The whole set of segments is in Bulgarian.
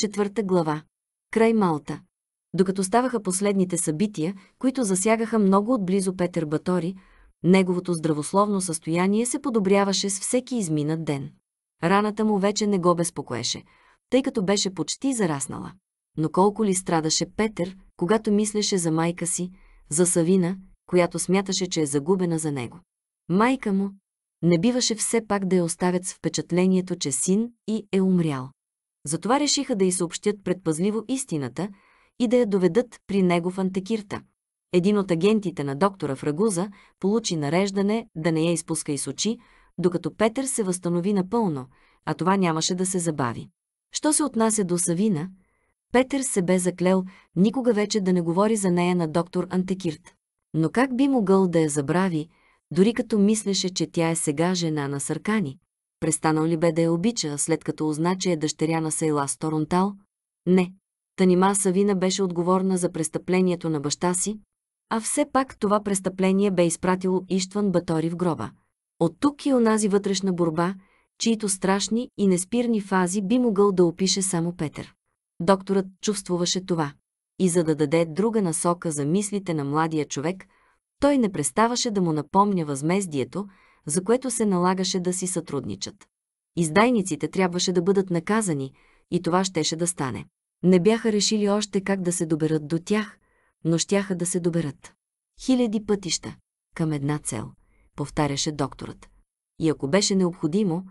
Четвърта глава. Край Малта. Докато ставаха последните събития, които засягаха много отблизо Петър Батори, неговото здравословно състояние се подобряваше с всеки изминат ден. Раната му вече не го безпокоеше, тъй като беше почти зараснала. Но колко ли страдаше Петър, когато мислеше за майка си, за Савина, която смяташе, че е загубена за него. Майка му не биваше все пак да я оставят с впечатлението, че син и е умрял. Затова решиха да й съобщят предпазливо истината и да я доведат при него в Антекирта. Един от агентите на доктора Фрагуза получи нареждане да не я изпуска из очи, докато Петър се възстанови напълно, а това нямаше да се забави. Що се отнася до Савина, Петър се бе заклел никога вече да не говори за нея на доктор Антекирт. Но как би могъл да я забрави, дори като мислеше, че тя е сега жена на Саркани? Престанал ли бе да я обича, след като узна, че е дъщеря на Сейла Сторонтал? Не. Танима Савина беше отговорна за престъплението на баща си, а все пак това престъпление бе изпратило Иштван Батори в гроба. От тук и онази вътрешна борба, чието страшни и неспирни фази би могъл да опише само Петър. Докторът чувствуваше това. И за да даде друга насока за мислите на младия човек, той не преставаше да му напомня възмездието, за което се налагаше да си сътрудничат. Издайниците трябваше да бъдат наказани и това щеше да стане. Не бяха решили още как да се доберат до тях, но щяха да се доберат. Хиляди пътища към една цел, повтаряше докторът. И ако беше необходимо,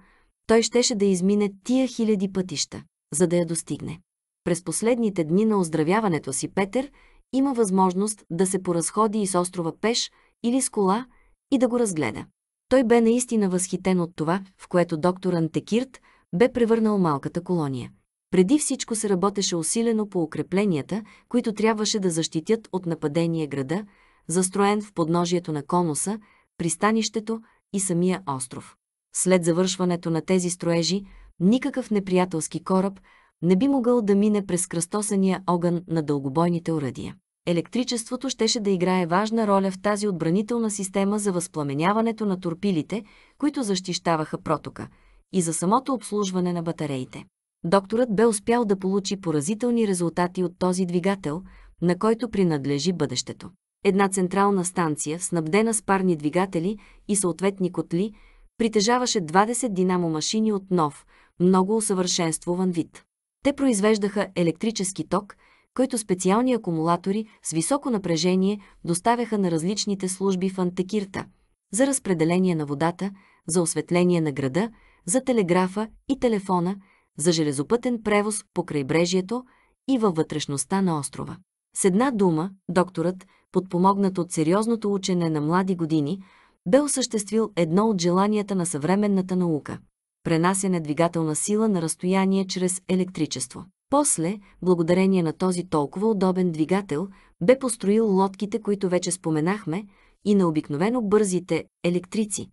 той щеше да измине тия хиляди пътища, за да я достигне. През последните дни на оздравяването си Петър има възможност да се поразходи из острова пеш или с кола и да го разгледа. Той бе наистина възхитен от това, в което доктор Антекирт бе превърнал малката колония. Преди всичко се работеше усилено по укрепленията, които трябваше да защитят от нападение града, застроен в подножието на конуса, пристанището и самия остров. След завършването на тези строежи, никакъв неприятелски кораб не би могъл да мине през кръстосания огън на дългобойните оръдия електричеството щеше да играе важна роля в тази отбранителна система за възпламеняването на турпилите, които защищаваха протока, и за самото обслужване на батареите. Докторът бе успял да получи поразителни резултати от този двигател, на който принадлежи бъдещето. Една централна станция, снабдена с парни двигатели и съответни котли, притежаваше 20 динамо машини от нов, много усъвършенствован вид. Те произвеждаха електрически ток – който специални акумулатори с високо напрежение доставяха на различните служби в Антекирта за разпределение на водата, за осветление на града, за телеграфа и телефона, за железопътен превоз по крайбрежието и във вътрешността на острова. С една дума, докторът, подпомогнат от сериозното учене на млади години, бе осъществил едно от желанията на съвременната наука – пренасяне двигателна сила на разстояние чрез електричество. После, благодарение на този толкова удобен двигател, бе построил лодките, които вече споменахме, и на обикновено бързите електрици,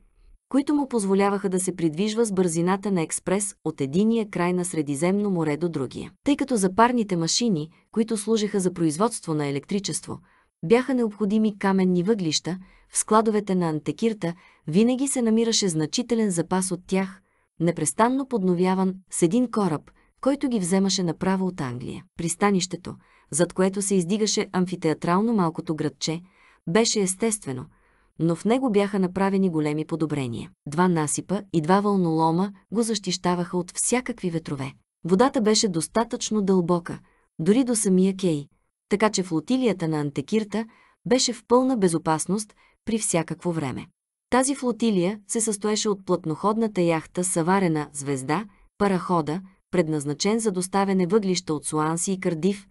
които му позволяваха да се придвижва с бързината на експрес от единия край на Средиземно море до другия. Тъй като запарните машини, които служеха за производство на електричество, бяха необходими каменни въглища, в складовете на Антекирта винаги се намираше значителен запас от тях, непрестанно подновяван с един кораб – който ги вземаше направо от Англия. Пристанището, зад което се издигаше амфитеатрално малкото градче, беше естествено, но в него бяха направени големи подобрения. Два насипа и два вълнолома го защищаваха от всякакви ветрове. Водата беше достатъчно дълбока, дори до самия кей, така че флотилията на Антекирта беше в пълна безопасност при всякакво време. Тази флотилия се състоеше от плътноходната яхта Саварена звезда, парахода, предназначен за доставяне въглища от Суанси и Кардив.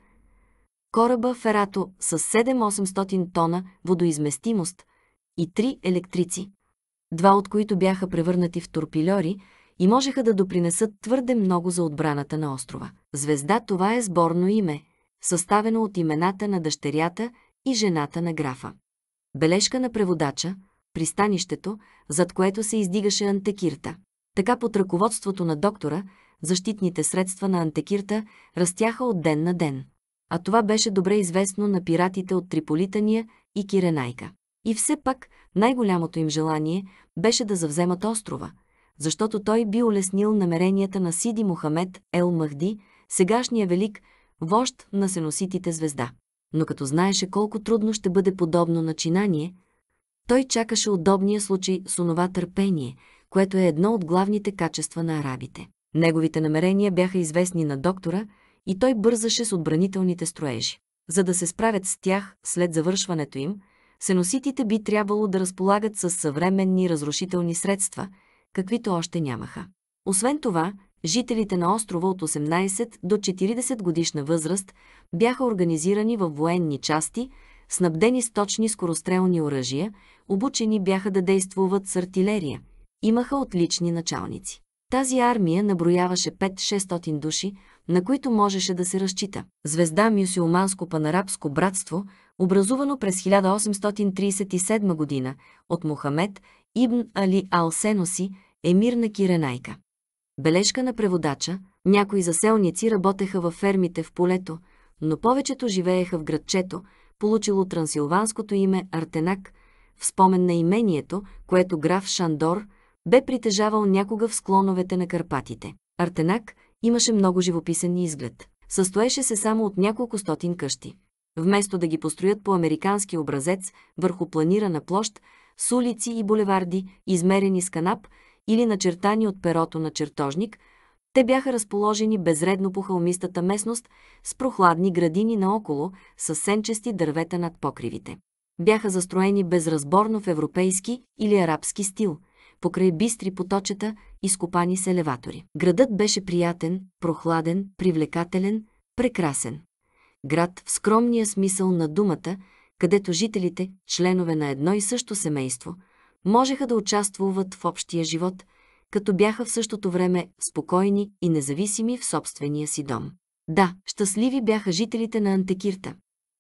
Кораба Ферато с 7-800 тона водоизместимост и три електрици, два от които бяха превърнати в турпильори и можеха да допринесат твърде много за отбраната на острова. Звезда това е сборно име, съставено от имената на дъщерята и жената на графа. Бележка на преводача – пристанището, зад което се издигаше Антекирта. Така под ръководството на доктора, защитните средства на антекирта растяха от ден на ден. А това беше добре известно на пиратите от Триполитания и Киренайка. И все пак най-голямото им желание беше да завземат острова, защото той би улеснил намеренията на Сиди Мохамед Ел Махди, сегашния велик, вожд на сеноситите звезда. Но като знаеше колко трудно ще бъде подобно начинание, той чакаше удобния случай с онова търпение, което е едно от главните качества на арабите. Неговите намерения бяха известни на доктора и той бързаше с отбранителните строежи. За да се справят с тях след завършването им, сеноситите би трябвало да разполагат с съвременни разрушителни средства, каквито още нямаха. Освен това, жителите на острова от 18 до 40 годишна възраст бяха организирани в военни части, снабдени с точни скорострелни оръжия, обучени бяха да действуват с артилерия, имаха отлични началници. Тази армия наброяваше 5-600 души, на които можеше да се разчита. Звезда Мюсюлманско-панарабско братство, образувано през 1837 година от Мохамед Ибн Али Ал-Сеноси, емир на Киренайка. Бележка на преводача, някои заселници работеха във фермите в полето, но повечето живееха в градчето, получило трансилванското име Артенак, в спомен на имението, което граф Шандор – бе притежавал някога в склоновете на Карпатите. Артенак имаше много живописен изглед. Състоеше се само от няколко стотин къщи. Вместо да ги построят по американски образец върху планирана площ, с улици и булеварди, измерени с канап или начертани от перото на чертожник, те бяха разположени безредно по хълмистата местност с прохладни градини наоколо, с сенчести дървета над покривите. Бяха застроени безразборно в европейски или арабски стил – покрай бистри поточета, изкопани с елеватори. Градът беше приятен, прохладен, привлекателен, прекрасен. Град в скромния смисъл на думата, където жителите, членове на едно и също семейство, можеха да участвуват в общия живот, като бяха в същото време спокойни и независими в собствения си дом. Да, щастливи бяха жителите на Антекирта.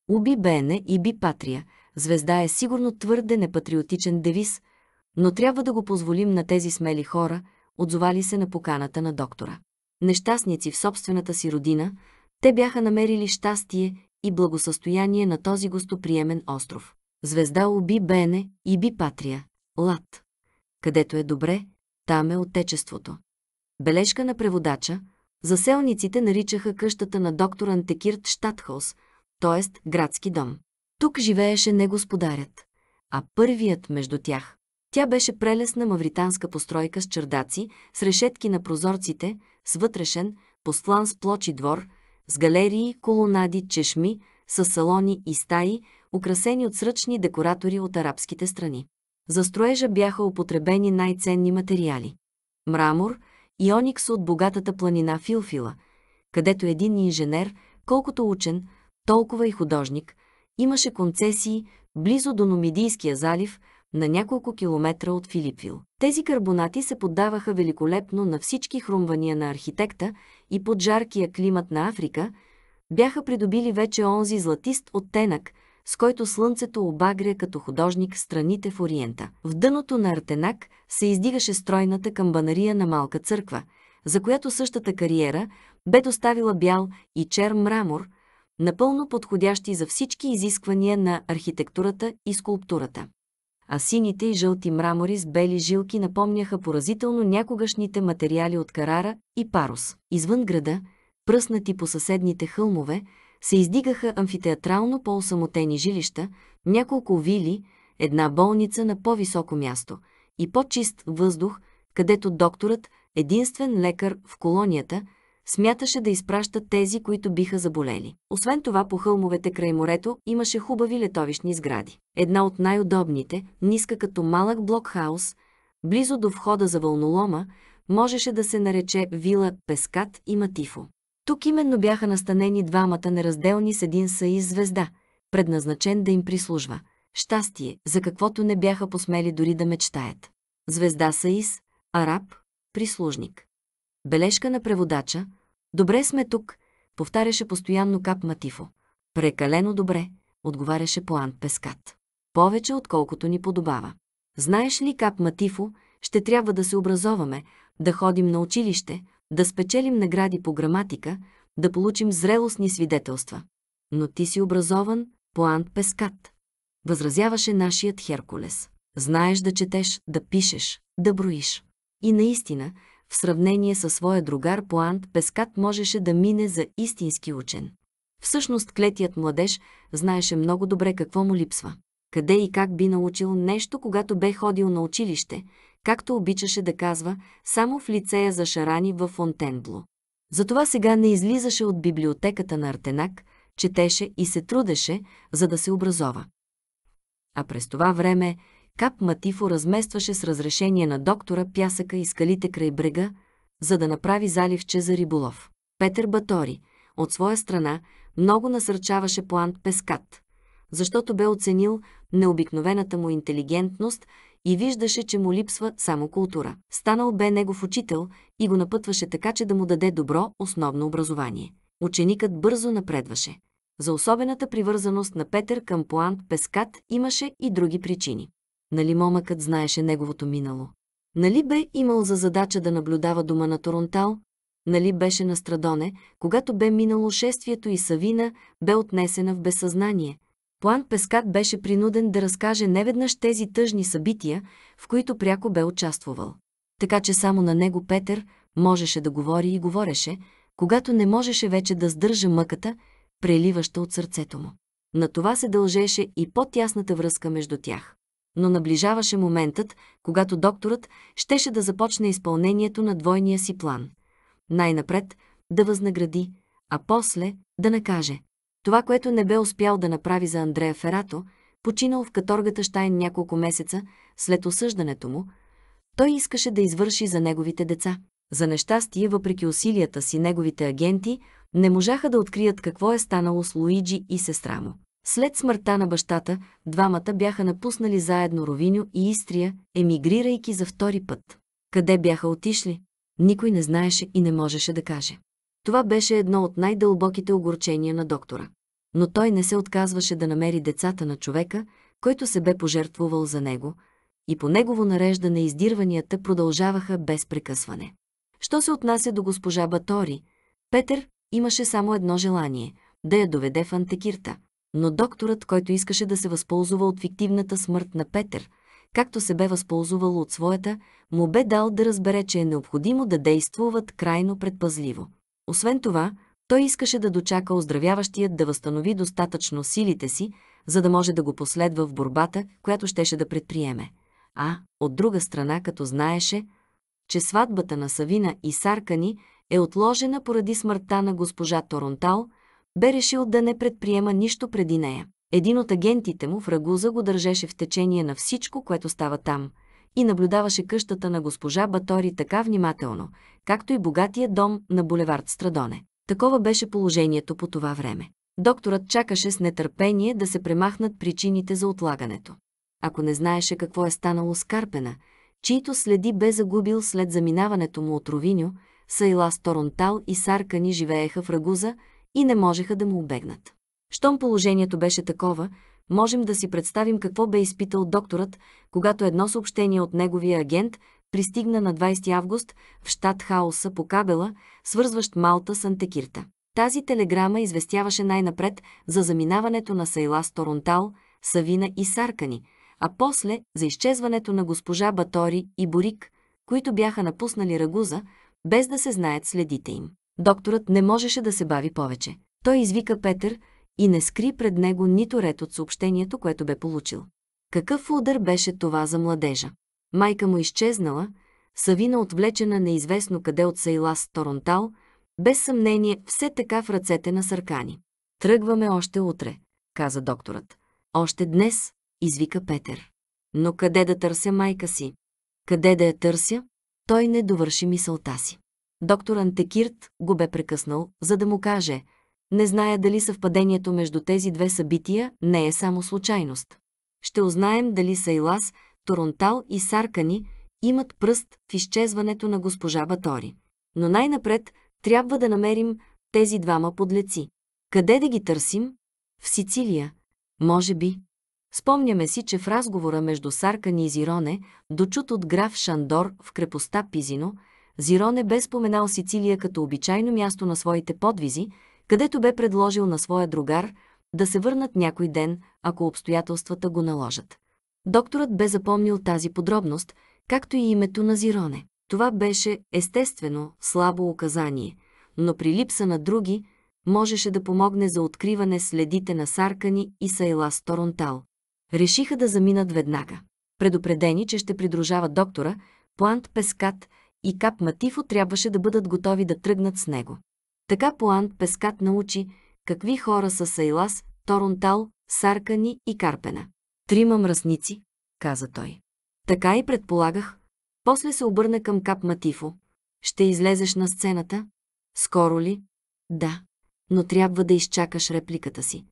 Уби Бене и Би Патрия, звезда е сигурно твърде непатриотичен девиз – но трябва да го позволим на тези смели хора, отзовали се на поканата на доктора. Нещастници в собствената си родина, те бяха намерили щастие и благосъстояние на този гостоприемен остров. Звезда уби Бене и би Патрия, Лат. Където е добре, там е отечеството. Бележка на преводача, заселниците наричаха къщата на доктор Антекирт Штатхолс, т.е. градски дом. Тук живееше не господарят, а първият между тях, тя беше прелесна мавританска постройка с чердаци, с решетки на прозорците, с вътрешен, послан с плочи двор, с галерии, колонади, чешми, с салони и стаи, украсени от сръчни декоратори от арабските страни. За строежа бяха употребени най-ценни материали. Мрамор и оникс от богатата планина Филфила, където един инженер, колкото учен, толкова и художник, имаше концесии близо до Номидийския залив – на няколко километра от Филипвил. Тези карбонати се поддаваха великолепно на всички хрумвания на архитекта и под жаркия климат на Африка бяха придобили вече онзи златист оттенък, с който слънцето обагря като художник страните в Ориента. В дъното на Артенак се издигаше стройната камбанария на малка църква, за която същата кариера бе доставила бял и чер мрамор – напълно подходящи за всички изисквания на архитектурата и скулптурата а сините и жълти мрамори с бели жилки напомняха поразително някогашните материали от Карара и Парус. Извън града, пръснати по съседните хълмове, се издигаха амфитеатрално по-осамотени жилища, няколко вили, една болница на по-високо място и по-чист въздух, където докторът, единствен лекар в колонията, смяташе да изпраща тези, които биха заболели. Освен това по хълмовете край морето имаше хубави летовищни сгради. Една от най-удобните, ниска като малък блокхаус, близо до входа за вълнолома, можеше да се нарече вила Пескат и Матифо. Тук именно бяха настанени двамата неразделни с един съиз звезда, предназначен да им прислужва. Щастие, за каквото не бяха посмели дори да мечтаят. Звезда Саис, араб, прислужник. Бележка на преводача. Добре сме тук, повтаряше постоянно Кап Матифо. Прекалено добре, отговаряше Поан Пескат. Повече отколкото ни подобава. Знаеш ли, Кап Матифо, ще трябва да се образоваме, да ходим на училище, да спечелим награди по граматика, да получим зрелостни свидетелства. Но ти си образован, Поан Пескат. Възразяваше нашият Херкулес. Знаеш да четеш, да пишеш, да броиш. И наистина, в сравнение със своя другар Поант, Пескат можеше да мине за истински учен. Всъщност клетият младеж знаеше много добре какво му липсва. Къде и как би научил нещо, когато бе ходил на училище, както обичаше да казва, само в лицея за шарани в Фонтенбло. Затова сега не излизаше от библиотеката на Артенак, четеше и се трудеше, за да се образова. А през това време Кап Матифо разместваше с разрешение на доктора пясъка и скалите край брега, за да направи заливче за риболов. Петър Батори, от своя страна, много насърчаваше план Пескат, защото бе оценил необикновената му интелигентност и виждаше, че му липсва само култура. Станал бе негов учител и го напътваше така, че да му даде добро основно образование. Ученикът бързо напредваше. За особената привързаност на Петър към Пуант Пескат имаше и други причини нали момъкът знаеше неговото минало. Нали бе имал за задача да наблюдава дома на Торонтал, нали беше на Страдоне, когато бе минало шествието и Савина бе отнесена в безсъзнание. План Пескат беше принуден да разкаже неведнъж тези тъжни събития, в които пряко бе участвувал. Така че само на него Петър можеше да говори и говореше, когато не можеше вече да сдържа мъката, преливаща от сърцето му. На това се дължеше и по-тясната връзка между тях но наближаваше моментът, когато докторът щеше да започне изпълнението на двойния си план. Най-напред да възнагради, а после да накаже. Това, което не бе успял да направи за Андрея Ферато, починал в каторгата Штайн няколко месеца след осъждането му, той искаше да извърши за неговите деца. За нещастие, въпреки усилията си, неговите агенти не можаха да открият какво е станало с Луиджи и сестра му. След смъртта на бащата, двамата бяха напуснали заедно Ровиню и Истрия, емигрирайки за втори път. Къде бяха отишли? Никой не знаеше и не можеше да каже. Това беше едно от най-дълбоките огорчения на доктора. Но той не се отказваше да намери децата на човека, който се бе пожертвувал за него, и по негово нареждане издирванията продължаваха без прекъсване. Що се отнася до госпожа Батори, Петър имаше само едно желание – да я доведе в Антекирта но докторът, който искаше да се възползва от фиктивната смърт на Петър, както се бе възползвал от своята, му бе дал да разбере, че е необходимо да действуват крайно предпазливо. Освен това, той искаше да дочака оздравяващият да възстанови достатъчно силите си, за да може да го последва в борбата, която щеше да предприеме. А, от друга страна, като знаеше, че сватбата на Савина и Саркани е отложена поради смъртта на госпожа Торонтал – бе решил да не предприема нищо преди нея. Един от агентите му в Рагуза го държеше в течение на всичко, което става там, и наблюдаваше къщата на госпожа Батори така внимателно, както и богатия дом на булевард Страдоне. Такова беше положението по това време. Докторът чакаше с нетърпение да се премахнат причините за отлагането. Ако не знаеше какво е станало с Карпена, чието следи бе загубил след заминаването му от Ровиню, Сайла Сторонтал и Саркани живееха в Рагуза, и не можеха да му обегнат. Щом положението беше такова, можем да си представим какво бе изпитал докторът, когато едно съобщение от неговия агент пристигна на 20 август в щат Хаоса по кабела, свързващ Малта с Антекирта. Тази телеграма известяваше най-напред за заминаването на Сайла с Торонтал, Савина и Саркани, а после за изчезването на госпожа Батори и Борик, които бяха напуснали Рагуза, без да се знаят следите им. Докторът не можеше да се бави повече. Той извика Петър и не скри пред него нито ред от съобщението, което бе получил. Какъв удар беше това за младежа? Майка му изчезнала, Савина отвлечена неизвестно къде от Сайлас Торонтал, без съмнение все така в ръцете на Саркани. Тръгваме още утре, каза докторът. Още днес, извика Петър. Но къде да търся майка си? Къде да я търся? Той не довърши мисълта си доктор Антекирт го бе прекъснал, за да му каже «Не зная дали съвпадението между тези две събития не е само случайност. Ще узнаем дали Сайлас, Торонтал и Саркани имат пръст в изчезването на госпожа Батори. Но най-напред трябва да намерим тези двама подлеци. Къде да ги търсим? В Сицилия. Може би. Спомняме си, че в разговора между Саркани и Зироне, дочут от граф Шандор в крепостта Пизино – Зироне бе споменал Сицилия като обичайно място на своите подвизи, където бе предложил на своя другар да се върнат някой ден, ако обстоятелствата го наложат. Докторът бе запомнил тази подробност, както и името на Зироне. Това беше, естествено, слабо указание, но при липса на други, можеше да помогне за откриване следите на Саркани и Сайлас Торонтал. Решиха да заминат веднага. Предупредени, че ще придружава доктора, Плант Пескат – и Кап Матифо трябваше да бъдат готови да тръгнат с него. Така Поант Пескат научи какви хора са Сайлас, Торонтал, Саркани и Карпена. Трима мръсници, каза той. Така и предполагах. После се обърна към Кап Матифо. Ще излезеш на сцената? Скоро ли? Да, но трябва да изчакаш репликата си.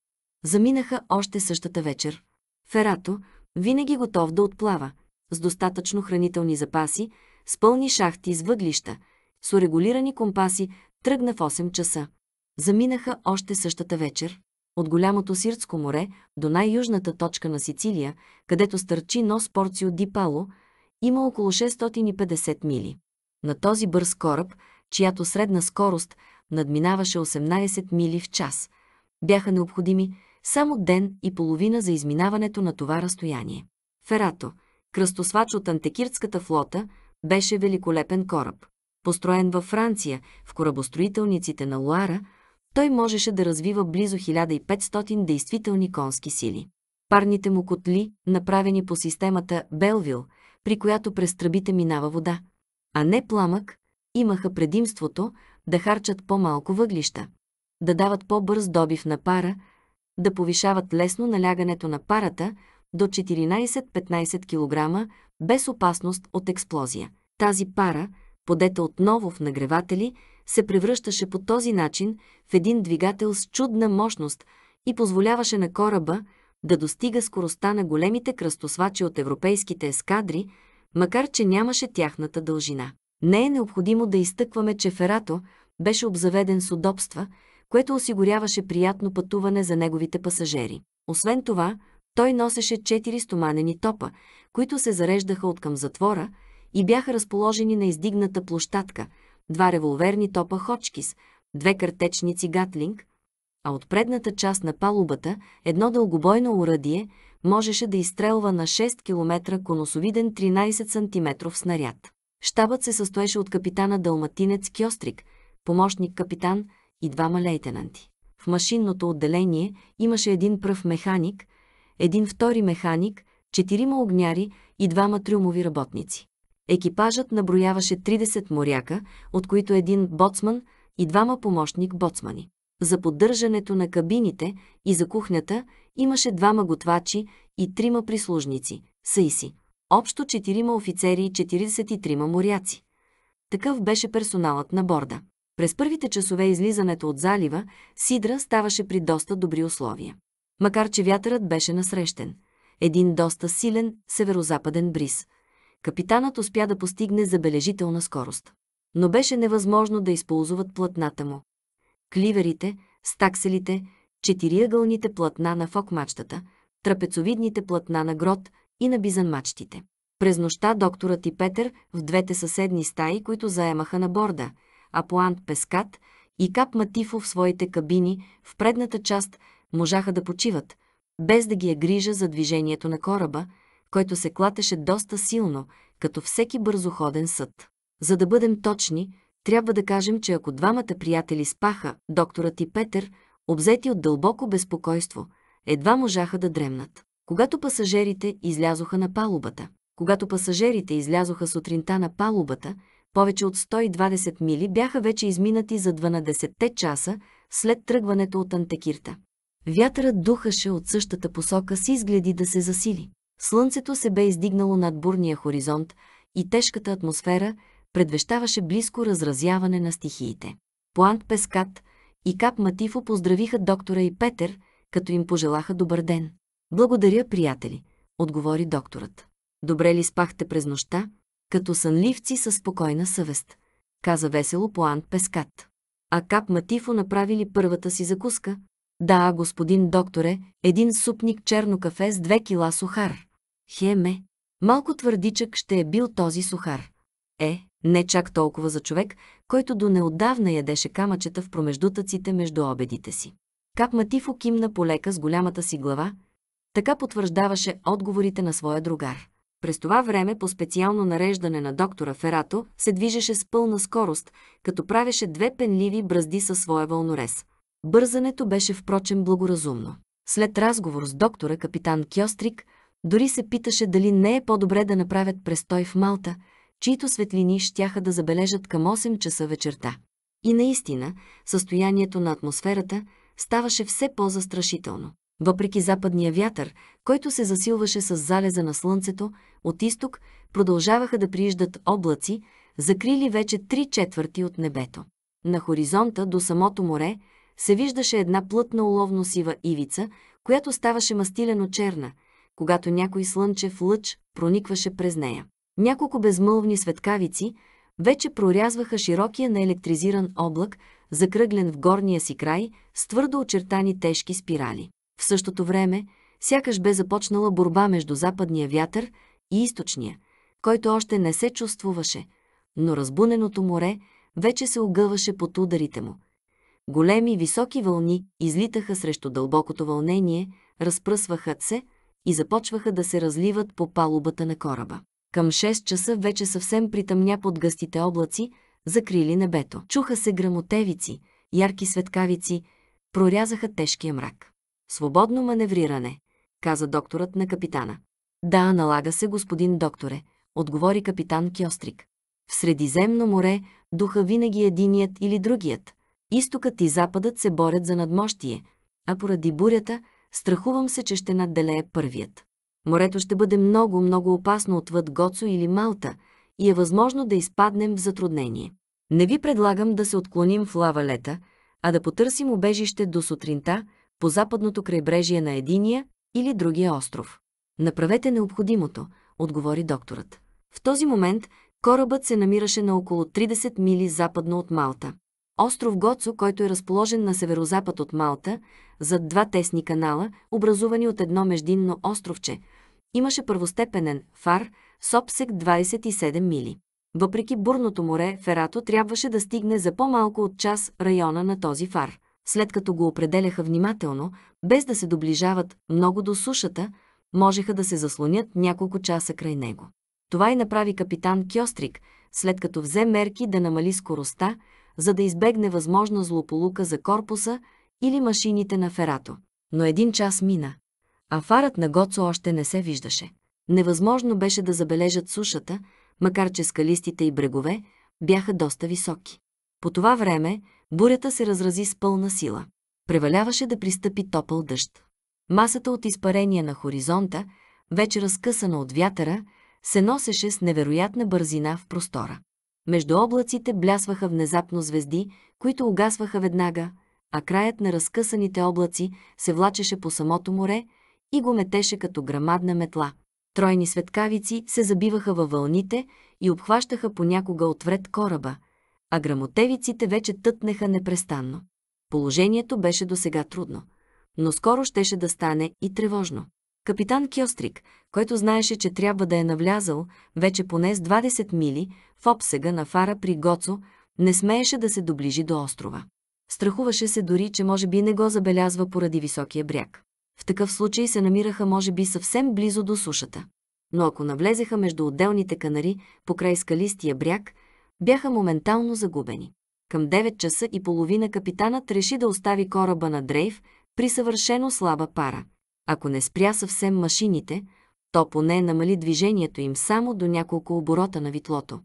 Заминаха още същата вечер. Ферато, винаги готов да отплава, с достатъчно хранителни запаси, с пълни шахти с въглища, с урегулирани компаси, тръгна в 8 часа. Заминаха още същата вечер, от голямото Сиртско море до най-южната точка на Сицилия, където стърчи нос Порцио Дипало, има около 650 мили. На този бърз кораб, чиято средна скорост надминаваше 18 мили в час, бяха необходими само ден и половина за изминаването на това разстояние. Ферато, кръстосвач от антекиртската флота, беше великолепен кораб. Построен във Франция, в корабостроителниците на Луара, той можеше да развива близо 1500 действителни конски сили. Парните му котли, направени по системата Белвил, при която през тръбите минава вода, а не пламък, имаха предимството да харчат по-малко въглища, да дават по-бърз добив на пара, да повишават лесно налягането на парата, до 14-15 кг без опасност от експлозия. Тази пара, подета отново в нагреватели, се превръщаше по този начин в един двигател с чудна мощност и позволяваше на кораба да достига скоростта на големите кръстосвачи от европейските ескадри, макар че нямаше тяхната дължина. Не е необходимо да изтъкваме, че Ферато беше обзаведен с удобства, което осигуряваше приятно пътуване за неговите пасажери. Освен това, той носеше четири стоманени топа, които се зареждаха от към затвора и бяха разположени на издигната площадка, два револверни топа Хочкис, две картечници Гатлинг, а от предната част на палубата едно дългобойно урадие можеше да изстрелва на 6 км коносовиден 13 см снаряд. Штабът се състоеше от капитана Далматинец Кьострик, помощник капитан и двама лейтенанти. В машинното отделение имаше един пръв механик – един втори механик, четирима огняри и двама трюмови работници. Екипажът наброяваше 30 моряка, от които един боцман и двама помощник боцмани. За поддържането на кабините и за кухнята имаше двама готвачи и трима прислужници, саиси. Общо четирима офицери и 43 моряци. Такъв беше персоналът на борда. През първите часове излизането от залива, Сидра ставаше при доста добри условия макар че вятърът беше насрещен. Един доста силен северозападен бриз. Капитанът успя да постигне забележителна скорост. Но беше невъзможно да използват платната му. Кливерите, стакселите, четириъгълните платна на фокмачтата, трапецовидните платна на грот и на бизанмачтите. През нощта докторът и Петър в двете съседни стаи, които заемаха на борда, Апуант Пескат и Кап Матифо в своите кабини в предната част можаха да почиват, без да ги е грижа за движението на кораба, който се клатеше доста силно, като всеки бързоходен съд. За да бъдем точни, трябва да кажем, че ако двамата приятели спаха, докторът и Петър, обзети от дълбоко безпокойство, едва можаха да дремнат. Когато пасажерите излязоха на палубата, когато пасажерите излязоха сутринта на палубата, повече от 120 мили бяха вече изминати за 12-те часа след тръгването от Антекирта. Вятърът духаше от същата посока с изгледи да се засили. Слънцето се бе издигнало над бурния хоризонт и тежката атмосфера предвещаваше близко разразяване на стихиите. Плант Пескат и Кап Матифо поздравиха доктора и Петър, като им пожелаха добър ден. Благодаря, приятели, отговори докторът. Добре ли спахте през нощта, като сънливци със спокойна съвест, каза весело Плант Пескат. А Кап Матифо направили първата си закуска, да, господин докторе, един супник черно кафе с две кила сухар. Хеме. Малко твърдичък ще е бил този сухар. Е, не чак толкова за човек, който до неотдавна ядеше камъчета в промеждутъците между обедите си. Кап Матифо кимна полека с голямата си глава, така потвърждаваше отговорите на своя другар. През това време по специално нареждане на доктора Ферато се движеше с пълна скорост, като правеше две пенливи бръзди със своя вълнорез. Бързането беше впрочем благоразумно. След разговор с доктора капитан Кьострик, дори се питаше дали не е по-добре да направят престой в Малта, чието светлини щяха да забележат към 8 часа вечерта. И наистина, състоянието на атмосферата ставаше все по-застрашително. Въпреки западния вятър, който се засилваше с залеза на слънцето, от изток продължаваха да прииждат облаци, закрили вече три четвърти от небето. На хоризонта до самото море се виждаше една плътна уловно-сива ивица, която ставаше мастилено черна, когато някой слънчев лъч проникваше през нея. Няколко безмълвни светкавици вече прорязваха широкия електризиран облак, закръглен в горния си край, с твърдо очертани тежки спирали. В същото време, сякаш бе започнала борба между западния вятър и източния, който още не се чувствуваше, но разбуненото море вече се огъваше под ударите му – Големи, високи вълни излитаха срещу дълбокото вълнение, разпръсваха се и започваха да се разливат по палубата на кораба. Към 6 часа вече съвсем притъмня под гъстите облаци, закрили небето. Чуха се грамотевици, ярки светкавици, прорязаха тежкия мрак. Свободно маневриране, каза докторът на капитана. Да, налага се, господин докторе, отговори капитан Кьострик. В Средиземно море духа винаги единият или другият, Изтокът и западът се борят за надмощие, а поради бурята страхувам се, че ще надделее първият. Морето ще бъде много, много опасно отвъд Гоцо или Малта и е възможно да изпаднем в затруднение. Не ви предлагам да се отклоним в лавалета, а да потърсим обежище до сутринта по западното крайбрежие на единия или другия остров. Направете необходимото, отговори докторът. В този момент корабът се намираше на около 30 мили западно от Малта. Остров Гоцо, който е разположен на северозапад от Малта, зад два тесни канала, образувани от едно междинно островче, имаше първостепенен фар с обсек 27 мили. Въпреки бурното море, ферато трябваше да стигне за по-малко от час района на този фар. След като го определяха внимателно, без да се доближават много до сушата, можеха да се заслонят няколко часа край него. Това и направи капитан Кьострик, след като взе мерки да намали скоростта, за да избегне възможна злополука за корпуса или машините на ферато. Но един час мина, а фарът на Гоцо още не се виждаше. Невъзможно беше да забележат сушата, макар че скалистите и брегове бяха доста високи. По това време бурята се разрази с пълна сила. Преваляваше да пристъпи топъл дъжд. Масата от изпарения на хоризонта, вече разкъсана от вятъра, се носеше с невероятна бързина в простора. Между облаците блясваха внезапно звезди, които угасваха веднага, а краят на разкъсаните облаци се влачеше по самото море и го метеше като грамадна метла. Тройни светкавици се забиваха във вълните и обхващаха понякога отвред кораба, а грамотевиците вече тътнеха непрестанно. Положението беше до сега трудно, но скоро щеше да стане и тревожно. Капитан Кьострик, който знаеше, че трябва да е навлязал вече поне с 20 мили в обсега на фара при Гоцо, не смееше да се доближи до острова. Страхуваше се дори, че може би не го забелязва поради високия бряг. В такъв случай се намираха може би съвсем близо до сушата. Но ако навлезеха между отделните канари покрай скалистия бряг, бяха моментално загубени. Към 9 часа и половина капитанът реши да остави кораба на дрейф при съвършено слаба пара. Ако не спря съвсем машините, то поне намали движението им само до няколко оборота на витлото.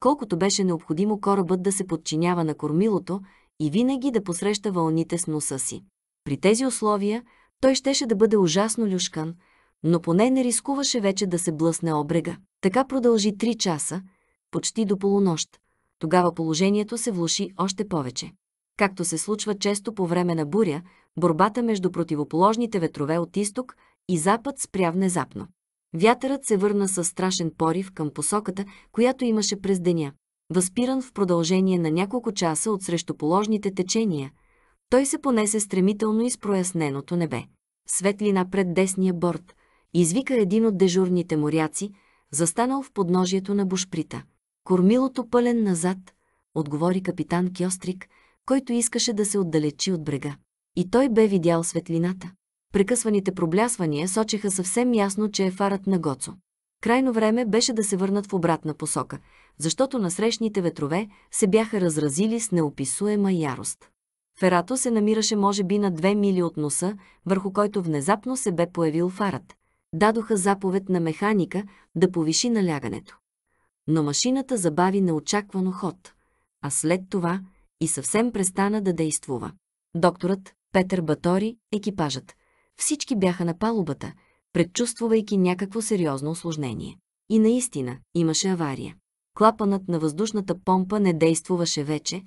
Колкото беше необходимо корабът да се подчинява на кормилото и винаги да посреща вълните с носа си. При тези условия той щеше да бъде ужасно люшкан, но поне не рискуваше вече да се блъсне обрега. Така продължи три часа, почти до полунощ. Тогава положението се влуши още повече. Както се случва често по време на буря, борбата между противоположните ветрове от изток и запад спря внезапно. Вятърът се върна със страшен порив към посоката, която имаше през деня. Възпиран в продължение на няколко часа от срещуположните течения, той се понесе стремително из проясненото небе. Светлина пред десния борт, извика един от дежурните моряци, застанал в подножието на бушприта. Кормилото пълен назад, отговори капитан Кьострик – който искаше да се отдалечи от брега. И той бе видял светлината. Прекъсваните проблясвания сочеха съвсем ясно, че е фарът на Гоцо. Крайно време беше да се върнат в обратна посока, защото насрещните ветрове се бяха разразили с неописуема ярост. Ферато се намираше може би на две мили от носа, върху който внезапно се бе появил фарът. Дадоха заповед на механика да повиши налягането. Но машината забави неочаквано ход, а след това и съвсем престана да действува. Докторът, Петър Батори, екипажът. Всички бяха на палубата, предчувствувайки някакво сериозно осложнение. И наистина имаше авария. Клапанът на въздушната помпа не действуваше вече,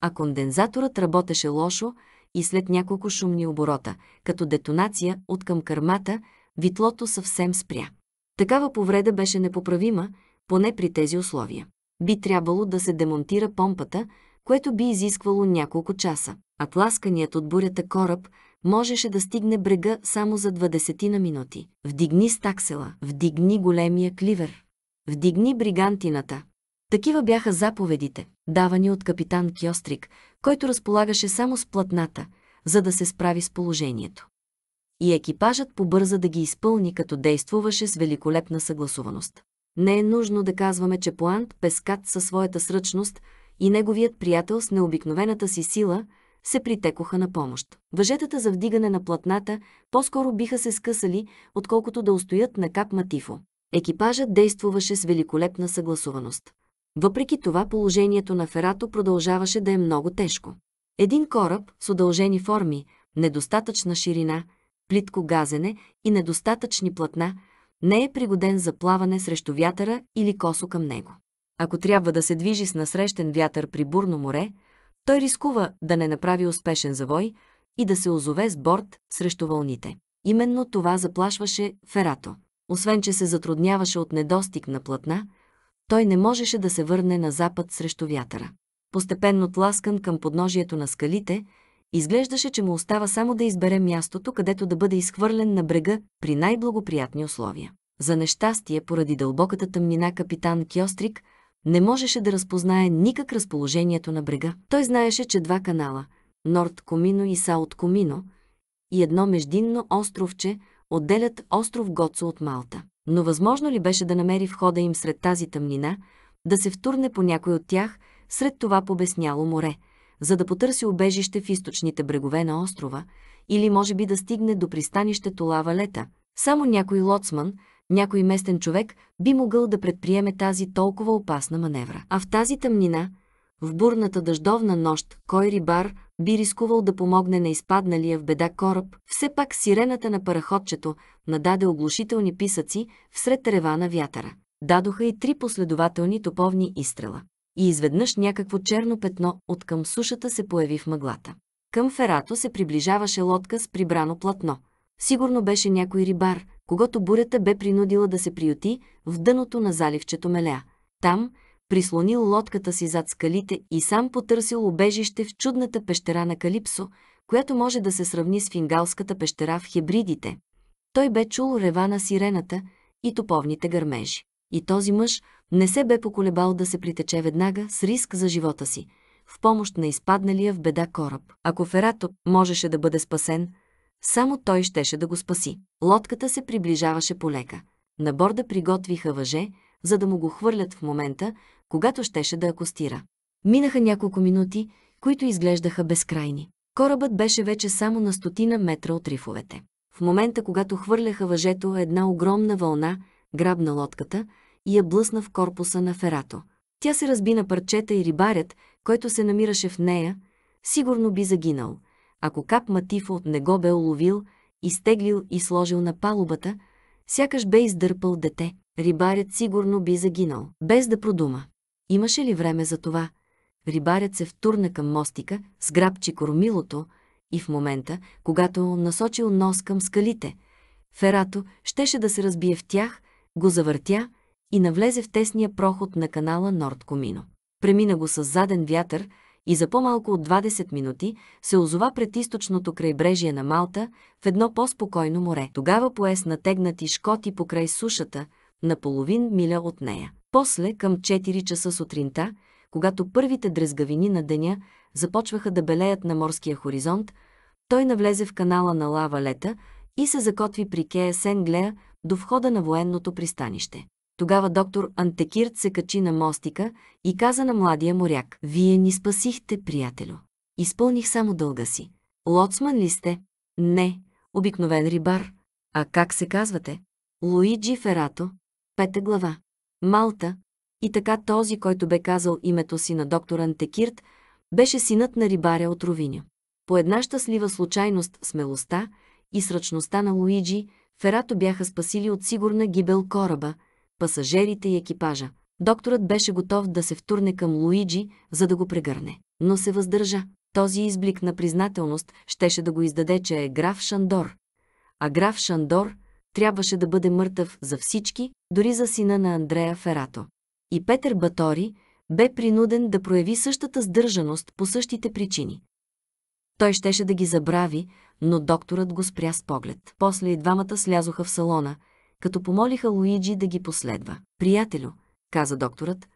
а кондензаторът работеше лошо и след няколко шумни оборота, като детонация от към кърмата, витлото съвсем спря. Такава повреда беше непоправима, поне при тези условия. Би трябвало да се демонтира помпата, което би изисквало няколко часа. А тласканият от бурята кораб можеше да стигне брега само за 20 на минути. Вдигни стаксела, вдигни големия кливер, вдигни бригантината. Такива бяха заповедите, давани от капитан Кьострик, който разполагаше само с платната, за да се справи с положението. И екипажът побърза да ги изпълни, като действуваше с великолепна съгласуваност. Не е нужно да казваме, че Плант Пескат със своята сръчност – и неговият приятел с необикновената си сила се притекоха на помощ. Въжетата за вдигане на платната по-скоро биха се скъсали, отколкото да устоят на кап Матифо. Екипажът действуваше с великолепна съгласуваност. Въпреки това положението на Ферато продължаваше да е много тежко. Един кораб с удължени форми, недостатъчна ширина, плитко газене и недостатъчни платна не е пригоден за плаване срещу вятъра или косо към него. Ако трябва да се движи с насрещен вятър при бурно море, той рискува да не направи успешен завой и да се озове с борт срещу вълните. Именно това заплашваше Ферато. Освен, че се затрудняваше от недостиг на платна, той не можеше да се върне на запад срещу вятъра. Постепенно тласкан към подножието на скалите, изглеждаше, че му остава само да избере мястото, където да бъде изхвърлен на брега при най-благоприятни условия. За нещастие, поради дълбоката тъмнина, капитан Кьострик – не можеше да разпознае никак разположението на брега. Той знаеше, че два канала – Норд Комино и Саут Комино – и едно междинно островче отделят остров Гоцо от Малта. Но възможно ли беше да намери входа им сред тази тъмнина, да се втурне по някой от тях сред това побесняло море, за да потърси убежище в източните брегове на острова или може би да стигне до пристанището Лава Лета. Само някой лоцман – някой местен човек би могъл да предприеме тази толкова опасна маневра. А в тази тъмнина, в бурната дъждовна нощ, кой рибар би рискувал да помогне на изпадналия в беда кораб? Все пак сирената на параходчето нададе оглушителни писъци всред трева на вятъра. Дадоха и три последователни топовни изстрела. И изведнъж някакво черно петно от към сушата се появи в мъглата. Към ферато се приближаваше лодка с прибрано платно. Сигурно беше някой рибар, когато бурята бе принудила да се приюти в дъното на заливчето Меля. Там, прислонил лодката си зад скалите и сам потърсил убежище в чудната пещера на Калипсо, която може да се сравни с фингалската пещера в хибридите. Той бе чул рева на сирената и топовните гърмежи. И този мъж не се бе поколебал да се притече веднага с риск за живота си, в помощ на изпадналия в беда кораб. Ако Ферато можеше да бъде спасен, само той щеше да го спаси. Лодката се приближаваше полека. На борда приготвиха въже, за да му го хвърлят в момента, когато щеше да акостира. Минаха няколко минути, които изглеждаха безкрайни. Корабът беше вече само на стотина метра от рифовете. В момента, когато хвърляха въжето, една огромна вълна грабна лодката и я блъсна в корпуса на ферато. Тя се разби на парчета и рибарят, който се намираше в нея, сигурно би загинал – ако кап Матифо не го бе уловил, изтеглил и сложил на палубата, сякаш бе издърпал дете, рибарят сигурно би загинал, без да продума. Имаше ли време за това? Рибарят се втурна към мостика, сграбчи кормилото и в момента, когато насочил нос към скалите, ферато щеше да се разбие в тях, го завъртя и навлезе в тесния проход на канала Норд Комино. Премина го с заден вятър, и за по-малко от 20 минути се озова пред източното крайбрежие на Малта в едно по-спокойно море. Тогава поес натегнати шкоти покрай сушата, на половин миля от нея. После, към 4 часа сутринта, когато първите дрезгавини на деня започваха да белеят на морския хоризонт, той навлезе в канала на Лава Лета и се закотви при Кея Сенглея до входа на военното пристанище. Тогава доктор Антекирт се качи на мостика и каза на младия моряк. Вие ни спасихте, приятелю. Изпълних само дълга си. Лоцман ли сте? Не, обикновен рибар. А как се казвате? Луиджи Ферато, пета глава. Малта. И така този, който бе казал името си на доктор Антекирт, беше синът на рибаря от Ровиня. По една щастлива случайност смелостта и сръчността на Луиджи, Ферато бяха спасили от сигурна гибел кораба – пасажерите и екипажа. Докторът беше готов да се втурне към Луиджи, за да го прегърне, но се въздържа. Този изблик на признателност щеше да го издаде, че е граф Шандор. А граф Шандор трябваше да бъде мъртъв за всички, дори за сина на Андрея Ферато. И Петър Батори бе принуден да прояви същата сдържаност по същите причини. Той щеше да ги забрави, но докторът го спря с поглед. После и двамата слязоха в салона – като помолиха Луиджи да ги последва. «Приятелю», каза докторът,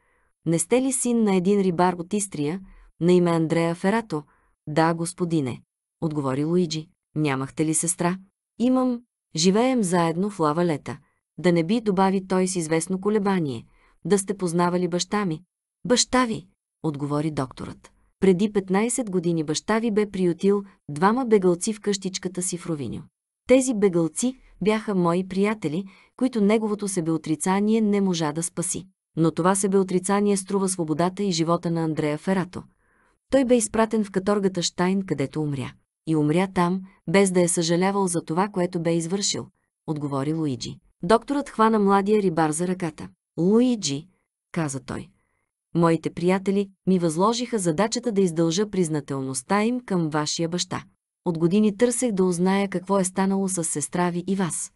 «не сте ли син на един рибар от Истрия, на име Андрея Ферато?» «Да, господине», отговори Луиджи. «Нямахте ли сестра?» «Имам. Живеем заедно в лава лета. Да не би, добави той с известно колебание, да сте познавали баща ми». «Баща ви!» отговори докторът. Преди 15 години баща ви бе приютил двама бегалци в къщичката си в Ровиньо. Тези бегалци бяха мои приятели, които неговото себеотрицание не можа да спаси. Но това себеотрицание струва свободата и живота на Андрея Ферато. Той бе изпратен в каторгата Штайн, където умря. И умря там, без да е съжалявал за това, което бе извършил, отговори Луиджи. Докторът хвана младия рибар за ръката. Луиджи, каза той. Моите приятели ми възложиха задачата да издължа признателността им към вашия баща. От години търсех да узная какво е станало с сестра ви и вас.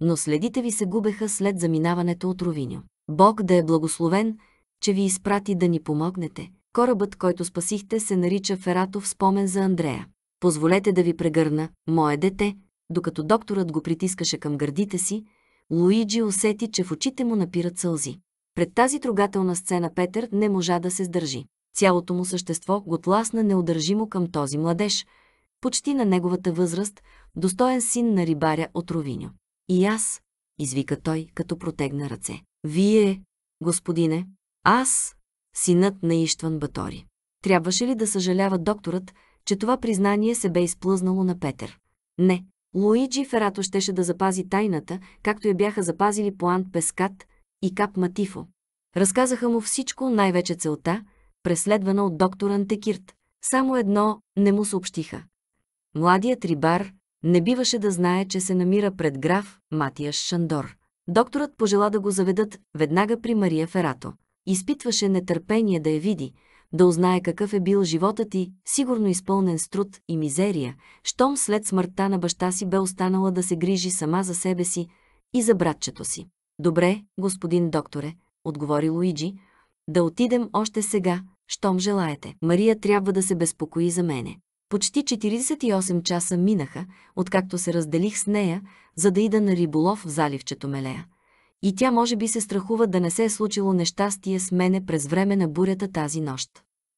Но следите ви се губеха след заминаването от Ровиньо. Бог да е благословен, че ви изпрати да ни помогнете. Корабът, който спасихте, се нарича Фератов спомен за Андрея. Позволете да ви прегърна, мое дете, докато докторът го притискаше към гърдите си, Луиджи усети, че в очите му напират сълзи. Пред тази трогателна сцена Петър не можа да се сдържи. Цялото му същество го тласна неудържимо към този младеж – почти на неговата възраст, достоен син на рибаря от Ровиньо. И аз, извика той, като протегна ръце. Вие, господине, аз, синът на Иштван Батори. Трябваше ли да съжалява докторът, че това признание се бе изплъзнало на Петър? Не. Луиджи Ферато щеше да запази тайната, както я бяха запазили Поант Пескат и Кап Матифо. Разказаха му всичко, най-вече целта, преследвана от доктор Антекирт. Само едно не му съобщиха. Младият рибар не биваше да знае, че се намира пред граф Матияш Шандор. Докторът пожела да го заведат веднага при Мария Ферато. Изпитваше нетърпение да я види, да узнае какъв е бил животът ти, сигурно изпълнен с труд и мизерия, щом след смъртта на баща си бе останала да се грижи сама за себе си и за братчето си. Добре, господин докторе, отговори Луиджи, да отидем още сега, щом желаете. Мария трябва да се безпокои за мене. Почти 48 часа минаха, откакто се разделих с нея, за да ида на риболов в заливчето Мелея. И тя може би се страхува да не се е случило нещастие с мене през време на бурята тази нощ.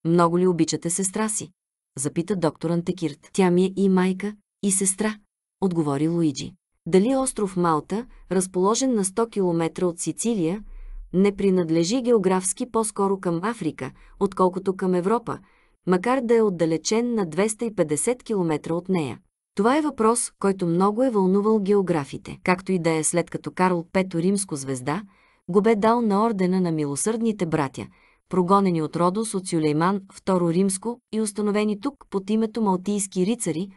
Много ли обичате сестра си? Запита доктор Антекирт. Тя ми е и майка, и сестра, отговори Луиджи. Дали остров Малта, разположен на 100 км от Сицилия, не принадлежи географски по-скоро към Африка, отколкото към Европа, макар да е отдалечен на 250 км от нея. Това е въпрос, който много е вълнувал географите, както и да е след като Карл Пето Римско звезда го бе дал на ордена на милосърдните братя, прогонени от Родос от Сюлейман II Римско и установени тук под името Малтийски рицари,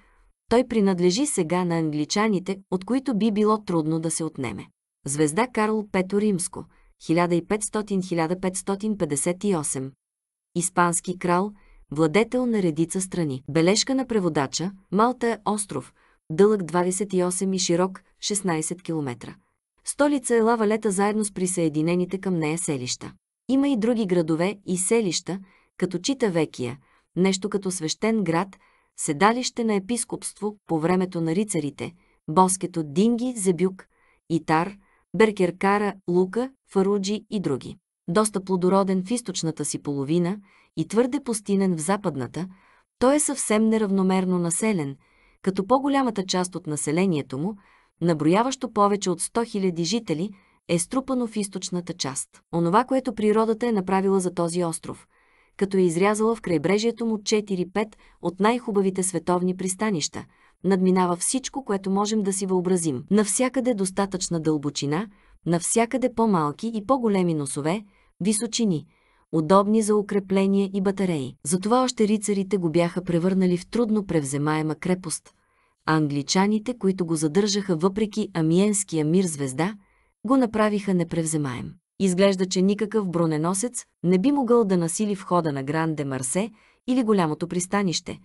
той принадлежи сега на англичаните, от които би било трудно да се отнеме. Звезда Карл Пето Римско, 1500-1558. Испански крал – владетел на редица страни. Бележка на преводача Малта е остров, дълъг 28 и широк 16 км. Столица е лавалета заедно с присъединените към нея селища. Има и други градове и селища, като Чита Векия, нещо като свещен град, седалище на епископство по времето на рицарите, боскето Динги, Зебюк, Итар, Беркеркара, Лука, Фаруджи и други. Доста плодороден в източната си половина и твърде пустинен в западната, той е съвсем неравномерно населен, като по-голямата част от населението му, наброяващо повече от 100 000 жители, е струпано в източната част. Онова, което природата е направила за този остров, като е изрязала в крайбрежието му 4-5 от най-хубавите световни пристанища, надминава всичко, което можем да си въобразим. Навсякъде достатъчна дълбочина, навсякъде по-малки и по-големи носове, височини – удобни за укрепление и батареи. Затова още рицарите го бяха превърнали в трудно превземаема крепост, а англичаните, които го задържаха въпреки Амиенския мир звезда, го направиха непревземаем. Изглежда, че никакъв броненосец не би могъл да насили входа на Гран де Марсе или голямото пристанище,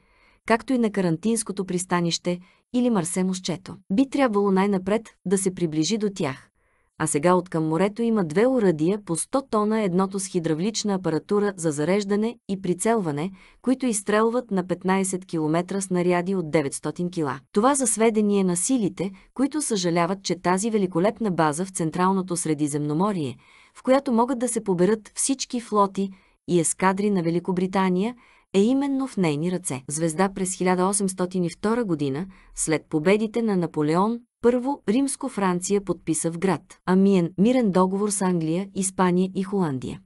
както и на карантинското пристанище или Марсе мостчето. Би трябвало най-напред да се приближи до тях, а сега от към морето има две оръдия по 100 тона, едното с хидравлична апаратура за зареждане и прицелване, които изстрелват на 15 км снаряди от 900 кила. Това за сведение на силите, които съжаляват, че тази великолепна база в Централното Средиземноморие, в която могат да се поберат всички флоти и ескадри на Великобритания, е именно в нейни ръце. Звезда през 1802 година, след победите на Наполеон първо, Римско-Франция подписа в град Амиен мирен договор с Англия, Испания и Холандия.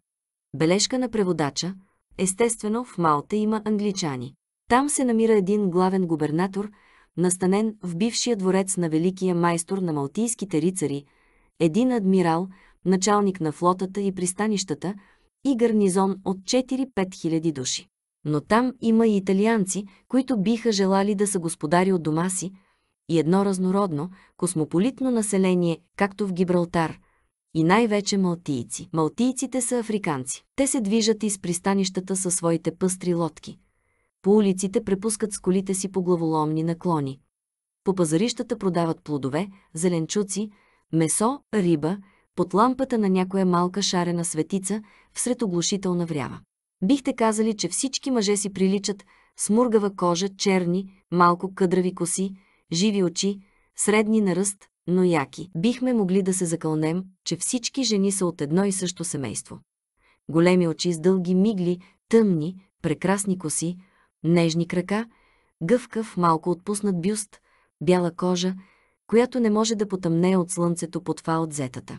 Бележка на преводача – естествено в Малта има англичани. Там се намира един главен губернатор, настанен в бившия дворец на великия майстор на малтийските рицари, един адмирал, началник на флотата и пристанищата и гарнизон от 4-5 хиляди души. Но там има и италианци, които биха желали да са господари от дома си – и едно разнородно, космополитно население, както в Гибралтар, и най-вече малтийци. Малтийците са африканци. Те се движат из пристанищата със своите пъстри лодки. По улиците препускат с колите си по главоломни наклони. По пазарищата продават плодове, зеленчуци, месо, риба, под лампата на някоя малка шарена светица всред оглушителна врява. Бихте казали, че всички мъже си приличат с мургава кожа, черни, малко къдрави коси, живи очи, средни на ръст, но яки. Бихме могли да се закълнем, че всички жени са от едно и също семейство. Големи очи с дълги мигли, тъмни, прекрасни коси, нежни крака, гъвкав, малко отпуснат бюст, бяла кожа, която не може да потъмнее от слънцето под това от зетата.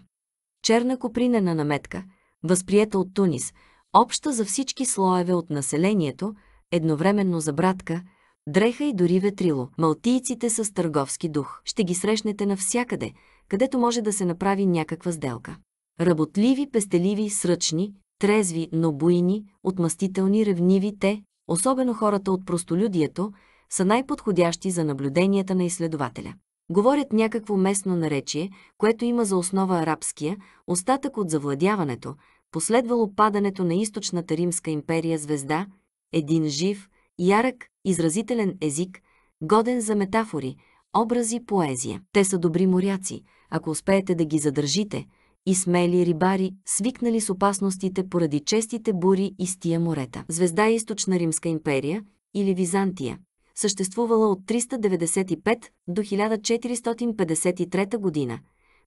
Черна копринена наметка, възприета от Тунис, обща за всички слоеве от населението, едновременно за братка – дреха и дори ветрило. Малтийците са с търговски дух. Ще ги срещнете навсякъде, където може да се направи някаква сделка. Работливи, пестеливи, сръчни, трезви, но буйни, отмъстителни, ревниви те, особено хората от простолюдието, са най-подходящи за наблюденията на изследователя. Говорят някакво местно наречие, което има за основа арабския, остатък от завладяването, последвало падането на източната Римска империя звезда, един жив, ярък, изразителен език, годен за метафори, образи, поезия. Те са добри моряци, ако успеете да ги задържите, и смели рибари, свикнали с опасностите поради честите бури и тия морета. Звезда е източна Римска империя или Византия, съществувала от 395 до 1453 година.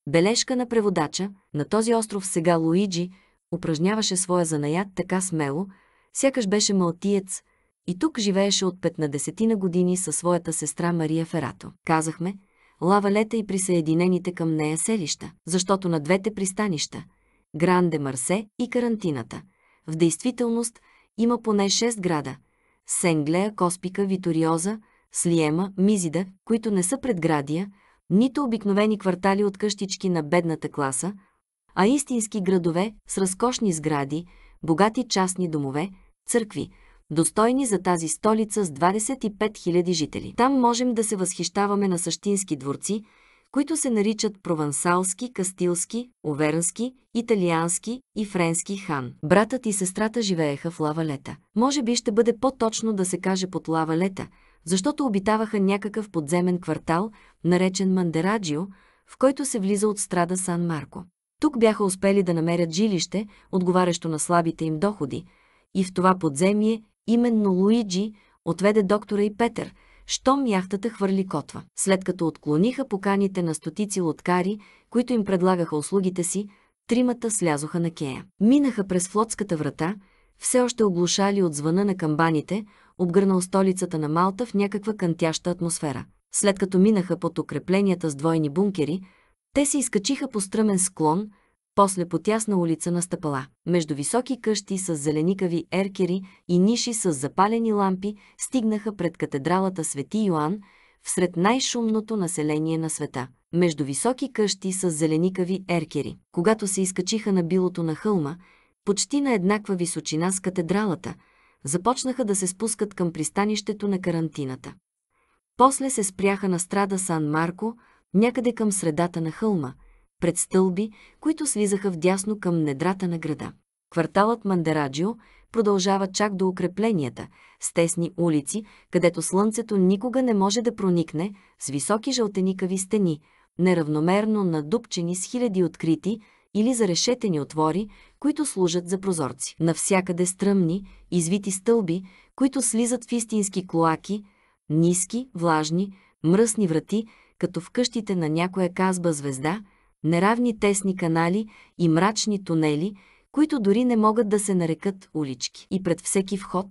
Бележка на преводача, на този остров сега Луиджи, упражняваше своя занаят така смело, сякаш беше малтиец, и тук живееше от 15 на години със своята сестра Мария Ферато. Казахме Лава Лета и присъединените към нея селища, защото на двете пристанища – Гранде Марсе и Карантината. В действителност има поне 6 града – Сенглея, Коспика, Виториоза, Слиема, Мизида, които не са предградия, нито обикновени квартали от къщички на бедната класа, а истински градове с разкошни сгради, богати частни домове, църкви – достойни за тази столица с 25 000 жители. Там можем да се възхищаваме на същински дворци, които се наричат провансалски, кастилски, овернски, италиански и френски хан. Братът и сестрата живееха в лавалета. Може би ще бъде по-точно да се каже под лавалета, защото обитаваха някакъв подземен квартал, наречен Мандераджио, в който се влиза от страда Сан Марко. Тук бяха успели да намерят жилище, отговарящо на слабите им доходи, и в това подземие Именно Луиджи отведе доктора и Петър, щом яхтата хвърли котва. След като отклониха поканите на стотици лоткари, които им предлагаха услугите си, тримата слязоха на кея. Минаха през флотската врата, все още оглушали от звъна на камбаните, обгърнал столицата на Малта в някаква кантяща атмосфера. След като минаха под укрепленията с двойни бункери, те се изкачиха по стръмен склон, после по тясна улица на стъпала, между високи къщи с зеленикави еркери и ниши с запалени лампи, стигнаха пред катедралата Свети Йоанн, всред най-шумното население на света, между високи къщи с зеленикави еркери. Когато се изкачиха на билото на хълма, почти на еднаква височина с катедралата, започнаха да се спускат към пристанището на карантината. После се спряха на страда Сан Марко, някъде към средата на хълма, пред стълби, които слизаха вдясно към недрата на града. Кварталът Мандераджио продължава чак до укрепленията, с тесни улици, където слънцето никога не може да проникне, с високи жълтеникави стени, неравномерно надупчени с хиляди открити или зарешетени отвори, които служат за прозорци. Навсякъде стръмни, извити стълби, които слизат в истински клоаки, ниски, влажни, мръсни врати, като в къщите на някоя казба звезда, неравни тесни канали и мрачни тунели, които дори не могат да се нарекат улички. И пред всеки вход,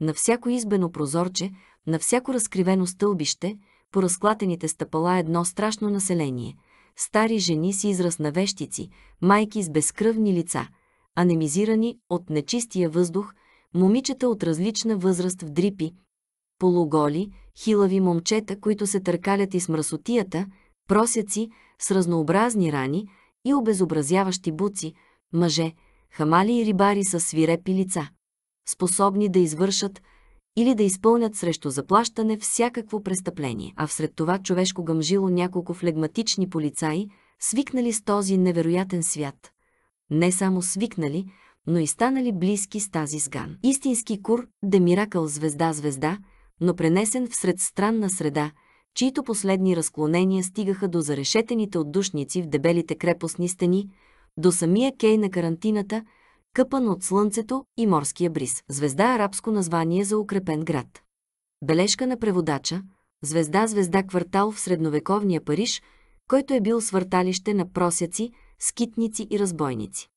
на всяко избено прозорче, на всяко разкривено стълбище, по разклатените стъпала едно страшно население. Стари жени си израз на вещици, майки с безкръвни лица, анемизирани от нечистия въздух, момичета от различна възраст в дрипи, полуголи, хилави момчета, които се търкалят и с мръсотията, просяци, с разнообразни рани и обезобразяващи буци, мъже, хамали и рибари с свирепи лица, способни да извършат или да изпълнят срещу заплащане всякакво престъпление, а всред това човешко гъмжило няколко флегматични полицаи, свикнали с този невероятен свят. Не само свикнали, но и станали близки с тази сган. Истински кур, демиракъл звезда-звезда, но пренесен всред странна среда – чието последни разклонения стигаха до зарешетените отдушници в дебелите крепостни стени, до самия кей на карантината, къпан от слънцето и морския бриз. Звезда арабско название за укрепен град. Бележка на преводача – звезда-звезда квартал в средновековния Париж, който е бил свърталище на просяци, скитници и разбойници.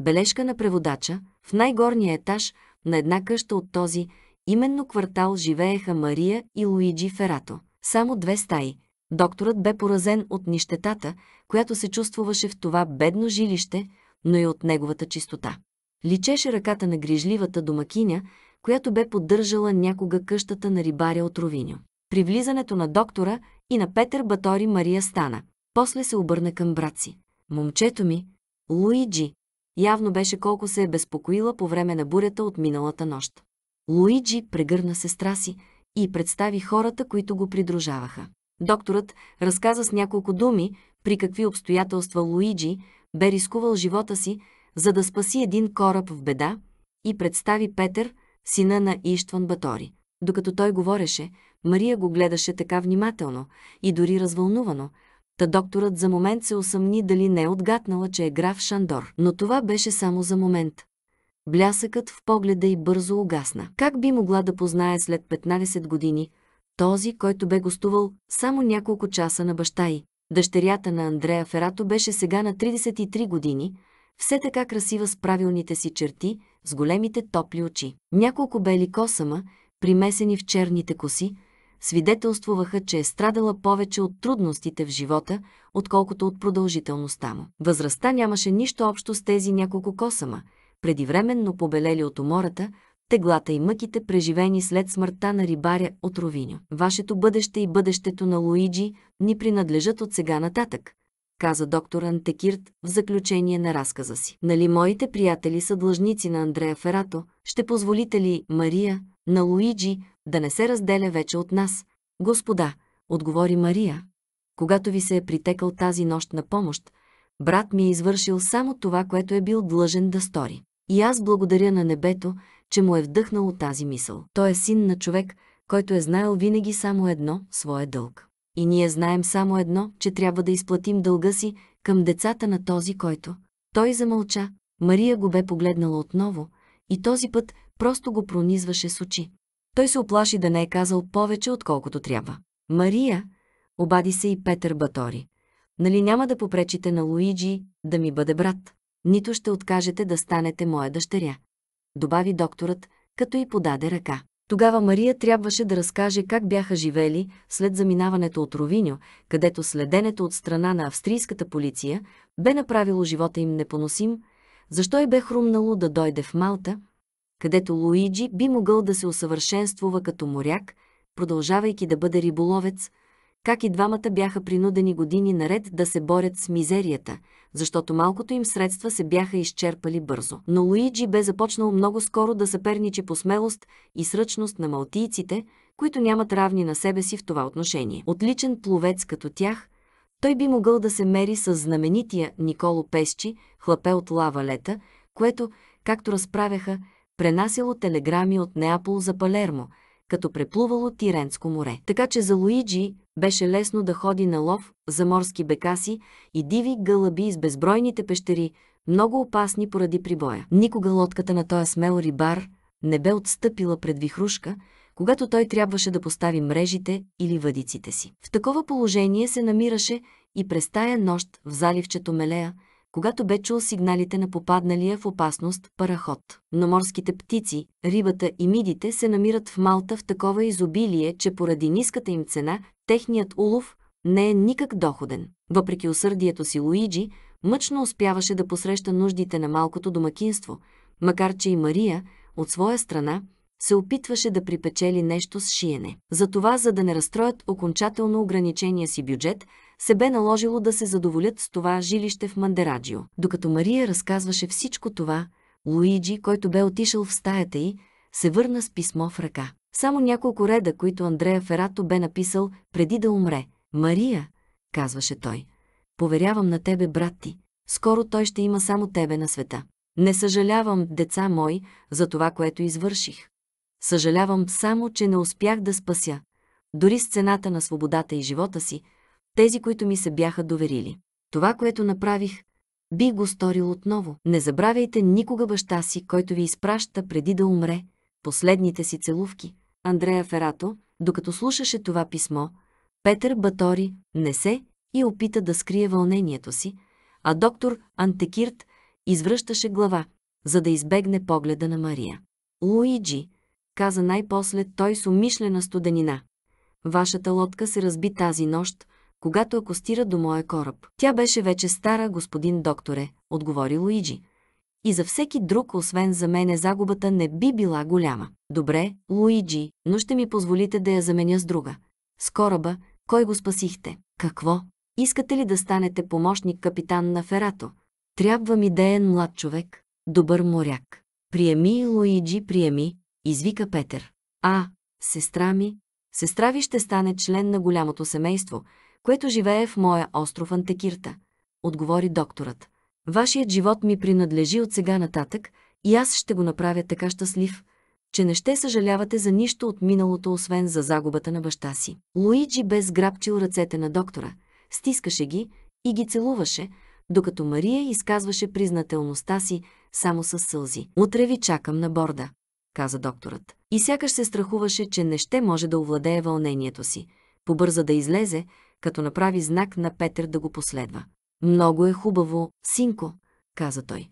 Бележка на преводача – в най-горния етаж на една къща от този, именно квартал живееха Мария и Луиджи Ферато – само две стаи. Докторът бе поразен от нищетата, която се чувствуваше в това бедно жилище, но и от неговата чистота. Личеше ръката на грижливата домакиня, която бе поддържала някога къщата на рибаря от Ровиньо. При влизането на доктора и на Петър Батори Мария стана. После се обърна към брат си. Момчето ми, Луиджи, явно беше колко се е безпокоила по време на бурята от миналата нощ. Луиджи прегърна сестра си, и представи хората, които го придружаваха. Докторът разказа с няколко думи при какви обстоятелства Луиджи бе рискувал живота си, за да спаси един кораб в беда и представи Петър, сина на Иштван Батори. Докато той говореше, Мария го гледаше така внимателно и дори развълнувано, та докторът за момент се усъмни дали не е отгатнала, че е граф Шандор. Но това беше само за момент. Блясъкът в погледа и бързо угасна. Как би могла да познае след 15 години този, който бе гостувал само няколко часа на баща й? Дъщерята на Андрея Ферато беше сега на 33 години, все така красива с правилните си черти, с големите топли очи. Няколко бели косама, примесени в черните коси, свидетелствуваха, че е страдала повече от трудностите в живота, отколкото от продължителността му. Възрастта нямаше нищо общо с тези няколко косама – предивременно побелели от умората, теглата и мъките, преживени след смъртта на рибаря от Ровиньо. Вашето бъдеще и бъдещето на Луиджи ни принадлежат от сега нататък, каза доктор Антекирт в заключение на разказа си. Нали моите приятели са длъжници на Андрея Ферато, ще позволите ли Мария на Луиджи да не се разделя вече от нас? Господа, отговори Мария, когато ви се е притекал тази нощ на помощ, брат ми е извършил само това, което е бил длъжен да стори. И аз благодаря на небето, че му е вдъхнало тази мисъл. Той е син на човек, който е знаел винаги само едно – своя дълг. И ние знаем само едно, че трябва да изплатим дълга си към децата на този, който. Той замълча, Мария го бе погледнала отново и този път просто го пронизваше с очи. Той се оплаши да не е казал повече, отколкото трябва. Мария, обади се и Петър Батори. Нали няма да попречите на Луиджи да ми бъде брат? нито ще откажете да станете моя дъщеря, добави докторът, като й подаде ръка. Тогава Мария трябваше да разкаже как бяха живели след заминаването от Ровиньо, където следенето от страна на австрийската полиция бе направило живота им непоносим, защо й бе хрумнало да дойде в Малта, където Луиджи би могъл да се усъвършенствува като моряк, продължавайки да бъде риболовец – как и двамата бяха принудени години наред да се борят с мизерията, защото малкото им средства се бяха изчерпали бързо. Но Луиджи бе започнал много скоро да съперничи по смелост и сръчност на малтийците, които нямат равни на себе си в това отношение. Отличен пловец като тях, той би могъл да се мери с знаменития Николо Пещи, хлапе от лава лета, което, както разправяха, пренасяло телеграми от Неапол за Палермо – като преплувало Тиренско море. Така че за Луиджи беше лесно да ходи на лов за морски бекаси и диви гълъби из безбройните пещери, много опасни поради прибоя. Никога лодката на този смел рибар не бе отстъпила пред вихрушка, когато той трябваше да постави мрежите или въдиците си. В такова положение се намираше и през тая нощ в заливчето Мелея – когато бе чул сигналите на попадналия в опасност параход. Но морските птици, рибата и мидите се намират в Малта в такова изобилие, че поради ниската им цена, техният улов не е никак доходен. Въпреки усърдието си Луиджи, мъчно успяваше да посреща нуждите на малкото домакинство, макар че и Мария, от своя страна, се опитваше да припечели нещо с шиене. Затова, за да не разстроят окончателно ограничения си бюджет, се бе наложило да се задоволят с това жилище в Мандераджио. Докато Мария разказваше всичко това, Луиджи, който бе отишъл в стаята й, се върна с писмо в ръка. Само няколко реда, които Андрея Ферато бе написал преди да умре. «Мария», казваше той, «поверявам на тебе, брат ти. Скоро той ще има само тебе на света. Не съжалявам, деца мои, за това, което извърших. Съжалявам само, че не успях да спася, дори с цената на свободата и живота си, тези, които ми се бяха доверили. Това, което направих, би го сторил отново. Не забравяйте никога баща си, който ви изпраща преди да умре. Последните си целувки. Андрея Ферато, докато слушаше това писмо, Петър Батори не се и опита да скрие вълнението си, а доктор Антекирт извръщаше глава, за да избегне погледа на Мария. Луиджи, каза най-после той с умишлена студенина. Вашата лодка се разби тази нощ, когато акостира до моя кораб. Тя беше вече стара, господин докторе, отговори Луиджи. И за всеки друг, освен за мене, загубата не би била голяма. Добре, Луиджи, но ще ми позволите да я заменя с друга. С кораба, кой го спасихте? Какво? Искате ли да станете помощник капитан на Ферато? Трябва ми деен млад човек, добър моряк. Приеми, Луиджи, приеми, извика Петър. А, сестра ми, сестра ви ще стане член на голямото семейство, което живее в моя остров Антекирта, отговори докторът. Вашият живот ми принадлежи от сега нататък и аз ще го направя така щастлив, че не ще съжалявате за нищо от миналото, освен за загубата на баща си. Луиджи бе сграбчил ръцете на доктора, стискаше ги и ги целуваше, докато Мария изказваше признателността си само с сълзи. «Утре ви чакам на борда», каза докторът. И сякаш се страхуваше, че не ще може да овладее вълнението си. Побърза да излезе, като направи знак на Петър да го последва. Много е хубаво, синко, каза той.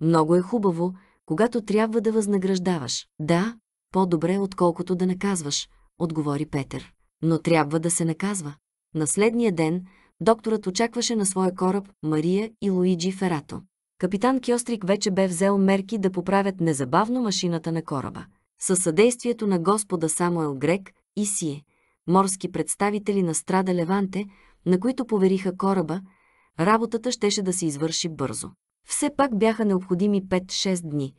Много е хубаво, когато трябва да възнаграждаваш. Да, по-добре, отколкото да наказваш, отговори Петър. Но трябва да се наказва. На следния ден докторът очакваше на своя кораб Мария и Луиджи Ферато. Капитан Кьострик вече бе взел мерки да поправят незабавно машината на кораба. Със съдействието на господа Самуел Грек и Сие – морски представители на страда Леванте, на които повериха кораба, работата щеше да се извърши бързо. Все пак бяха необходими 5-6 дни,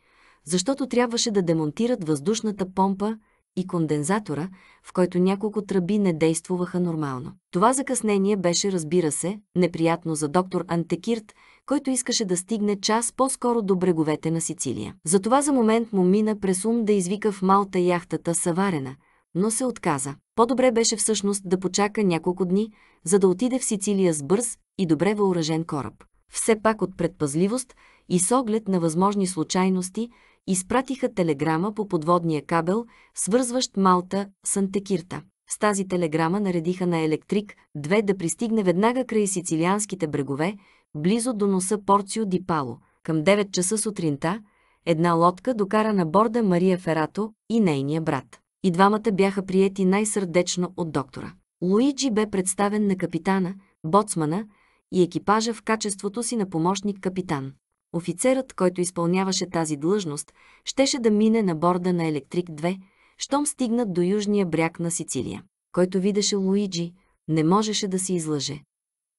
защото трябваше да демонтират въздушната помпа и кондензатора, в който няколко тръби не действуваха нормално. Това закъснение беше, разбира се, неприятно за доктор Антекирт, който искаше да стигне час по-скоро до бреговете на Сицилия. Затова за момент му мина през ум да извика в Малта яхтата Саварена – но се отказа. По-добре беше всъщност да почака няколко дни, за да отиде в Сицилия с бърз и добре въоръжен кораб. Все пак от предпазливост и с оглед на възможни случайности изпратиха телеграма по подводния кабел, свързващ Малта с Антекирта. С тази телеграма наредиха на Електрик 2 да пристигне веднага край сицилианските брегове, близо до носа Порцио Ди Пало. Към 9 часа сутринта една лодка докара на борда Мария Ферато и нейния брат и двамата бяха приети най-сърдечно от доктора. Луиджи бе представен на капитана, боцмана и екипажа в качеството си на помощник-капитан. Офицерът, който изпълняваше тази длъжност, щеше да мине на борда на Електрик 2, щом стигнат до южния бряг на Сицилия. Който видеше Луиджи, не можеше да се излъже.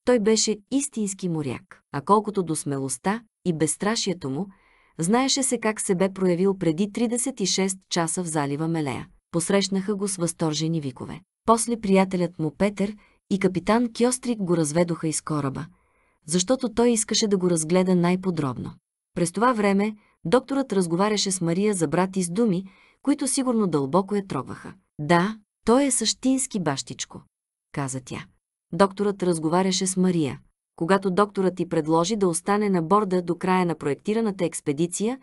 Той беше истински моряк. А колкото до смелостта и безстрашието му, знаеше се как се бе проявил преди 36 часа в залива Мелея посрещнаха го с възторжени викове. После приятелят му Петър и капитан Кьострик го разведоха из кораба, защото той искаше да го разгледа най-подробно. През това време докторът разговаряше с Мария за брат и с думи, които сигурно дълбоко я трогваха. Да, той е същински бащичко, каза тя. Докторът разговаряше с Мария. Когато докторът ти предложи да остане на борда до края на проектираната експедиция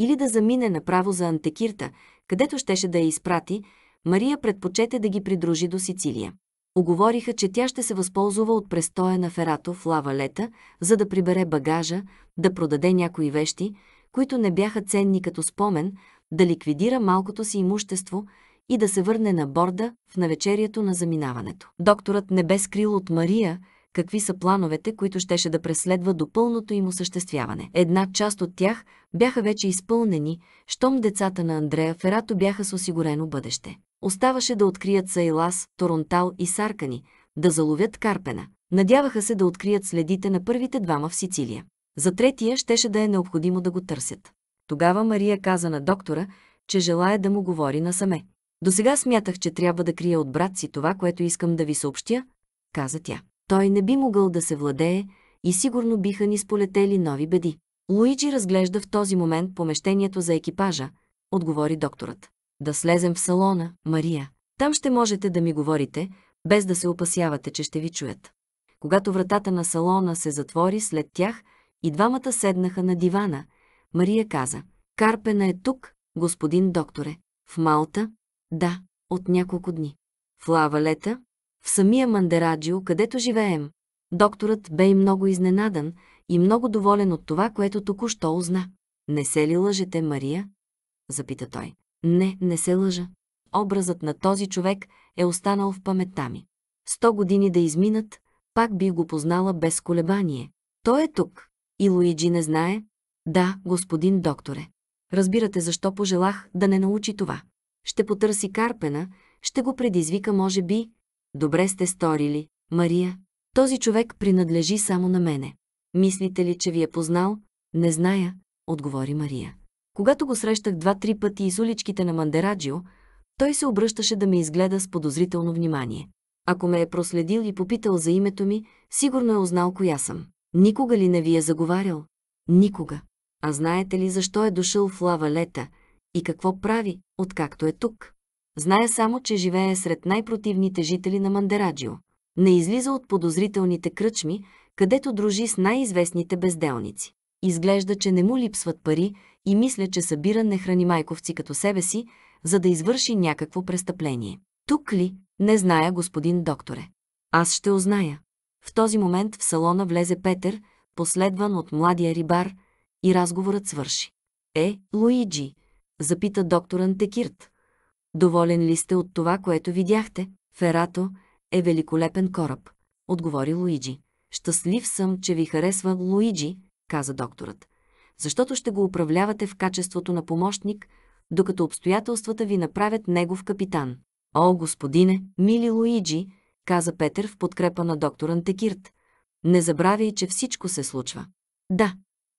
или да замине направо за Антекирта, където щеше да я изпрати, Мария предпочете да ги придружи до Сицилия. Оговориха, че тя ще се възползва от престоя на Ферато в лава лета, за да прибере багажа, да продаде някои вещи, които не бяха ценни като спомен, да ликвидира малкото си имущество и да се върне на борда в навечерието на заминаването. Докторът не бе скрил от Мария, какви са плановете, които щеше да преследва до пълното им осъществяване. Една част от тях бяха вече изпълнени, щом децата на Андрея Ферато бяха с осигурено бъдеще. Оставаше да открият Сайлас, Торонтал и Саркани, да заловят Карпена. Надяваха се да открият следите на първите двама в Сицилия. За третия щеше да е необходимо да го търсят. Тогава Мария каза на доктора, че желая да му говори насаме. До сега смятах, че трябва да крия от брат си това, което искам да ви съобщя, каза тя. Той не би могъл да се владее и сигурно биха ни сполетели нови беди. Луиджи разглежда в този момент помещението за екипажа, отговори докторът. Да слезем в салона, Мария. Там ще можете да ми говорите, без да се опасявате, че ще ви чуят. Когато вратата на салона се затвори след тях и двамата седнаха на дивана, Мария каза, Карпена е тук, господин докторе. В Малта? Да, от няколко дни. В Лавалета? в самия Мандераджио, където живеем. Докторът бе и много изненадан и много доволен от това, което току-що узна. Не се ли лъжете, Мария? Запита той. Не, не се лъжа. Образът на този човек е останал в паметта ми. Сто години да изминат, пак би го познала без колебание. Той е тук. И Луиджи не знае? Да, господин докторе. Разбирате защо пожелах да не научи това. Ще потърси Карпена, ще го предизвика, може би, Добре сте сторили, Мария. Този човек принадлежи само на мене. Мислите ли, че ви е познал? Не зная, отговори Мария. Когато го срещах два-три пъти из уличките на Мандераджио, той се обръщаше да ме изгледа с подозрително внимание. Ако ме е проследил и попитал за името ми, сигурно е узнал коя съм. Никога ли не ви е заговарял? Никога. А знаете ли защо е дошъл в лава лета и какво прави, откакто е тук? Зная само, че живее сред най-противните жители на Мандераджио. Не излиза от подозрителните кръчми, където дружи с най-известните безделници. Изглежда, че не му липсват пари и мисля, че събира нехрани майковци като себе си, за да извърши някакво престъпление. Тук ли? Не зная, господин докторе. Аз ще узная. В този момент в салона влезе Петър, последван от младия рибар, и разговорът свърши. Е, Луиджи, запита доктор Текирт. Доволен ли сте от това, което видяхте? Ферато е великолепен кораб, отговори Луиджи. Щастлив съм, че ви харесва Луиджи, каза докторът, защото ще го управлявате в качеството на помощник, докато обстоятелствата ви направят негов капитан. О, господине, мили Луиджи, каза Петър в подкрепа на доктор Антекирт. Не забравяй, че всичко се случва. Да,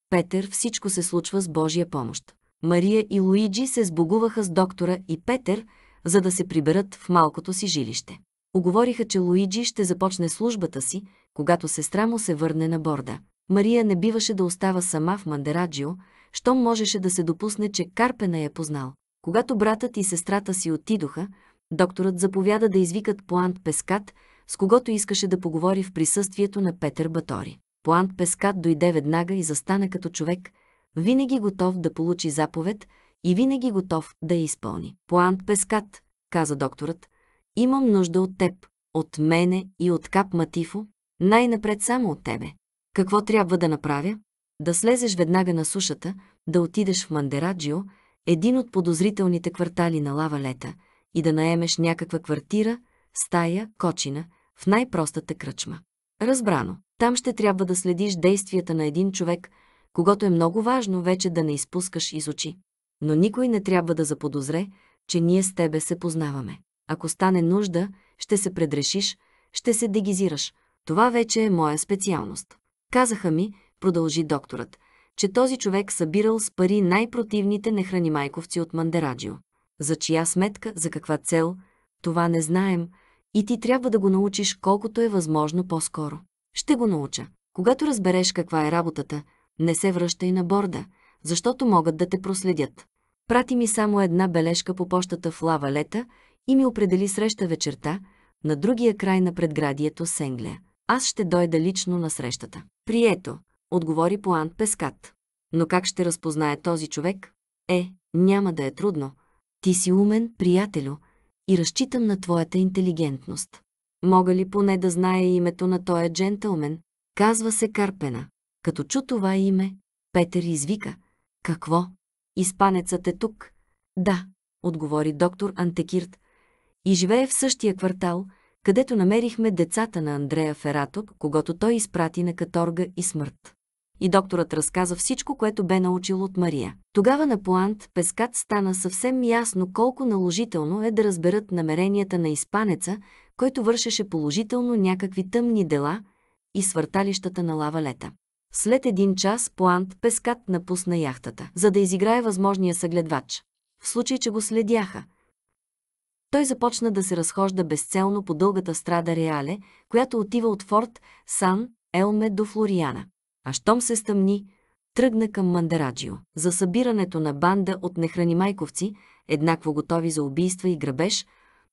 Петър, всичко се случва с Божия помощ. Мария и Луиджи се сбогуваха с доктора и Петър, за да се приберат в малкото си жилище. Оговориха, че Луиджи ще започне службата си, когато сестра му се върне на борда. Мария не биваше да остава сама в Мандераджио, щом можеше да се допусне, че Карпена я познал. Когато братът и сестрата си отидоха, докторът заповяда да извикат Плант Пескат, с когото искаше да поговори в присъствието на Петър Батори. Пуант Пескат дойде веднага и застана като човек – винаги готов да получи заповед и винаги готов да я изпълни. Плант Пескат, каза докторът, имам нужда от теб, от мене и от Кап Матифо, най-напред само от тебе. Какво трябва да направя? Да слезеш веднага на сушата, да отидеш в Мандераджио, един от подозрителните квартали на Лава Лета, и да наемеш някаква квартира, стая, кочина, в най-простата кръчма. Разбрано, там ще трябва да следиш действията на един човек – когато е много важно вече да не изпускаш из очи. Но никой не трябва да заподозре, че ние с тебе се познаваме. Ако стане нужда, ще се предрешиш, ще се дегизираш. Това вече е моя специалност. Казаха ми, продължи докторът, че този човек събирал с пари най-противните нехранимайковци от Мандераджио. За чия сметка, за каква цел, това не знаем и ти трябва да го научиш колкото е възможно по-скоро. Ще го науча. Когато разбереш каква е работата, не се връщай на борда, защото могат да те проследят. Прати ми само една бележка по пощата в лава лета и ми определи среща вечерта на другия край на предградието Сенгле. Аз ще дойда лично на срещата. Прието, отговори Поан Пескат. Но как ще разпознае този човек? Е, няма да е трудно. Ти си умен, приятелю, и разчитам на твоята интелигентност. Мога ли поне да знае името на този джентълмен? Казва се Карпена. Като чу това име, Петър извика. Какво? Испанецът е тук. Да, отговори доктор Антекирт. И живее в същия квартал, където намерихме децата на Андрея Ферато, когато той изпрати на каторга и смърт. И докторът разказа всичко, което бе научил от Мария. Тогава на Пуант Пескат стана съвсем ясно колко наложително е да разберат намеренията на испанеца, който вършеше положително някакви тъмни дела и свърталищата на лавалета. След един час Плант Пескат напусна яхтата, за да изиграе възможния съгледвач. В случай, че го следяха, той започна да се разхожда безцелно по дългата страда Реале, която отива от Форт Сан Елме до Флориана. А щом се стъмни, тръгна към Мандараджио за събирането на банда от нехранимайковци, еднакво готови за убийства и грабеж,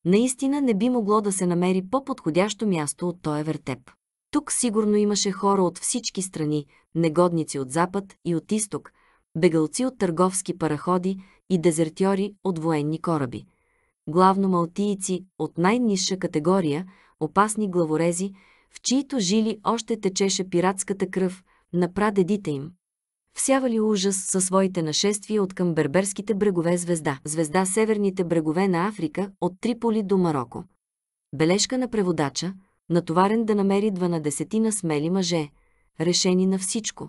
наистина не би могло да се намери по-подходящо място от този вертеп. Тук сигурно имаше хора от всички страни, негодници от запад и от изток, бегалци от търговски параходи и дезертьори от военни кораби. Главно малтийци от най-низша категория, опасни главорези, в чието жили още течеше пиратската кръв на прадедите им. Всявали ужас със своите нашествия от към берберските брегове звезда, звезда северните брегове на Африка от Триполи до Марокко. Бележка на преводача – натоварен да намери 12 на смели мъже, решени на всичко.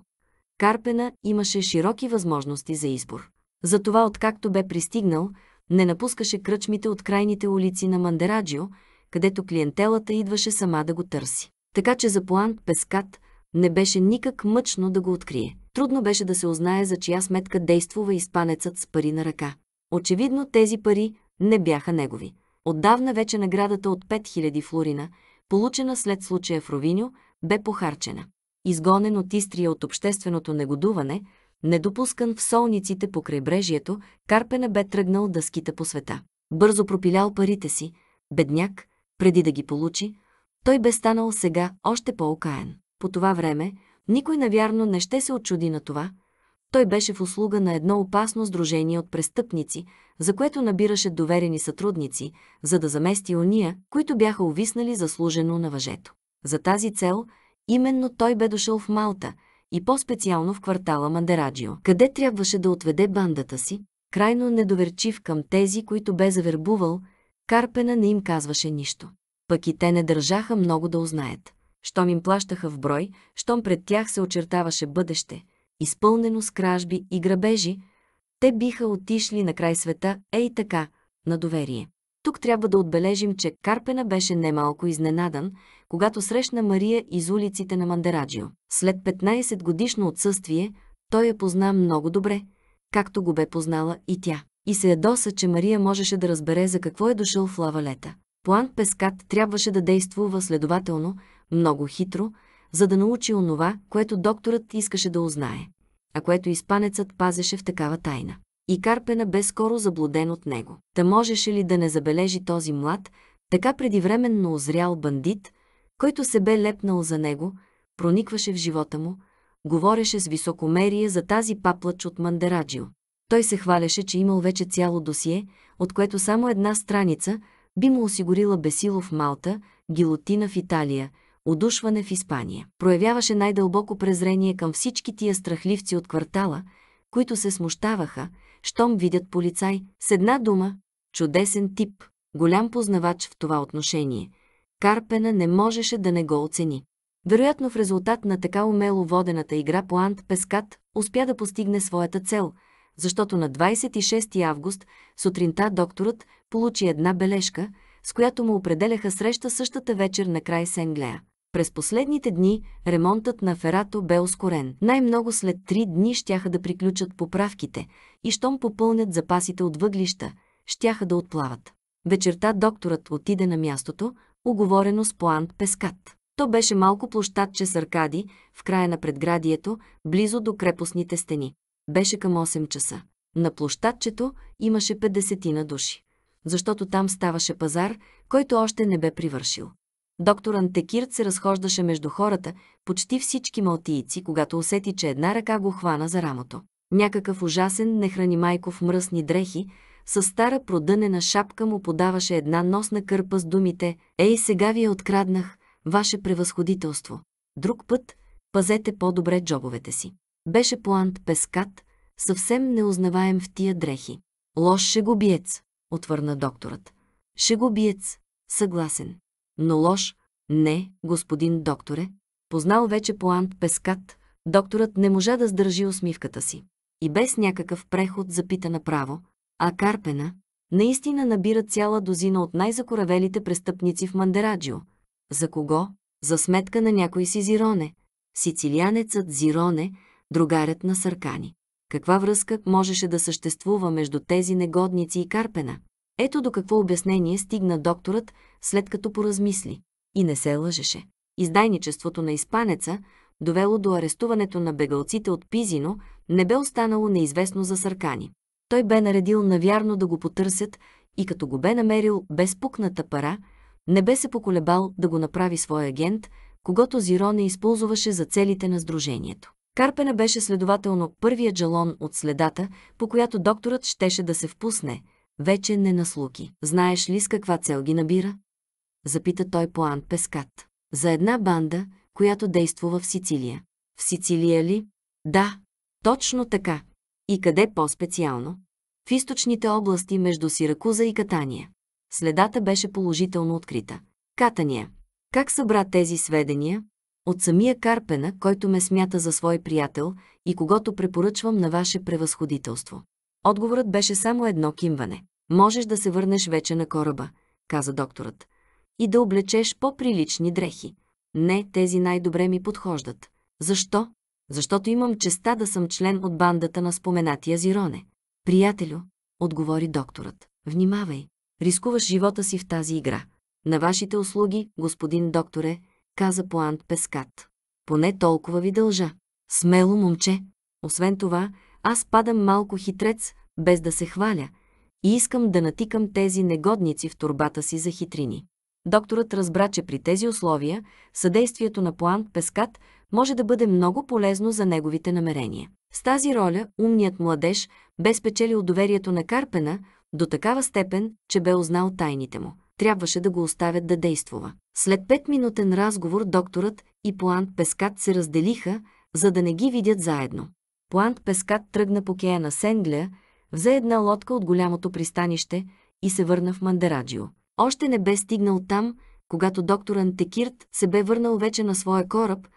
Карпена имаше широки възможности за избор. Затова откакто бе пристигнал, не напускаше кръчмите от крайните улици на Мандераджио, където клиентелата идваше сама да го търси. Така че за Пуант Пескат не беше никак мъчно да го открие. Трудно беше да се узнае за чия сметка действува изпанецът с пари на ръка. Очевидно тези пари не бяха негови. Отдавна вече наградата от 5000 флорина – получена след случая в Ровиньо, бе похарчена. Изгонен от Истрия от общественото негодуване, недопускан в солниците по крайбрежието, Карпена бе тръгнал да скита по света. Бързо пропилял парите си, бедняк, преди да ги получи, той бе станал сега още по-окаен. По това време, никой навярно не ще се очуди на това, той беше в услуга на едно опасно сдружение от престъпници, за което набираше доверени сътрудници, за да замести ония, които бяха увиснали заслужено на въжето. За тази цел именно той бе дошъл в Малта и по-специално в квартала Мандераджио, къде трябваше да отведе бандата си, крайно недоверчив към тези, които бе завербувал, Карпена не им казваше нищо. Пък и те не държаха много да узнаят. Щом им плащаха в брой, щом пред тях се очертаваше бъдеще – изпълнено с кражби и грабежи, те биха отишли на край света, ей така, на доверие. Тук трябва да отбележим, че Карпена беше немалко изненадан, когато срещна Мария из улиците на Мандераджио. След 15 годишно отсъствие, той я позна много добре, както го бе познала и тя. И се ядоса, че Мария можеше да разбере за какво е дошъл в лавалета. План Пескат трябваше да действува следователно, много хитро, за да научи онова, което докторът искаше да узнае, а което испанецът пазеше в такава тайна. И Карпена бе скоро заблуден от него. Та можеше ли да не забележи този млад, така предивременно озрял бандит, който се бе лепнал за него, проникваше в живота му, говореше с високомерие за тази паплач от Мандераджио. Той се хваляше, че имал вече цяло досие, от което само една страница би му осигурила Бесилов Малта, гилотина в Италия – Удушване в Испания. Проявяваше най-дълбоко презрение към всички тия страхливци от квартала, които се смущаваха, щом видят полицай. С една дума, чудесен тип, голям познавач в това отношение. Карпена не можеше да не го оцени. Вероятно в резултат на така умело водената игра по Ант Пескат успя да постигне своята цел, защото на 26 август сутринта докторът получи една бележка, с която му определяха среща същата вечер на край Сенглея. През последните дни ремонтът на ферато бе ускорен. Най-много след три дни щяха да приключат поправките и щом попълнят запасите от въглища, щяха да отплават. Вечерта докторът отиде на мястото, оговорено с Плант Пескат. То беше малко площадче с аркади, в края на предградието, близо до крепостните стени. Беше към 8 часа. На площадчето имаше 50 на души, защото там ставаше пазар, който още не бе привършил. Доктор Антекирт се разхождаше между хората, почти всички малтийци, когато усети, че една ръка го хвана за рамото. Някакъв ужасен, нехрани майков мръсни дрехи, с стара продънена шапка му подаваше една носна кърпа с думите «Ей, сега ви я откраднах, ваше превъзходителство». Друг път пазете по-добре джобовете си. Беше плант пескат, съвсем неузнаваем в тия дрехи. Лош шегобиец, отвърна докторът. Шегобиец, съгласен но лош. Не, господин докторе, познал вече поант Пескат, докторът не можа да сдържи усмивката си. И без някакъв преход запита направо, а Карпена наистина набира цяла дозина от най-закоравелите престъпници в Мандераджио. За кого? За сметка на някой си Зироне. Сицилианецът Зироне, другарят на Саркани. Каква връзка можеше да съществува между тези негодници и Карпена? Ето до какво обяснение стигна докторът, след като поразмисли. И не се лъжеше. Издайничеството на испанеца, довело до арестуването на бегалците от Пизино, не бе останало неизвестно за Саркани. Той бе наредил навярно да го потърсят и като го бе намерил без пукната пара, не бе се поколебал да го направи свой агент, когато Зиро не използваше за целите на сдружението. Карпена беше следователно първият джалон от следата, по която докторът щеше да се впусне, вече не на слуки. Знаеш ли с каква цел ги набира? запита той по Ант Пескат. За една банда, която действува в Сицилия. В Сицилия ли? Да, точно така. И къде по-специално? В източните области между Сиракуза и Катания. Следата беше положително открита. Катания. Как събра тези сведения? От самия Карпена, който ме смята за свой приятел и когато препоръчвам на ваше превъзходителство. Отговорът беше само едно кимване. Можеш да се върнеш вече на кораба, каза докторът и да облечеш по-прилични дрехи. Не, тези най-добре ми подхождат. Защо? Защото имам честа да съм член от бандата на споменатия Зироне. Приятелю, отговори докторът. Внимавай, рискуваш живота си в тази игра. На вашите услуги, господин докторе, каза Поант Пескат. Поне толкова ви дължа. Смело, момче. Освен това, аз падам малко хитрец, без да се хваля, и искам да натикам тези негодници в турбата си за хитрини. Докторът разбра, че при тези условия съдействието на Пуант Пескат може да бъде много полезно за неговите намерения. С тази роля умният младеж бе спечелил доверието на Карпена до такава степен, че бе узнал тайните му. Трябваше да го оставят да действува. След петминутен разговор докторът и Плант Пескат се разделиха, за да не ги видят заедно. Плант Пескат тръгна по кея на Сенгля, взе една лодка от голямото пристанище и се върна в Мандераджио. Още не бе стигнал там, когато доктор Антекирт се бе върнал вече на своя кораб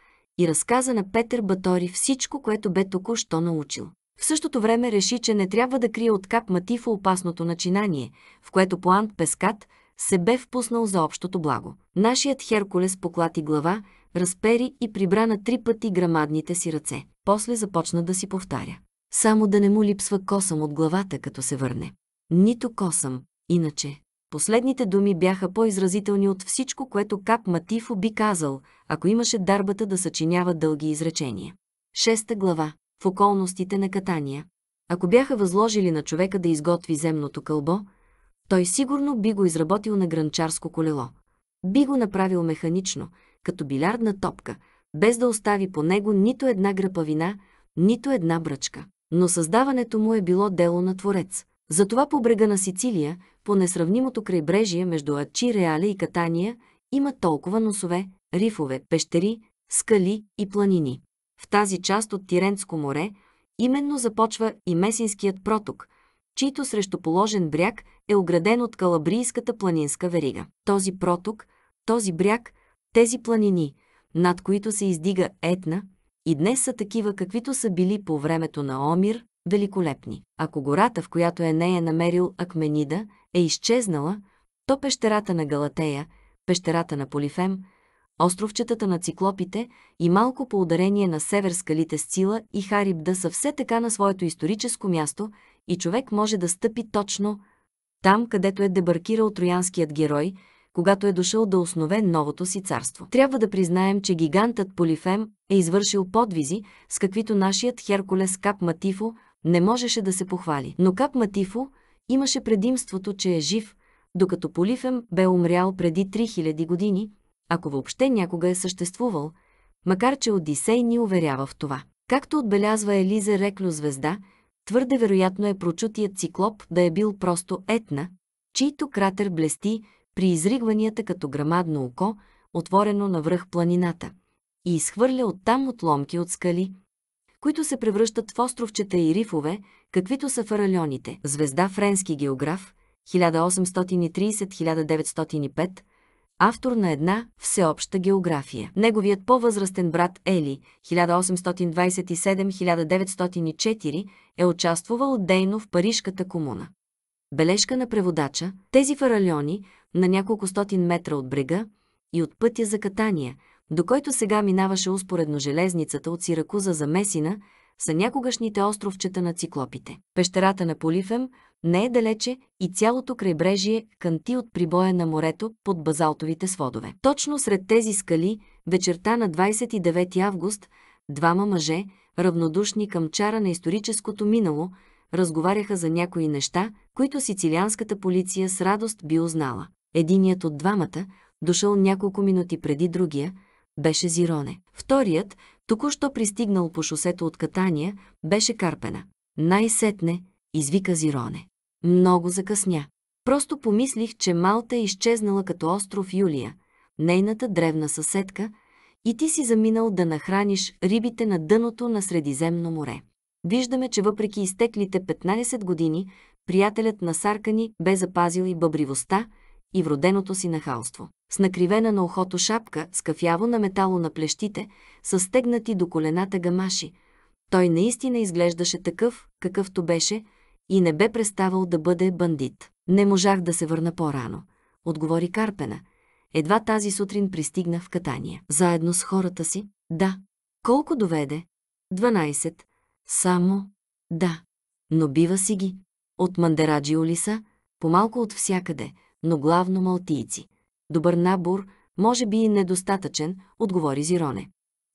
и разказа на Петър Батори всичко, което бе току-що научил. В същото време реши, че не трябва да крие от кап Матифа опасното начинание, в което Плант Пескат се бе впуснал за общото благо. Нашият Херкулес поклати глава, разпери и прибра на три пъти грамадните си ръце. После започна да си повтаря. Само да не му липсва косъм от главата, като се върне. Нито косъм, иначе. Последните думи бяха по-изразителни от всичко, което Кап Матифо би казал, ако имаше дарбата да съчинява дълги изречения. Шеста глава. В околностите на катания. Ако бяха възложили на човека да изготви земното кълбо, той сигурно би го изработил на гранчарско колело. Би го направил механично, като билярдна топка, без да остави по него нито една гръпавина, нито една бръчка. Но създаването му е било дело на творец. Затова по брега на Сицилия, по несравнимото крайбрежие между Ачи, Реале и Катания има толкова носове, рифове, пещери, скали и планини. В тази част от Тиренско море именно започва и Месинският проток, чийто срещуположен бряг е ограден от Калабрийската планинска верига. Този проток, този бряг, тези планини, над които се издига Етна, и днес са такива, каквито са били по времето на Омир, великолепни. Ако гората, в която е нея намерил Акменида, е изчезнала, то пещерата на Галатея, пещерата на Полифем, островчетата на циклопите и малко по ударение на север скалите Сцила и Харибда са все така на своето историческо място и човек може да стъпи точно там, където е дебаркирал троянският герой, когато е дошъл да основе новото си царство. Трябва да признаем, че гигантът Полифем е извършил подвизи, с каквито нашият Херкулес Кап Матифо не можеше да се похвали. Но Кап Матифо имаше предимството, че е жив, докато Полифем бе умрял преди 3000 години, ако въобще някога е съществувал, макар че Одисей ни уверява в това. Както отбелязва Елиза Реклю звезда, твърде вероятно е прочутият циклоп да е бил просто Етна, чийто кратер блести при изригванията като грамадно око, отворено навръх планината, и изхвърля оттам отломки от скали, които се превръщат в островчета и рифове, каквито са фаралионите. Звезда френски географ, 1830-1905, автор на една всеобща география. Неговият по-възрастен брат Ели, 1827-1904, е участвувал дейно в Парижката комуна. Бележка на преводача, тези фаралиони на няколко стотин метра от брега и от пътя за катания – до който сега минаваше успоредно железницата от Сиракуза за Месина, са някогашните островчета на циклопите. Пещерата на Полифем не е далече и цялото крайбрежие канти от прибоя на морето под базалтовите сводове. Точно сред тези скали, вечерта на 29 август, двама мъже, равнодушни към чара на историческото минало, разговаряха за някои неща, които сицилианската полиция с радост би узнала. Единият от двамата, дошъл няколко минути преди другия, беше Зироне. Вторият, току-що пристигнал по шосето от Катания, беше Карпена. Най-сетне, извика Зироне. Много закъсня. Просто помислих, че Малта е изчезнала като остров Юлия, нейната древна съседка, и ти си заминал да нахраниш рибите на дъното на Средиземно море. Виждаме, че въпреки изтеклите 15 години, приятелят на Саркани бе запазил и бъбривостта, и вроденото си нахалство. С накривена на ухото шапка, с кафяво на метало на плещите, са стегнати до колената гамаши. Той наистина изглеждаше такъв, какъвто беше, и не бе преставал да бъде бандит. Не можах да се върна по-рано, отговори Карпена. Едва тази сутрин пристигна в катания. Заедно с хората си? Да. Колко доведе? 12. Само? Да. Но бива си ги. От Мандераджи по помалко от всякъде, но главно малтийци. Добър набор, може би и недостатъчен, отговори Зироне.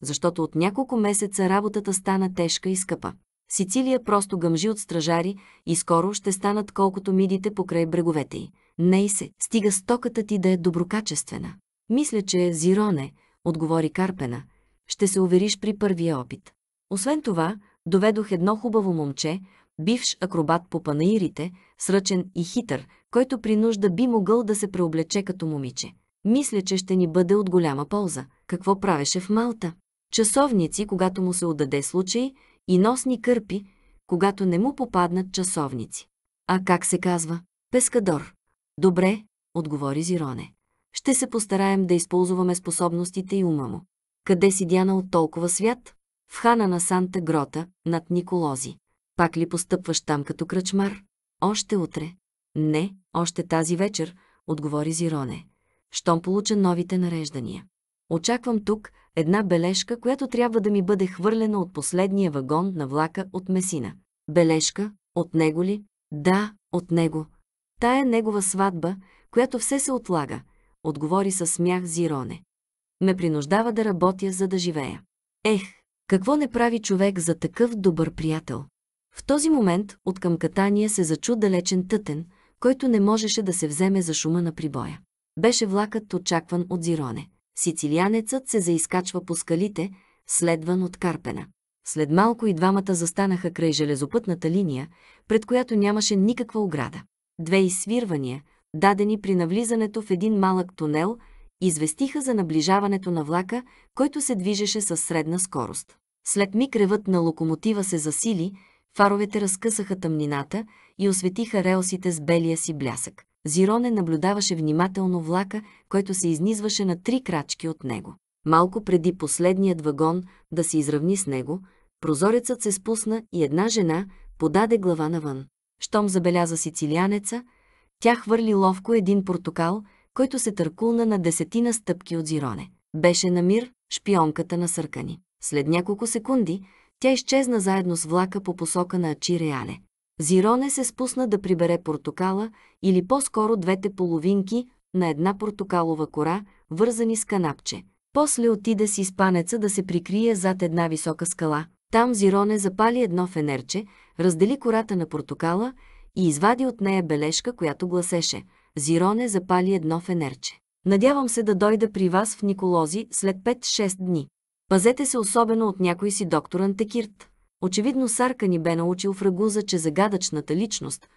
Защото от няколко месеца работата стана тежка и скъпа. Сицилия просто гъмжи от стражари и скоро ще станат колкото мидите покрай бреговете й. Ней се, стига стоката ти да е доброкачествена. Мисля, че Зироне, отговори Карпена, ще се увериш при първия опит. Освен това, доведох едно хубаво момче, бивш акробат по панаирите, сръчен и хитър, който при нужда би могъл да се преоблече като момиче. Мисля, че ще ни бъде от голяма полза. Какво правеше в Малта? Часовници, когато му се отдаде случай, и носни кърпи, когато не му попаднат часовници. А как се казва? Пескадор. Добре, отговори Зироне. Ще се постараем да използваме способностите и ума му. Къде си Диана от толкова свят? В хана на Санта Грота, над Николози. Пак ли постъпваш там като кръчмар? Още утре. Не, още тази вечер, отговори Зироне. Щом получа новите нареждания. Очаквам тук една бележка, която трябва да ми бъде хвърлена от последния вагон на влака от Месина. Бележка? От него ли? Да, от него. Тая негова сватба, която все се отлага, отговори със смях Зироне. Ме принуждава да работя, за да живея. Ех, какво не прави човек за такъв добър приятел? В този момент от към катания се зачу далечен тътен, който не можеше да се вземе за шума на прибоя. Беше влакът очакван от Зироне. Сицилианецът се заискачва по скалите, следван от Карпена. След малко и двамата застанаха край железопътната линия, пред която нямаше никаква ограда. Две изсвирвания, дадени при навлизането в един малък тунел, известиха за наближаването на влака, който се движеше със средна скорост. След миг ревът на локомотива се засили, Фаровете разкъсаха тъмнината и осветиха релсите с белия си блясък. Зироне наблюдаваше внимателно влака, който се изнизваше на три крачки от него. Малко преди последният вагон да се изравни с него, прозорецът се спусна и една жена подаде глава навън. Щом забеляза сицилианеца, тя хвърли ловко един портокал, който се търкулна на десетина стъпки от Зироне. Беше на мир шпионката на съркани. След няколко секунди тя изчезна заедно с влака по посока на Ачиреале. Зироне се спусна да прибере портокала или по-скоро двете половинки на една портокалова кора, вързани с канапче. После отида си спанеца да се прикрие зад една висока скала. Там Зироне запали едно фенерче, раздели кората на портокала и извади от нея бележка, която гласеше «Зироне запали едно фенерче». Надявам се да дойда при вас в Николози след 5-6 дни. Пазете се особено от някой си доктор Антекирт. Очевидно Сарка ни бе научил в Рагуза, че загадъчната личност,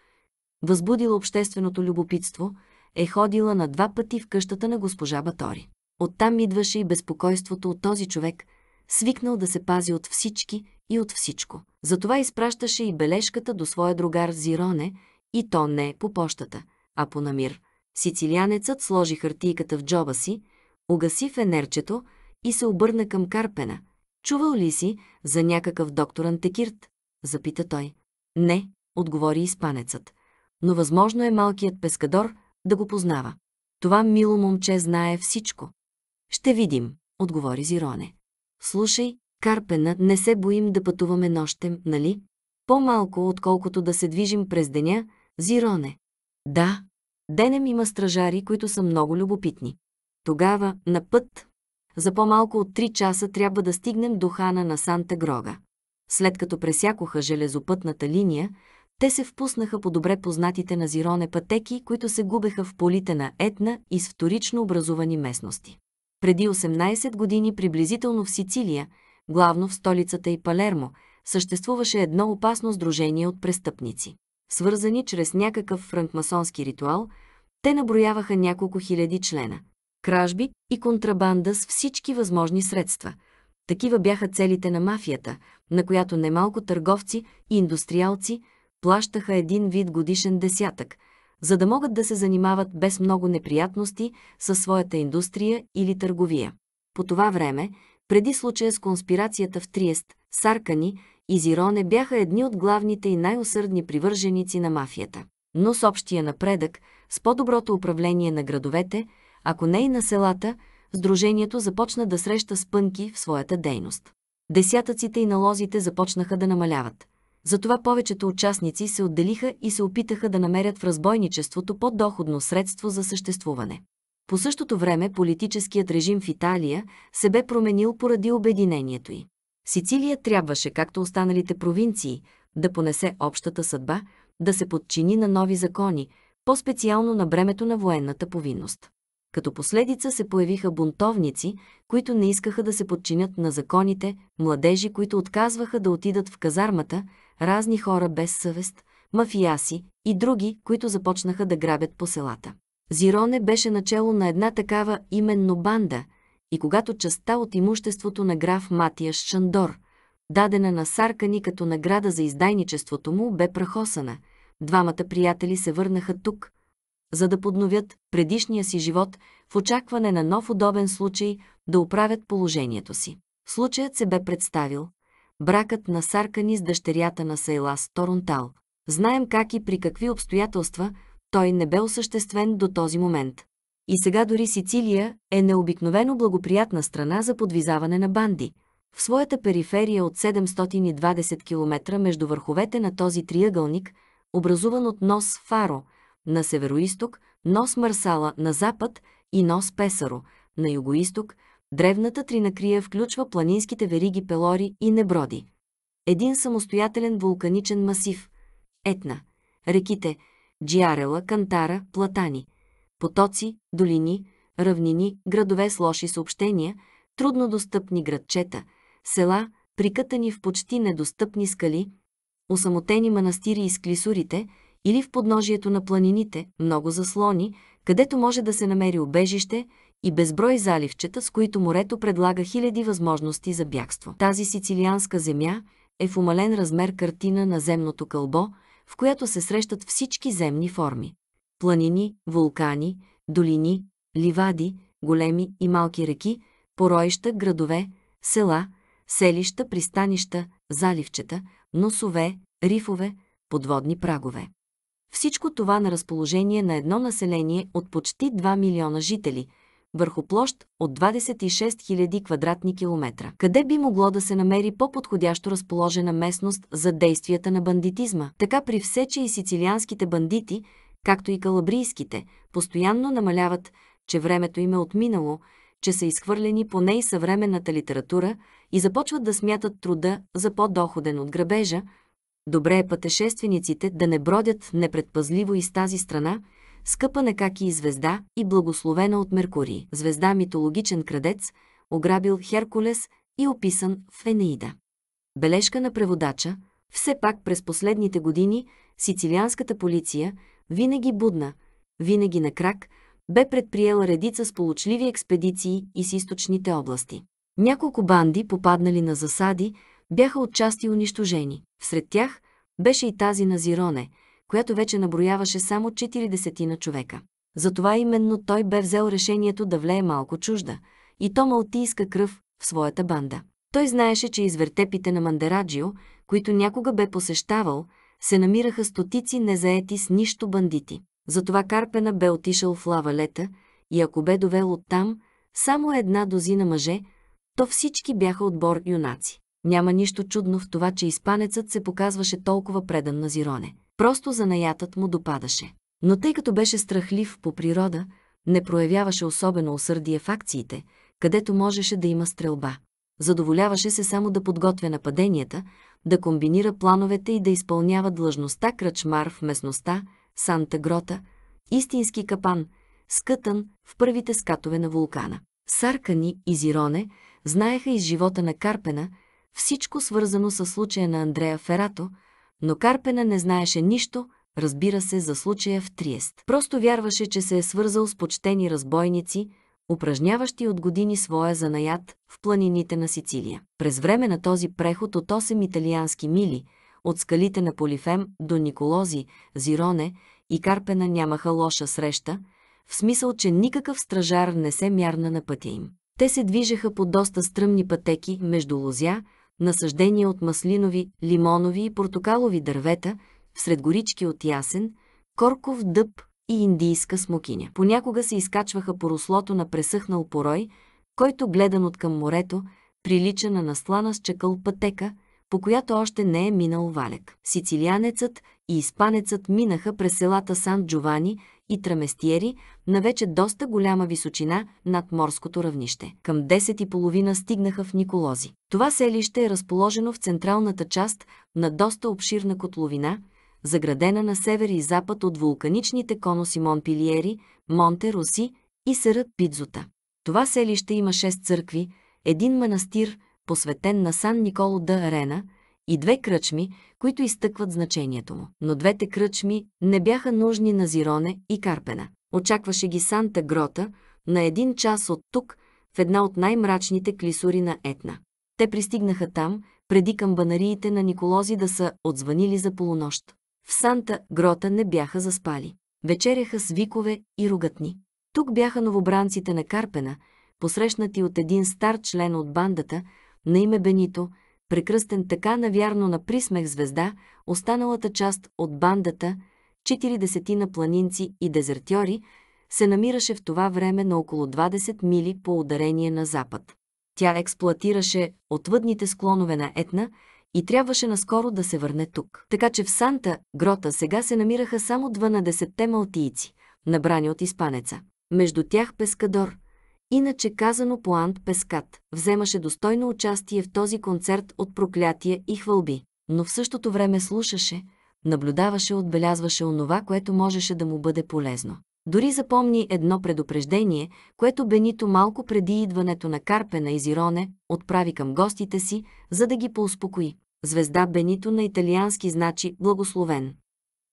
възбудила общественото любопитство, е ходила на два пъти в къщата на госпожа Батори. Оттам идваше и безпокойството от този човек, свикнал да се пази от всички и от всичко. Затова изпращаше и бележката до своя другар Зироне, и то не по пощата, а по намир. Сицилианецът сложи хартийката в джоба си, угаси фенерчето, и се обърна към Карпена. Чувал ли си за някакъв доктор Антекирт? Запита той. Не, отговори испанецът. Но възможно е малкият пескадор да го познава. Това мило момче знае всичко. Ще видим, отговори Зироне. Слушай, Карпена, не се боим да пътуваме нощем, нали? По-малко, отколкото да се движим през деня, Зироне. Да, денем има стражари, които са много любопитни. Тогава, на път, за по-малко от 3 часа трябва да стигнем до хана на Санта Грога. След като пресякоха железопътната линия, те се впуснаха по добре познатите на Зироне пътеки, които се губеха в полите на Етна и с вторично образувани местности. Преди 18 години приблизително в Сицилия, главно в столицата и Палермо, съществуваше едно опасно сдружение от престъпници. Свързани чрез някакъв франкмасонски ритуал, те наброяваха няколко хиляди члена – кражби и контрабанда с всички възможни средства. Такива бяха целите на мафията, на която немалко търговци и индустриалци плащаха един вид годишен десятък, за да могат да се занимават без много неприятности със своята индустрия или търговия. По това време, преди случая с конспирацията в Триест, Саркани и Зироне бяха едни от главните и най-усърдни привърженици на мафията. Но с общия напредък, с по-доброто управление на градовете – ако не и на селата, Сдружението започна да среща спънки в своята дейност. Десятъците и налозите започнаха да намаляват. Затова повечето участници се отделиха и се опитаха да намерят в разбойничеството по-доходно средство за съществуване. По същото време политическият режим в Италия се бе променил поради обединението й. Сицилия трябваше, както останалите провинции, да понесе общата съдба, да се подчини на нови закони, по-специално на бремето на военната повинност. Като последица се появиха бунтовници, които не искаха да се подчинят на законите, младежи, които отказваха да отидат в казармата, разни хора без съвест, мафияси и други, които започнаха да грабят по селата. Зироне беше начало на една такава именно банда и когато частта от имуществото на граф Матия Шандор, дадена на Саркани като награда за издайничеството му, бе прахосана, двамата приятели се върнаха тук – за да подновят предишния си живот в очакване на нов удобен случай да оправят положението си. Случаят се бе представил бракът на Саркани с дъщерята на Сайлас Торонтал. Знаем как и при какви обстоятелства той не бе осъществен до този момент. И сега дори Сицилия е необикновено благоприятна страна за подвизаване на банди. В своята периферия от 720 км между върховете на този триъгълник, образуван от нос Фаро, на североизток, нос Марсала на запад и нос Песаро на югоизток, древната тринакрия включва планинските вериги Пелори и Неброди. Един самостоятелен вулканичен масив – Етна, реките Джиарела, Кантара, Платани, потоци, долини, равнини, градове с лоши съобщения, труднодостъпни градчета, села, прикътани в почти недостъпни скали, осамотени манастири и склисурите или в подножието на планините, много заслони, където може да се намери убежище и безброй заливчета, с които морето предлага хиляди възможности за бягство. Тази сицилианска земя е в умален размер картина на земното кълбо, в която се срещат всички земни форми. Планини, вулкани, долини, ливади, големи и малки реки, пороища, градове, села, селища, пристанища, заливчета, носове, рифове, подводни прагове. Всичко това на разположение на едно население от почти 2 милиона жители, върху площ от 26 000 квадратни километра. Къде би могло да се намери по-подходящо разположена местност за действията на бандитизма? Така при все, че и сицилианските бандити, както и калабрийските, постоянно намаляват, че времето им е отминало, че са изхвърлени по ней съвременната литература и започват да смятат труда за по-доходен от грабежа, Добре е пътешествениците да не бродят непредпазливо из тази страна, скъпа на как и звезда и благословена от Меркурий. Звезда митологичен крадец, ограбил Херкулес и описан в Енеида. Бележка на преводача – все пак през последните години сицилианската полиция, винаги будна, винаги на крак, бе предприела редица сполучливи експедиции и с източните области. Няколко банди попаднали на засади, бяха отчасти унищожени. Всред тях беше и тази на Зироне, която вече наброяваше само 40 на човека. Затова именно той бе взел решението да влее малко чужда, и то малтийска кръв в своята банда. Той знаеше, че извертепите на Мандераджио, които някога бе посещавал, се намираха стотици незаети с нищо бандити. Затова Карпена бе отишъл в лавалета и ако бе довел оттам само една дозина мъже, то всички бяха отбор юнаци. Няма нищо чудно в това, че испанецът се показваше толкова предан на Зироне. Просто занаятът му допадаше. Но тъй като беше страхлив по природа, не проявяваше особено усърдие в акциите, където можеше да има стрелба. Задоволяваше се само да подготвя нападенията, да комбинира плановете и да изпълнява длъжността кръчмар в местността Санта Грота, истински капан, скътан в първите скатове на вулкана. Саркани и Зироне знаеха из живота на Карпена, всичко свързано с случая на Андрея Ферато, но Карпена не знаеше нищо, разбира се, за случая в Триест. Просто вярваше, че се е свързал с почтени разбойници, упражняващи от години своя занаят в планините на Сицилия. През време на този преход от 8 италиански мили, от скалите на Полифем до Николози, Зироне и Карпена нямаха лоша среща, в смисъл, че никакъв стражар не се мярна на пътя им. Те се движеха по доста стръмни пътеки между лозя, насъждения от маслинови, лимонови и портокалови дървета, всред горички от ясен, корков дъб и индийска смокиня. Понякога се изкачваха по руслото на пресъхнал порой, който, гледан от към морето, прилича на наслана с чакъл пътека, по която още не е минал валек. Сицилианецът и испанецът минаха през селата Сан Джовани, и Траместиери на вече доста голяма височина над морското равнище. Към 10.30 стигнаха в Николози. Това селище е разположено в централната част на доста обширна котловина, заградена на север и запад от вулканичните конуси Монпилиери, Монте Руси и Серът Пидзота. Това селище има 6 църкви, един манастир, посветен на Сан Николо да Арена – и две кръчми, които изтъкват значението му. Но двете кръчми не бяха нужни на Зироне и Карпена. Очакваше ги Санта Грота на един час от тук, в една от най-мрачните клисури на Етна. Те пристигнаха там, преди камбанариите на Николози да са отзванили за полунощ. В Санта Грота не бяха заспали. Вечеряха с викове и ругатни. Тук бяха новобранците на Карпена, посрещнати от един стар член от бандата, на име Бенито – прекръстен така навярно на присмех звезда, останалата част от бандата, 40 на планинци и дезертьори, се намираше в това време на около 20 мили по ударение на запад. Тя експлоатираше отвъдните склонове на Етна и трябваше наскоро да се върне тук. Така че в Санта, Грота, сега се намираха само 12-те малтийци, набрани от испанеца. Между тях Пескадор, иначе казано по ант Пескат, вземаше достойно участие в този концерт от проклятия и хвалби, но в същото време слушаше, наблюдаваше, отбелязваше онова, което можеше да му бъде полезно. Дори запомни едно предупреждение, което Бенито малко преди идването на Карпена и Зироне отправи към гостите си, за да ги поуспокои. Звезда Бенито на италиански значи «благословен».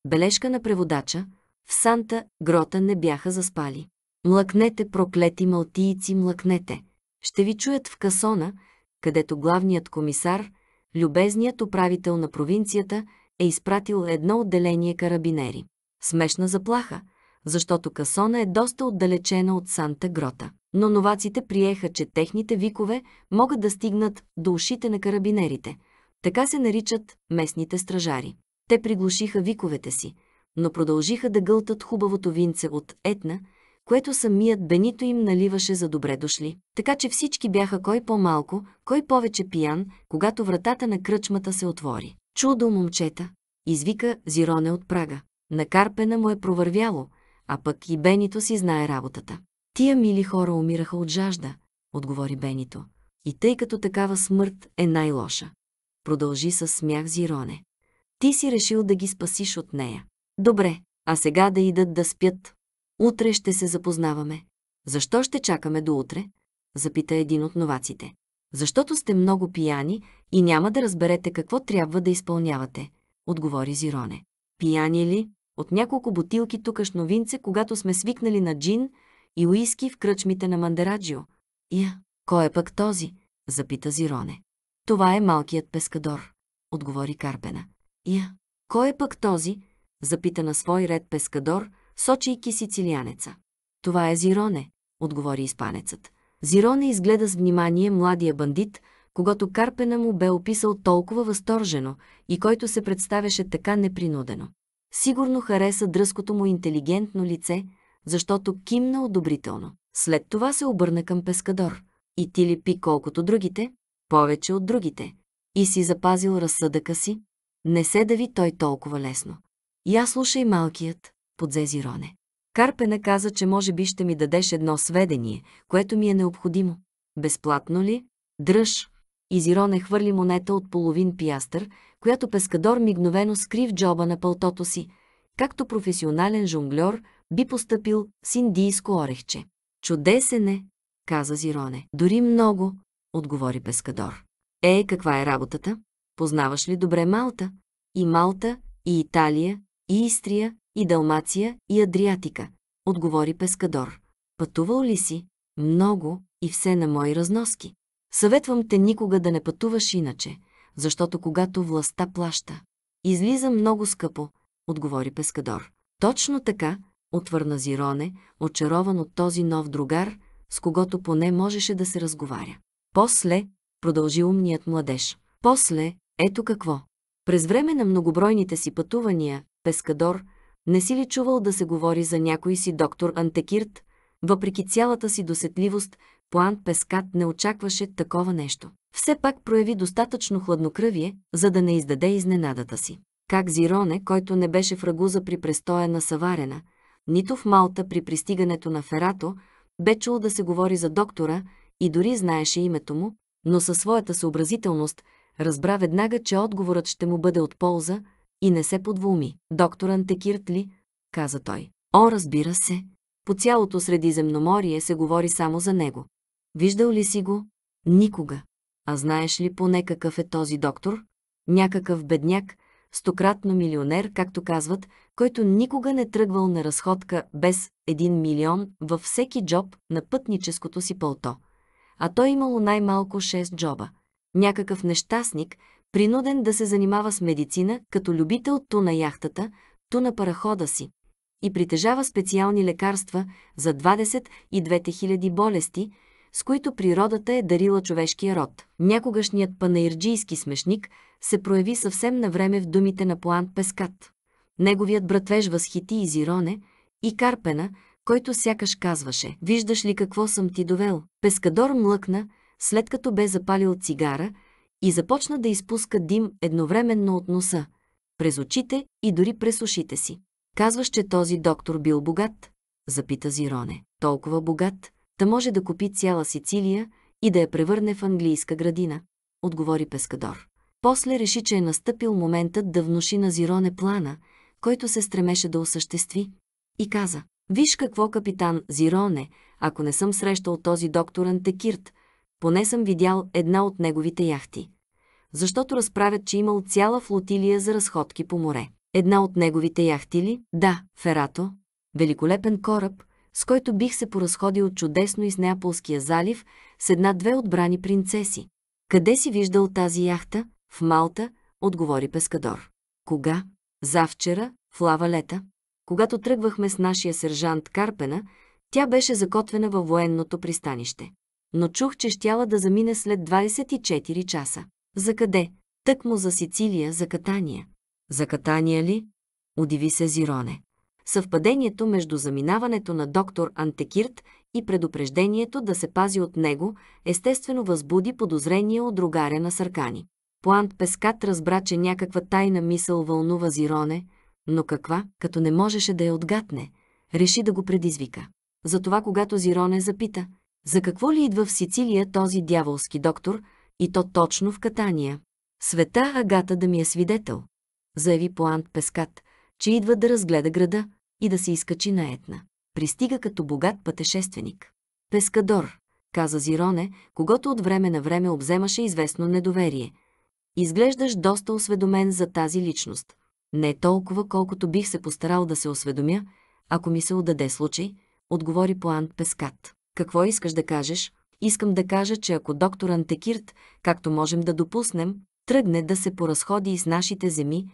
Бележка на преводача – в Санта Грота не бяха заспали. Млъкнете, проклети малтийци, млъкнете! Ще ви чуят в Касона, където главният комисар, любезният управител на провинцията, е изпратил едно отделение карабинери. Смешна заплаха, защото Касона е доста отдалечена от Санта Грота. Но новаците приеха, че техните викове могат да стигнат до ушите на карабинерите. Така се наричат местните стражари. Те приглушиха виковете си, но продължиха да гълтат хубавото винце от Етна – което самият Бенито им наливаше за добре дошли. Така че всички бяха кой по-малко, кой повече пиян, когато вратата на кръчмата се отвори. Чудо, момчета! Извика Зироне от прага. На Карпена му е провървяло, а пък и Бенито си знае работата. Тия мили хора умираха от жажда, отговори Бенито. И тъй като такава смърт е най-лоша. Продължи със смях Зироне. Ти си решил да ги спасиш от нея. Добре, а сега да идат да спят, Утре ще се запознаваме. Защо ще чакаме до утре? Запита един от новаците. Защото сте много пияни и няма да разберете какво трябва да изпълнявате, отговори Зироне. Пияни ли? От няколко бутилки тукашно винце, когато сме свикнали на джин и уиски в кръчмите на Мандераджио. Я, кой е пък този? Запита Зироне. Това е малкият пескадор, отговори Карпена. Я, кой е пък този? Запита на свой ред пескадор, сочейки сицилианеца. Това е Зироне, отговори испанецът. Зироне изгледа с внимание младия бандит, когато Карпена му бе описал толкова възторжено и който се представяше така непринудено. Сигурно хареса дръското му интелигентно лице, защото кимна одобрително. След това се обърна към Пескадор. И ти ли пи колкото другите? Повече от другите. И си запазил разсъдъка си? Не се дави той толкова лесно. Я слушай малкият, подзези Роне. Карпена каза, че може би ще ми дадеш едно сведение, което ми е необходимо. Безплатно ли? Дръж! Изироне хвърли монета от половин пиастър, която пескадор мигновено скри в джоба на пълтото си, както професионален жонглер би постъпил с индийско орехче. Чудесен е, каза Зироне. Дори много, отговори пескадор. Е, каква е работата? Познаваш ли добре Малта? И Малта, и Италия, и Истрия, и Далмация, и Адриатика, отговори Пескадор. Пътувал ли си? Много и все на мои разноски. Съветвам те никога да не пътуваш иначе, защото когато властта плаща. Излиза много скъпо, отговори Пескадор. Точно така, отвърна Зироне, очарован от този нов другар, с когото поне можеше да се разговаря. После, продължи умният младеж. После, ето какво. През време на многобройните си пътувания, Пескадор – не си ли чувал да се говори за някой си доктор Антекирт? Въпреки цялата си досетливост, Пуан Пескат не очакваше такова нещо. Все пак прояви достатъчно хладнокръвие, за да не издаде изненадата си. Как Зироне, който не беше в Рагуза при престоя на Саварена, нито в Малта при пристигането на Ферато, бе чул да се говори за доктора и дори знаеше името му, но със своята съобразителност разбра веднага, че отговорът ще му бъде от полза – и не се подвуми. Доктор Антекирт ли? каза той. О, разбира се. По цялото Средиземноморие се говори само за него. Виждал ли си го? Никога. А знаеш ли поне какъв е този доктор? Някакъв бедняк, стократно милионер, както казват, който никога не тръгвал на разходка без един милион във всеки джоб на пътническото си пълто. А той имало най-малко 6 джоба. Някакъв нещастник, принуден да се занимава с медицина като любител ту на яхтата, ту на парахода си и притежава специални лекарства за 20 22 000 болести, с които природата е дарила човешкия род. Някогашният панаирджийски смешник се прояви съвсем на време в думите на Пуан Пескат. Неговият братвеж възхити Изироне и Карпена, който сякаш казваше «Виждаш ли какво съм ти довел?» Пескадор млъкна, след като бе запалил цигара – и започна да изпуска дим едновременно от носа, през очите и дори през ушите си. Казваш, че този доктор бил богат? Запита Зироне. Толкова богат, да може да купи цяла Сицилия и да я превърне в английска градина, отговори Пескадор. После реши, че е настъпил моментът да внуши на Зироне плана, който се стремеше да осъществи, и каза, «Виж какво, капитан Зироне, ако не съм срещал този доктор Антекирт, поне съм видял една от неговите яхти. Защото разправят, че имал цяла флотилия за разходки по море. Една от неговите яхти ли? Да, Ферато. Великолепен кораб, с който бих се поразходил чудесно из Неаполския залив с една-две отбрани принцеси. Къде си виждал тази яхта? В Малта, отговори Пескадор. Кога? Завчера, в Лава Лета. Когато тръгвахме с нашия сержант Карпена, тя беше закотвена във военното пристанище но чух, че щяла да замине след 24 часа. За къде? Тък му за Сицилия, за катания. За катания ли? Удиви се Зироне. Съвпадението между заминаването на доктор Антекирт и предупреждението да се пази от него, естествено възбуди подозрение от другаря на Саркани. Плант Пескат разбра, че някаква тайна мисъл вълнува Зироне, но каква, като не можеше да я отгатне, реши да го предизвика. Затова, когато Зироне запита – за какво ли идва в Сицилия този дяволски доктор, и то точно в катания? Света Агата да ми е свидетел, заяви Поант Пескат, че идва да разгледа града и да се изкачи на Етна. Пристига като богат пътешественик. Пескадор, каза Зироне, когато от време на време обземаше известно недоверие. Изглеждаш доста осведомен за тази личност. Не толкова, колкото бих се постарал да се осведомя, ако ми се отдаде случай, отговори Поант Пескат. Какво искаш да кажеш? Искам да кажа, че ако доктор Антекирт, както можем да допуснем, тръгне да се поразходи из нашите земи,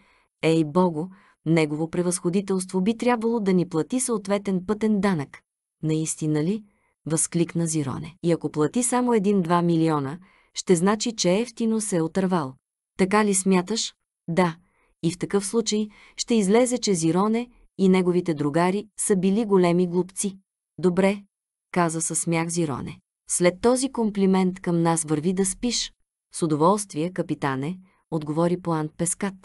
ей Богу, негово превъзходителство би трябвало да ни плати съответен пътен данък. Наистина ли? Възкликна Зироне. И ако плати само един-два милиона, ще значи, че ефтино се е отървал. Така ли смяташ? Да. И в такъв случай ще излезе, че Зироне и неговите другари са били големи глупци. Добре, каза със смях Зироне. След този комплимент към нас върви да спиш. С удоволствие, капитане, отговори Плант Пескат.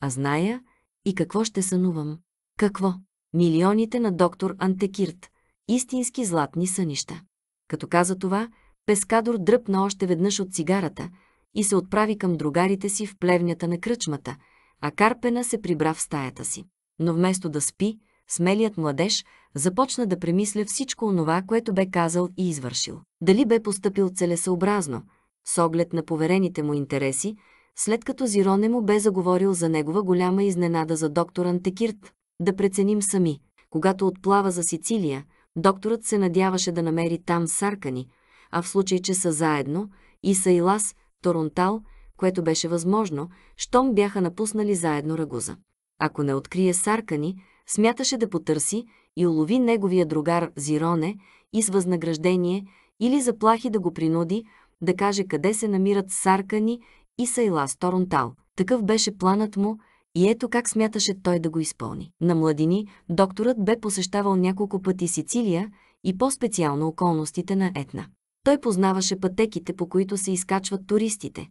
А зная и какво ще сънувам. Какво? Милионите на доктор Антекирт. Истински златни сънища. Като каза това, Пескадор дръпна още веднъж от цигарата и се отправи към другарите си в плевнята на кръчмата, а Карпена се прибра в стаята си. Но вместо да спи, смелият младеж започна да премисля всичко онова, което бе казал и извършил. Дали бе поступил целесъобразно, с оглед на поверените му интереси, след като Зироне му бе заговорил за негова голяма изненада за доктор Антекирт. Да преценим сами. Когато отплава за Сицилия, докторът се надяваше да намери там Саркани, а в случай, че са заедно, и Сайлас, Торонтал, което беше възможно, щом бяха напуснали заедно Рагуза. Ако не открие Саркани, смяташе да потърси и улови неговия другар Зироне и с възнаграждение или заплахи да го принуди да каже къде се намират Саркани и Сайла Сторонтал. Такъв беше планът му и ето как смяташе той да го изпълни. На младини докторът бе посещавал няколко пъти Сицилия и по-специално околностите на Етна. Той познаваше пътеките, по които се изкачват туристите.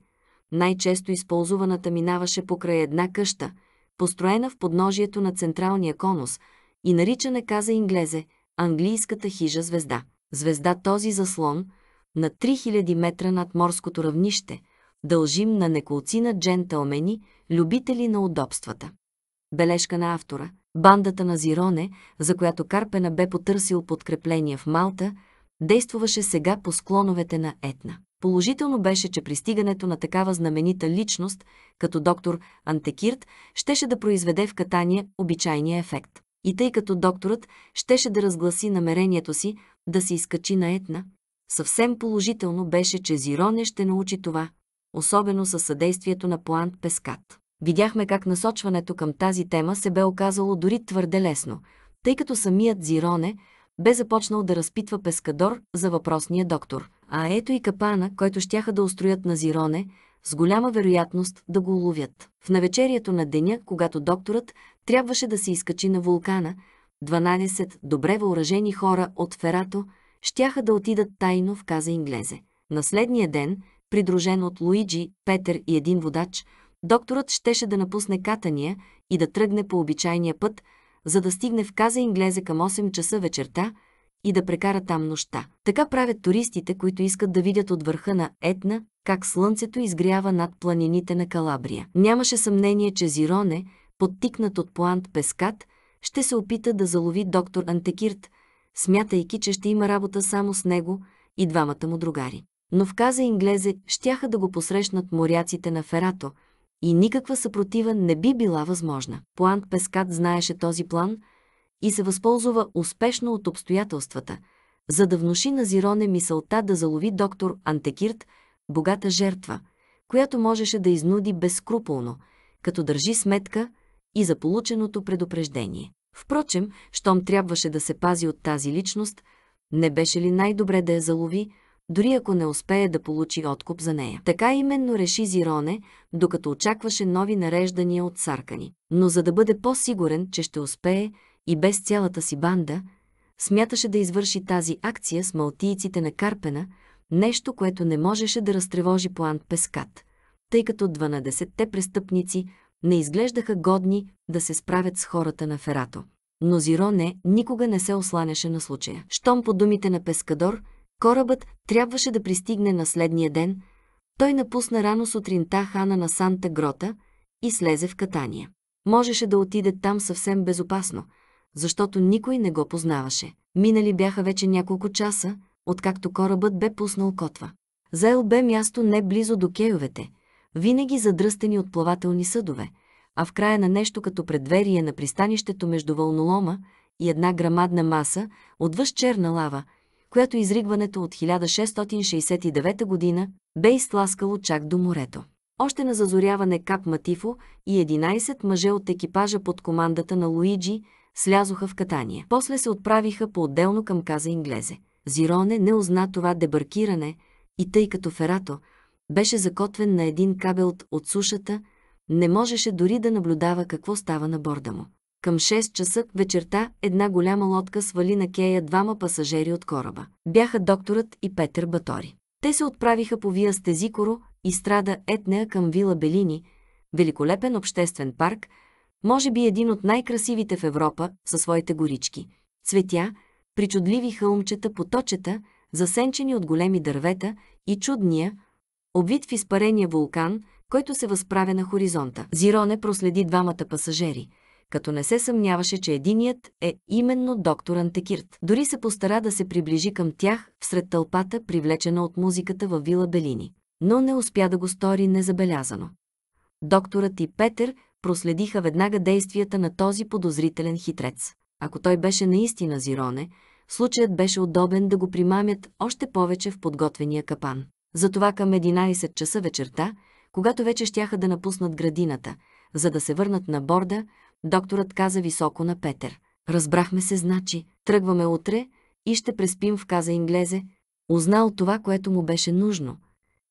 Най-често използваната минаваше покрай една къща – построена в подножието на централния конус и наричана каза Инглезе, английската хижа звезда. Звезда този заслон на 3000 метра над морското равнище дължим на неколцина джентълмени, любители на удобствата. Бележка на автора. Бандата на Зироне, за която Карпена бе потърсил подкрепление в Малта, действуваше сега по склоновете на Етна. Положително беше, че пристигането на такава знаменита личност, като доктор Антекирт, щеше да произведе в катания обичайния ефект. И тъй като докторът щеше да разгласи намерението си да се изкачи на Етна, съвсем положително беше, че Зироне ще научи това, особено със съдействието на Плант Пескат. Видяхме как насочването към тази тема се бе оказало дори твърде лесно, тъй като самият Зироне бе започнал да разпитва Пескадор за въпросния доктор – а ето и капана, който щяха да устроят на Зироне, с голяма вероятност да го уловят. В навечерието на деня, когато докторът трябваше да се изкачи на вулкана, 12 добре въоръжени хора от Ферато щяха да отидат тайно в каза Инглезе. На следния ден, придружен от Луиджи, Петър и един водач, докторът щеше да напусне катания и да тръгне по обичайния път, за да стигне в каза Инглезе към 8 часа вечерта – и да прекара там нощта. Така правят туристите, които искат да видят от върха на Етна как слънцето изгрява над планините на Калабрия. Нямаше съмнение, че Зироне, подтикнат от плант Пескат, ще се опита да залови доктор Антекирт, смятайки, че ще има работа само с него и двамата му другари. Но в каза Инглезе щяха да го посрещнат моряците на Ферато – и никаква съпротива не би била възможна. Плант Пескат знаеше този план – и се възползва успешно от обстоятелствата, за да внуши на Зироне мисълта да залови доктор Антекирт, богата жертва, която можеше да изнуди безскруполно, като държи сметка и за полученото предупреждение. Впрочем, щом трябваше да се пази от тази личност, не беше ли най-добре да я залови, дори ако не успее да получи откуп за нея. Така именно реши Зироне, докато очакваше нови нареждания от царкани. Но за да бъде по-сигурен, че ще успее, и без цялата си банда, смяташе да извърши тази акция с малтийците на Карпена, нещо, което не можеше да разтревожи план Пескат, тъй като 12-те престъпници не изглеждаха годни да се справят с хората на Ферато. Но Зироне никога не се осланяше на случая. Щом по думите на Пескадор, корабът трябваше да пристигне на следния ден, той напусна рано сутринта хана на Санта Грота и слезе в катания можеше да отиде там съвсем безопасно, защото никой не го познаваше. Минали бяха вече няколко часа, откакто корабът бе пуснал котва. Заел бе място не близо до кейовете, винаги задръстени от плавателни съдове, а в края на нещо като предверие на пристанището между вълнолома и една грамадна маса отвъж черна лава, която изригването от 1669 година бе изтласкало чак до морето. Още на зазоряване Кап Матифо и 11 мъже от екипажа под командата на Луиджи слязоха в катание. После се отправиха по-отделно към каза Инглезе. Зироне не узна това дебаркиране и тъй като Ферато беше закотвен на един кабел от сушата, не можеше дори да наблюдава какво става на борда му. Към 6 часа вечерта една голяма лодка свали на кея двама пасажери от кораба. Бяха докторът и Петър Батори. Те се отправиха по вия Стезикоро и страда Етнея към Вила Белини, великолепен обществен парк, може би един от най-красивите в Европа, със своите горички, цветя, причудливи хълмчета, поточета, засенчени от големи дървета и чудния, обвит в изпарения вулкан, който се възправя на хоризонта. Зироне проследи двамата пасажери, като не се съмняваше, че единият е именно доктор Антекирт. Дори се постара да се приближи към тях всред тълпата, привлечена от музиката във Вила Белини, но не успя да го стори незабелязано. Докторът и Петър проследиха веднага действията на този подозрителен хитрец. Ако той беше наистина Зироне, случаят беше удобен да го примамят още повече в подготвения капан. Затова към 11 часа вечерта, когато вече щяха да напуснат градината, за да се върнат на борда, докторът каза високо на Петър. Разбрахме се, значи, тръгваме утре и ще преспим в каза Инглезе. Узнал това, което му беше нужно.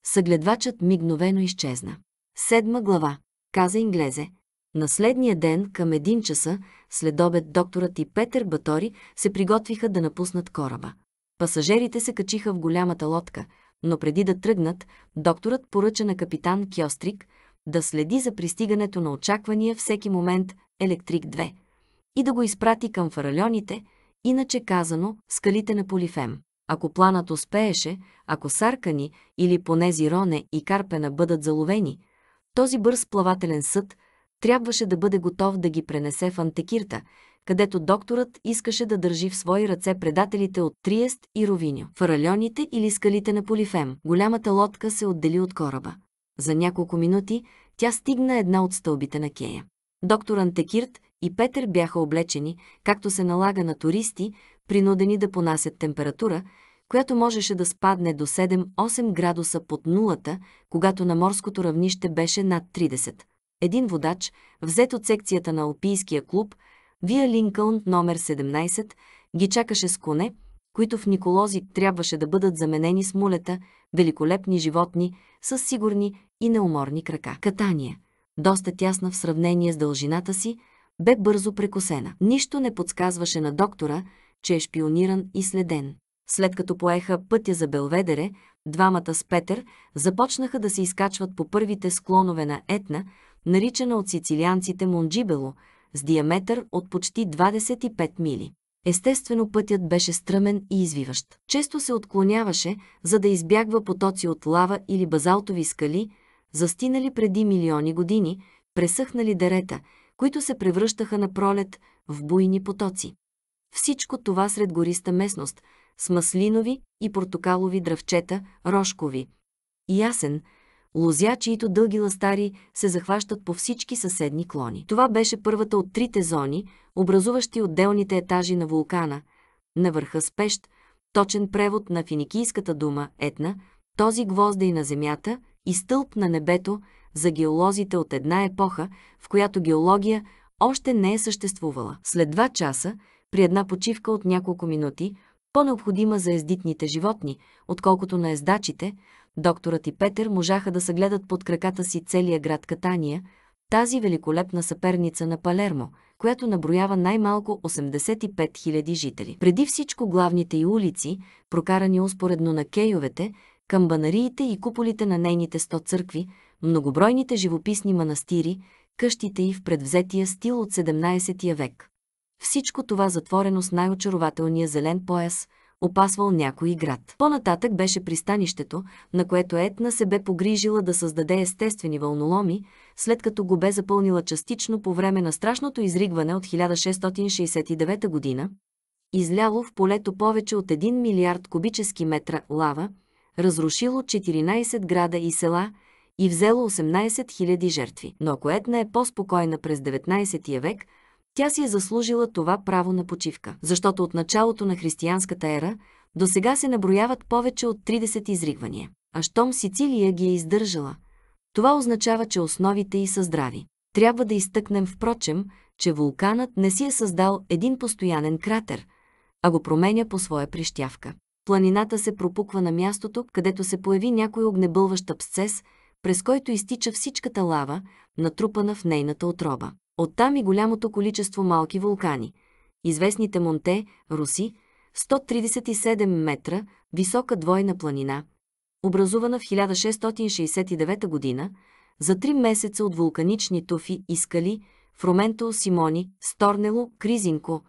Съгледвачът мигновено изчезна. Седма глава. Каза Инглезе. На следния ден, към един часа, след обед докторът и Петър Батори се приготвиха да напуснат кораба. Пасажерите се качиха в голямата лодка, но преди да тръгнат, докторът поръча на капитан Кьострик да следи за пристигането на очаквания всеки момент Електрик 2 и да го изпрати към фаралионите, иначе казано скалите на Полифем. Ако планът успееше, ако Саркани или понези Роне и Карпена бъдат заловени, този бърз плавателен съд – трябваше да бъде готов да ги пренесе в Антекирта, където докторът искаше да държи в свои ръце предателите от Триест и Ровиньо. Фаральоните или скалите на Полифем. Голямата лодка се отдели от кораба. За няколко минути тя стигна една от стълбите на Кея. Доктор Антекирт и Петър бяха облечени, както се налага на туристи, принудени да понасят температура, която можеше да спадне до 7-8 градуса под нулата, когато на морското равнище беше над 30 един водач, взет от секцията на Алпийския клуб, Вия Линкълн номер 17, ги чакаше с коне, които в Николози трябваше да бъдат заменени с мулета, великолепни животни, с сигурни и неуморни крака. Катания, доста тясна в сравнение с дължината си, бе бързо прекосена. Нищо не подсказваше на доктора, че е шпиониран и следен. След като поеха пътя за Белведере, двамата с Петър започнаха да се изкачват по първите склонове на Етна, наричана от сицилианците Монджибело, с диаметър от почти 25 мили. Естествено пътят беше стръмен и извиващ. Често се отклоняваше, за да избягва потоци от лава или базалтови скали, застинали преди милиони години, пресъхнали дерета, които се превръщаха на пролет в буйни потоци. Всичко това сред гориста местност, с маслинови и портокалови дръвчета, и Ясен, лозя, чието дълги ластари се захващат по всички съседни клони. Това беше първата от трите зони, образуващи отделните етажи на вулкана, на върха с пещ, точен превод на финикийската дума Етна, този гвозда и на земята и стълб на небето за геолозите от една епоха, в която геология още не е съществувала. След два часа, при една почивка от няколко минути, по-необходима за ездитните животни, отколкото на ездачите, докторът и Петър можаха да съгледат под краката си целия град Катания, тази великолепна съперница на Палермо, която наброява най-малко 85 000 жители. Преди всичко главните и улици, прокарани успоредно на кейовете, камбанариите и куполите на нейните 100 църкви, многобройните живописни манастири, къщите и в предвзетия стил от 17 век. Всичко това затворено с най-очарователния зелен пояс – опасвал някой град. По-нататък беше пристанището, на което Етна се бе погрижила да създаде естествени вълноломи, след като го бе запълнила частично по време на страшното изригване от 1669 година, изляло в полето повече от 1 милиард кубически метра лава, разрушило 14 града и села и взело 18 000 жертви. Но ако Етна е по-спокойна през 19 век, тя си е заслужила това право на почивка, защото от началото на християнската ера до сега се наброяват повече от 30 изригвания. А щом Сицилия ги е издържала, това означава, че основите й са здрави. Трябва да изтъкнем, впрочем, че вулканът не си е създал един постоянен кратер, а го променя по своя прищявка. Планината се пропуква на мястото, където се появи някой огнебълващ абсцес, през който изтича всичката лава, натрупана в нейната отроба. Оттам и голямото количество малки вулкани, известните Монте, Руси, 137 метра, висока двойна планина, образувана в 1669 г. за три месеца от вулканични туфи и скали Фроменто, Симони, Сторнело, Кризинко,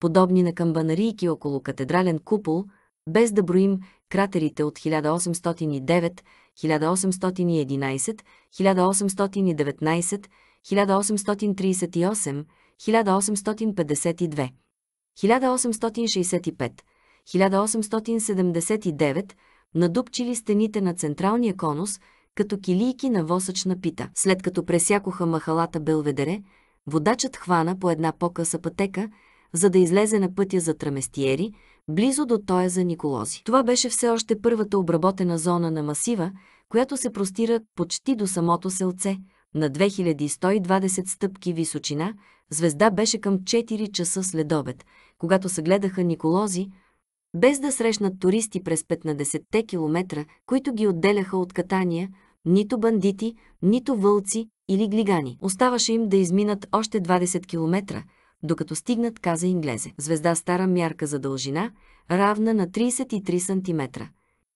подобни на камбанарийки около катедрален купол, без да броим кратерите от 1809, 1811, 1819, 1838, 1852, 1865, 1879 надупчили стените на централния конус като килийки на восъчна пита. След като пресякоха махалата Белведере, водачът хвана по една по-къса пътека, за да излезе на пътя за Траместиери, близо до тоя за Николози. Това беше все още първата обработена зона на масива, която се простира почти до самото селце – на 2120 стъпки височина, звезда беше към 4 часа след обед, когато се гледаха николози, без да срещнат туристи през 15-те километра, които ги отделяха от катания, нито бандити, нито вълци или глигани. Оставаше им да изминат още 20 километра, докато стигнат каза Инглезе. Звезда стара мярка за дължина, равна на 33 см.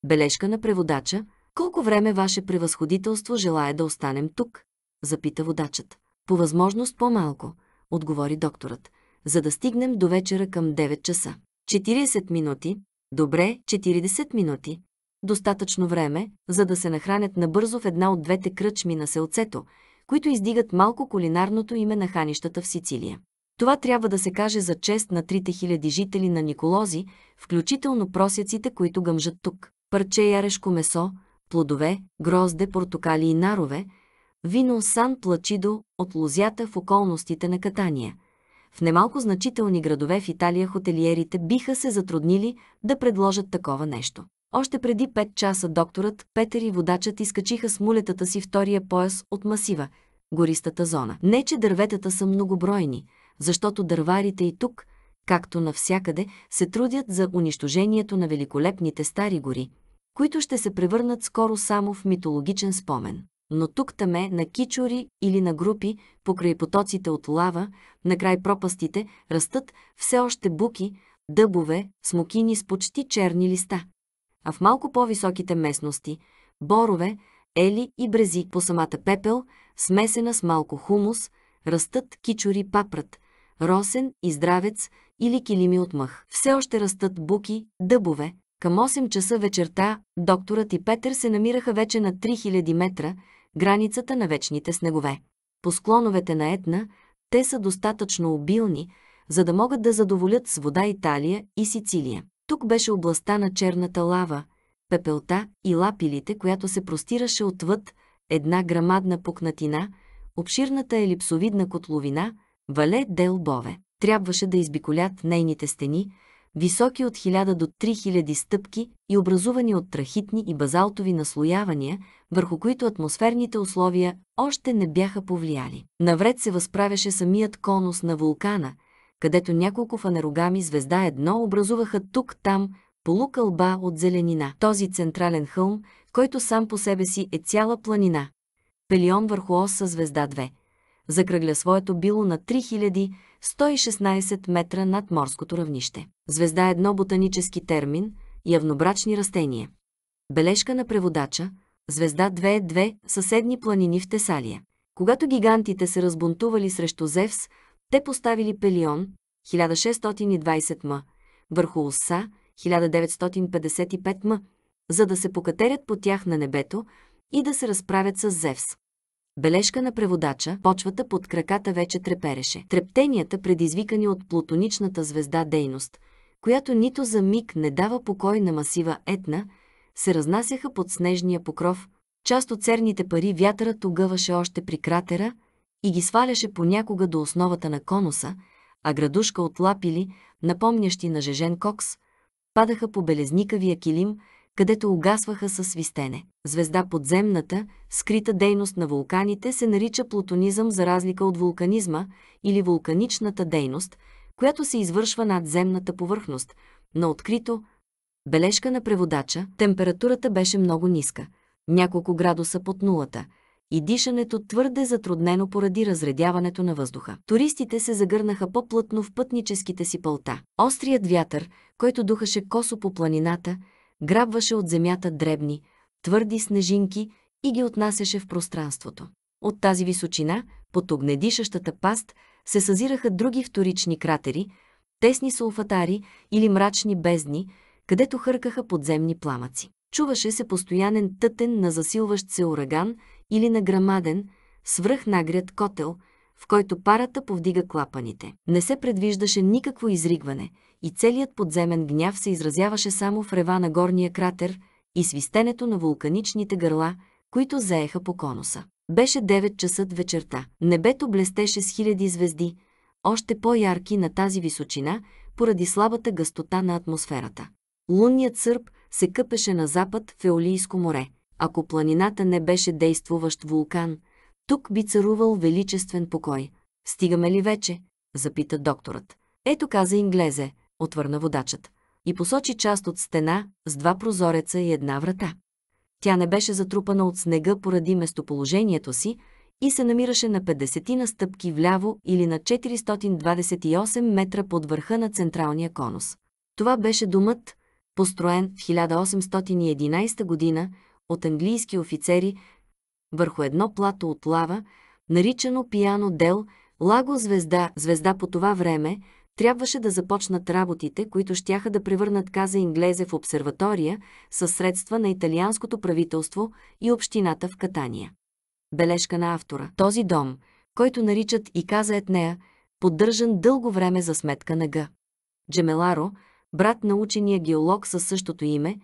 Бележка на преводача – колко време ваше превъзходителство желая да останем тук? запита водачът. По възможност по-малко, отговори докторът, за да стигнем до вечера към 9 часа. 40 минути. Добре, 40 минути. Достатъчно време, за да се нахранят набързо в една от двете кръчми на селцето, които издигат малко кулинарното име на ханищата в Сицилия. Това трябва да се каже за чест на трите хиляди жители на Николози, включително просяците, които гъмжат тук. Парче ярешко месо, плодове, грозде, портокали и нарове – вино Сан Плачидо от лозята в околностите на Катания. В немалко значителни градове в Италия хотелиерите биха се затруднили да предложат такова нещо. Още преди 5 часа докторът, Петър и водачът изкачиха с мулетата си втория пояс от масива – гористата зона. Не, че дърветата са многобройни, защото дърварите и тук, както навсякъде, се трудят за унищожението на великолепните стари гори, които ще се превърнат скоро само в митологичен спомен но тук-таме на кичури или на групи, покрай потоците от лава, на край пропастите, растат все още буки, дъбове, смокини с почти черни листа. А в малко по-високите местности – борове, ели и брези по самата пепел, смесена с малко хумус, растат кичури папрат, росен и здравец или килими от мъх. Все още растат буки, дъбове – към 8 часа вечерта докторът и Петър се намираха вече на 3000 метра, границата на вечните снегове. По склоновете на Етна те са достатъчно обилни, за да могат да задоволят с вода Италия и Сицилия. Тук беше областта на черната лава, пепелта и лапилите, която се простираше отвъд една грамадна пукнатина, обширната елипсовидна котловина, Вале Делбове. Трябваше да избиколят нейните стени, високи от 1000 до 3000 стъпки и образувани от трахитни и базалтови наслоявания, върху които атмосферните условия още не бяха повлияли. Навред се възправяше самият конус на вулкана, където няколко фанерогами звезда едно образуваха тук-там полукълба от зеленина. Този централен хълм, който сам по себе си е цяла планина. Пелион върху оса звезда 2. Закръгля своето било на 3000 116 метра над морското равнище. Звезда е едно ботанически термин – явнобрачни растения. Бележка на преводача – звезда 2 е 2 съседни планини в Тесалия. Когато гигантите се разбунтували срещу Зевс, те поставили Пелион 1620 м върху Оса 1955 м, за да се покатерят по тях на небето и да се разправят с Зевс. Бележка на преводача, почвата под краката вече трепереше. Трептенията, предизвикани от плутоничната звезда дейност, която нито за миг не дава покой на масива Етна, се разнасяха под снежния покров. Част от церните пари вятъра огъваше още при кратера и ги сваляше понякога до основата на конуса, а градушка от лапили, напомнящи на жежен кокс, падаха по белезникавия килим, където угасваха със свистене. Звезда подземната, скрита дейност на вулканите се нарича плутонизъм за разлика от вулканизма или вулканичната дейност, която се извършва над земната повърхност, на открито. Бележка на преводача, температурата беше много ниска, няколко градуса под нулата – и дишането твърде затруднено поради разредяването на въздуха. Туристите се загърнаха по-плътно в пътническите си пълта. Острият вятър, който духаше косо по планината, грабваше от земята дребни, твърди снежинки и ги отнасяше в пространството. От тази височина, под огнедишащата паст, се съзираха други вторични кратери, тесни сулфатари или мрачни бездни, където хъркаха подземни пламъци. Чуваше се постоянен тътен на засилващ се ураган или на грамаден, свръхнагрят котел – в който парата повдига клапаните. Не се предвиждаше никакво изригване и целият подземен гняв се изразяваше само в рева на горния кратер и свистенето на вулканичните гърла, които заеха по конуса. Беше 9 часа вечерта. Небето блестеше с хиляди звезди, още по-ярки на тази височина, поради слабата гъстота на атмосферата. Лунният сърп се къпеше на запад в Еолийско море. Ако планината не беше действуващ вулкан – тук би царувал величествен покой. Стигаме ли вече? запита докторът. Ето каза инглезе, отвърна водачът. И посочи част от стена с два прозореца и една врата. Тя не беше затрупана от снега поради местоположението си и се намираше на 50 на стъпки вляво или на 428 метра под върха на централния конус. Това беше домът, построен в 1811 година от английски офицери върху едно плато от лава, наричано Пияно Дел, Лаго Звезда, звезда по това време, трябваше да започнат работите, които щяха да превърнат Каза Инглезе в обсерватория със средства на италианското правителство и общината в Катания. Бележка на автора. Този дом, който наричат и Каза Етнея, поддържан дълго време за сметка на Г. Джемеларо, брат на учения геолог със същото име,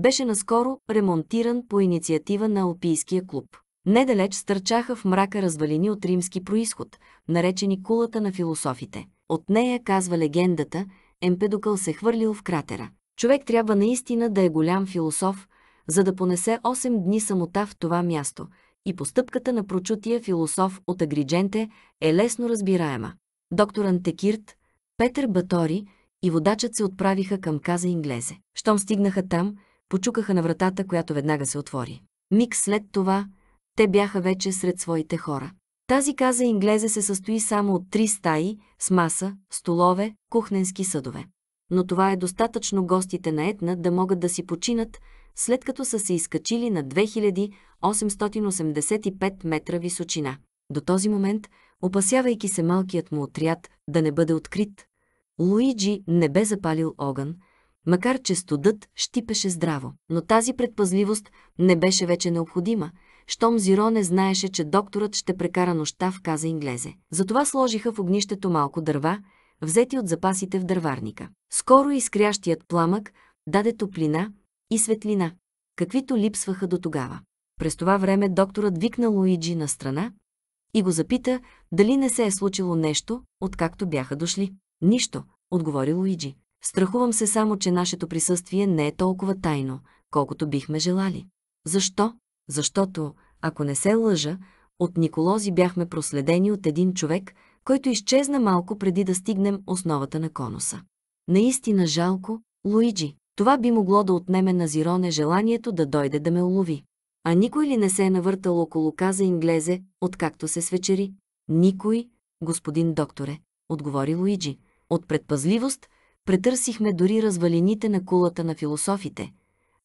беше наскоро ремонтиран по инициатива на Алпийския клуб. Недалеч стърчаха в мрака развалини от римски происход, наречени кулата на философите. От нея, казва легендата, Емпедокъл се хвърлил в кратера. Човек трябва наистина да е голям философ, за да понесе 8 дни самота в това място и постъпката на прочутия философ от Агридженте е лесно разбираема. Доктор Антекирт, Петър Батори и водачът се отправиха към каза Инглезе. Щом стигнаха там, почукаха на вратата, която веднага се отвори. Миг след това – те бяха вече сред своите хора. Тази каза инглезе се състои само от три стаи, с маса, столове, кухненски съдове. Но това е достатъчно гостите на Етна да могат да си починат, след като са се изкачили на 2885 метра височина. До този момент, опасявайки се малкият му отряд да не бъде открит, Луиджи не бе запалил огън, макар че студът щипеше здраво. Но тази предпазливост не беше вече необходима – щом Зиро не знаеше, че докторът ще прекара нощта в каза Инглезе. Затова сложиха в огнището малко дърва, взети от запасите в дърварника. Скоро изкрящият пламък даде топлина и светлина, каквито липсваха до тогава. През това време докторът викна Луиджи на страна и го запита дали не се е случило нещо, откакто бяха дошли. Нищо, отговори Луиджи. Страхувам се само, че нашето присъствие не е толкова тайно, колкото бихме желали. Защо? защото, ако не се лъжа, от Николози бяхме проследени от един човек, който изчезна малко преди да стигнем основата на конуса. Наистина жалко, Луиджи, това би могло да отнеме на Зироне желанието да дойде да ме улови. А никой ли не се е навъртал около каза Инглезе, откакто се свечери? Никой, господин докторе, отговори Луиджи. От предпазливост претърсихме дори развалините на кулата на философите.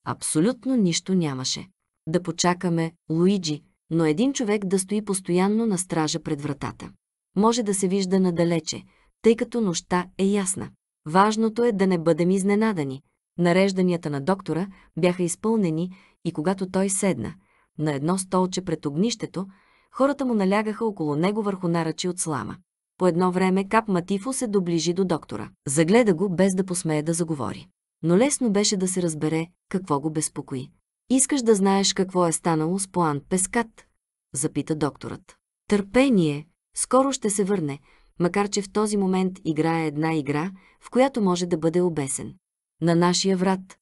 Абсолютно нищо нямаше да почакаме Луиджи, но един човек да стои постоянно на стража пред вратата. Може да се вижда надалече, тъй като нощта е ясна. Важното е да не бъдем изненадани. Нарежданията на доктора бяха изпълнени и когато той седна на едно столче пред огнището, хората му налягаха около него върху наръчи от слама. По едно време Кап Матифо се доближи до доктора. Загледа го без да посмее да заговори. Но лесно беше да се разбере какво го безпокои. Искаш да знаеш какво е станало с План Пескат? Запита докторът. Търпение. Скоро ще се върне, макар че в този момент играе една игра, в която може да бъде обесен. На нашия врат,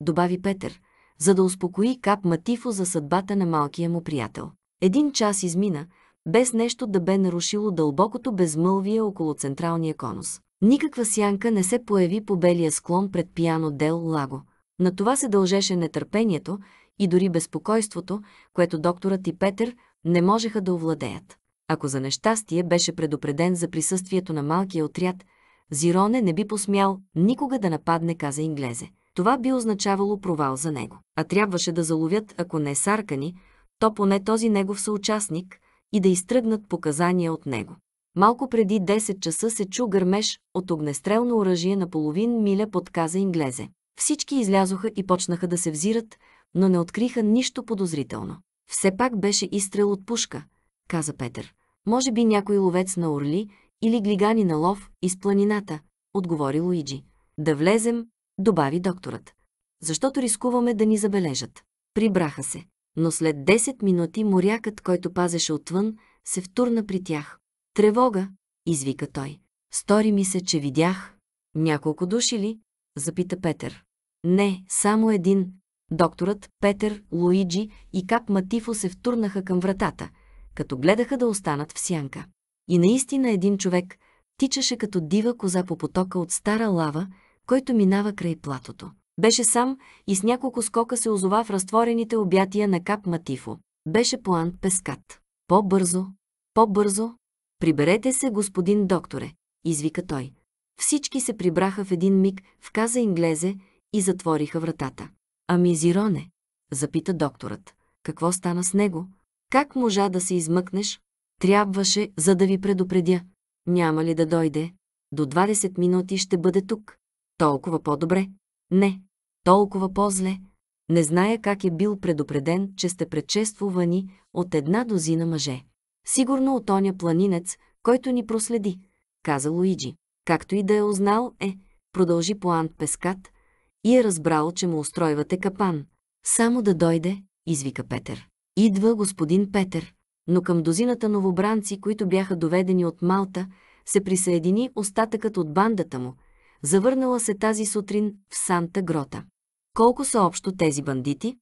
добави Петър, за да успокои Кап Матифо за съдбата на малкия му приятел. Един час измина, без нещо да бе нарушило дълбокото безмълвие около централния конус. Никаква сянка не се появи по белия склон пред пияно Дел Лаго – на това се дължеше нетърпението и дори безпокойството, което докторът и Петър не можеха да овладеят. Ако за нещастие беше предупреден за присъствието на малкия отряд, Зироне не би посмял никога да нападне каза инглезе. Това би означавало провал за него. А трябваше да заловят, ако не саркани, то поне този негов съучастник и да изтръгнат показания от него. Малко преди 10 часа се чу гърмеж от огнестрелно оръжие на половин миля подказа инглезе. Всички излязоха и почнаха да се взират, но не откриха нищо подозрително. Все пак беше изстрел от пушка, каза Петър. Може би някой ловец на орли или глигани на лов из планината, отговори Луиджи. Да влезем, добави докторът. Защото рискуваме да ни забележат. Прибраха се. Но след 10 минути морякът, който пазеше отвън, се втурна при тях. Тревога, извика той. Стори ми се, че видях. Няколко души ли? запита Петър. Не, само един. Докторът, Петър, Луиджи и Кап Матифо се втурнаха към вратата, като гледаха да останат в сянка. И наистина един човек тичаше като дива коза по потока от стара лава, който минава край платото. Беше сам и с няколко скока се озова в разтворените обятия на Кап Матифо. Беше план пескат. По-бързо, по-бързо. Приберете се, господин докторе, извика той. Всички се прибраха в един миг в каза Инглезе и затвориха вратата. Ами Зироне, запита докторът. Какво стана с него? Как можа да се измъкнеш? Трябваше, за да ви предупредя. Няма ли да дойде? До 20 минути ще бъде тук. Толкова по-добре. Не, толкова по-зле. Не зная как е бил предупреден, че сте предчествувани от една дозина мъже. Сигурно от оня планинец, който ни проследи, каза Луиджи както и да е узнал е, продължи Пуант пескат, и е разбрал, че му устройвате капан. Само да дойде, извика Петър. Идва господин Петър, но към дозината новобранци, които бяха доведени от Малта, се присъедини остатъкът от бандата му, завърнала се тази сутрин в Санта Грота. Колко са общо тези бандити?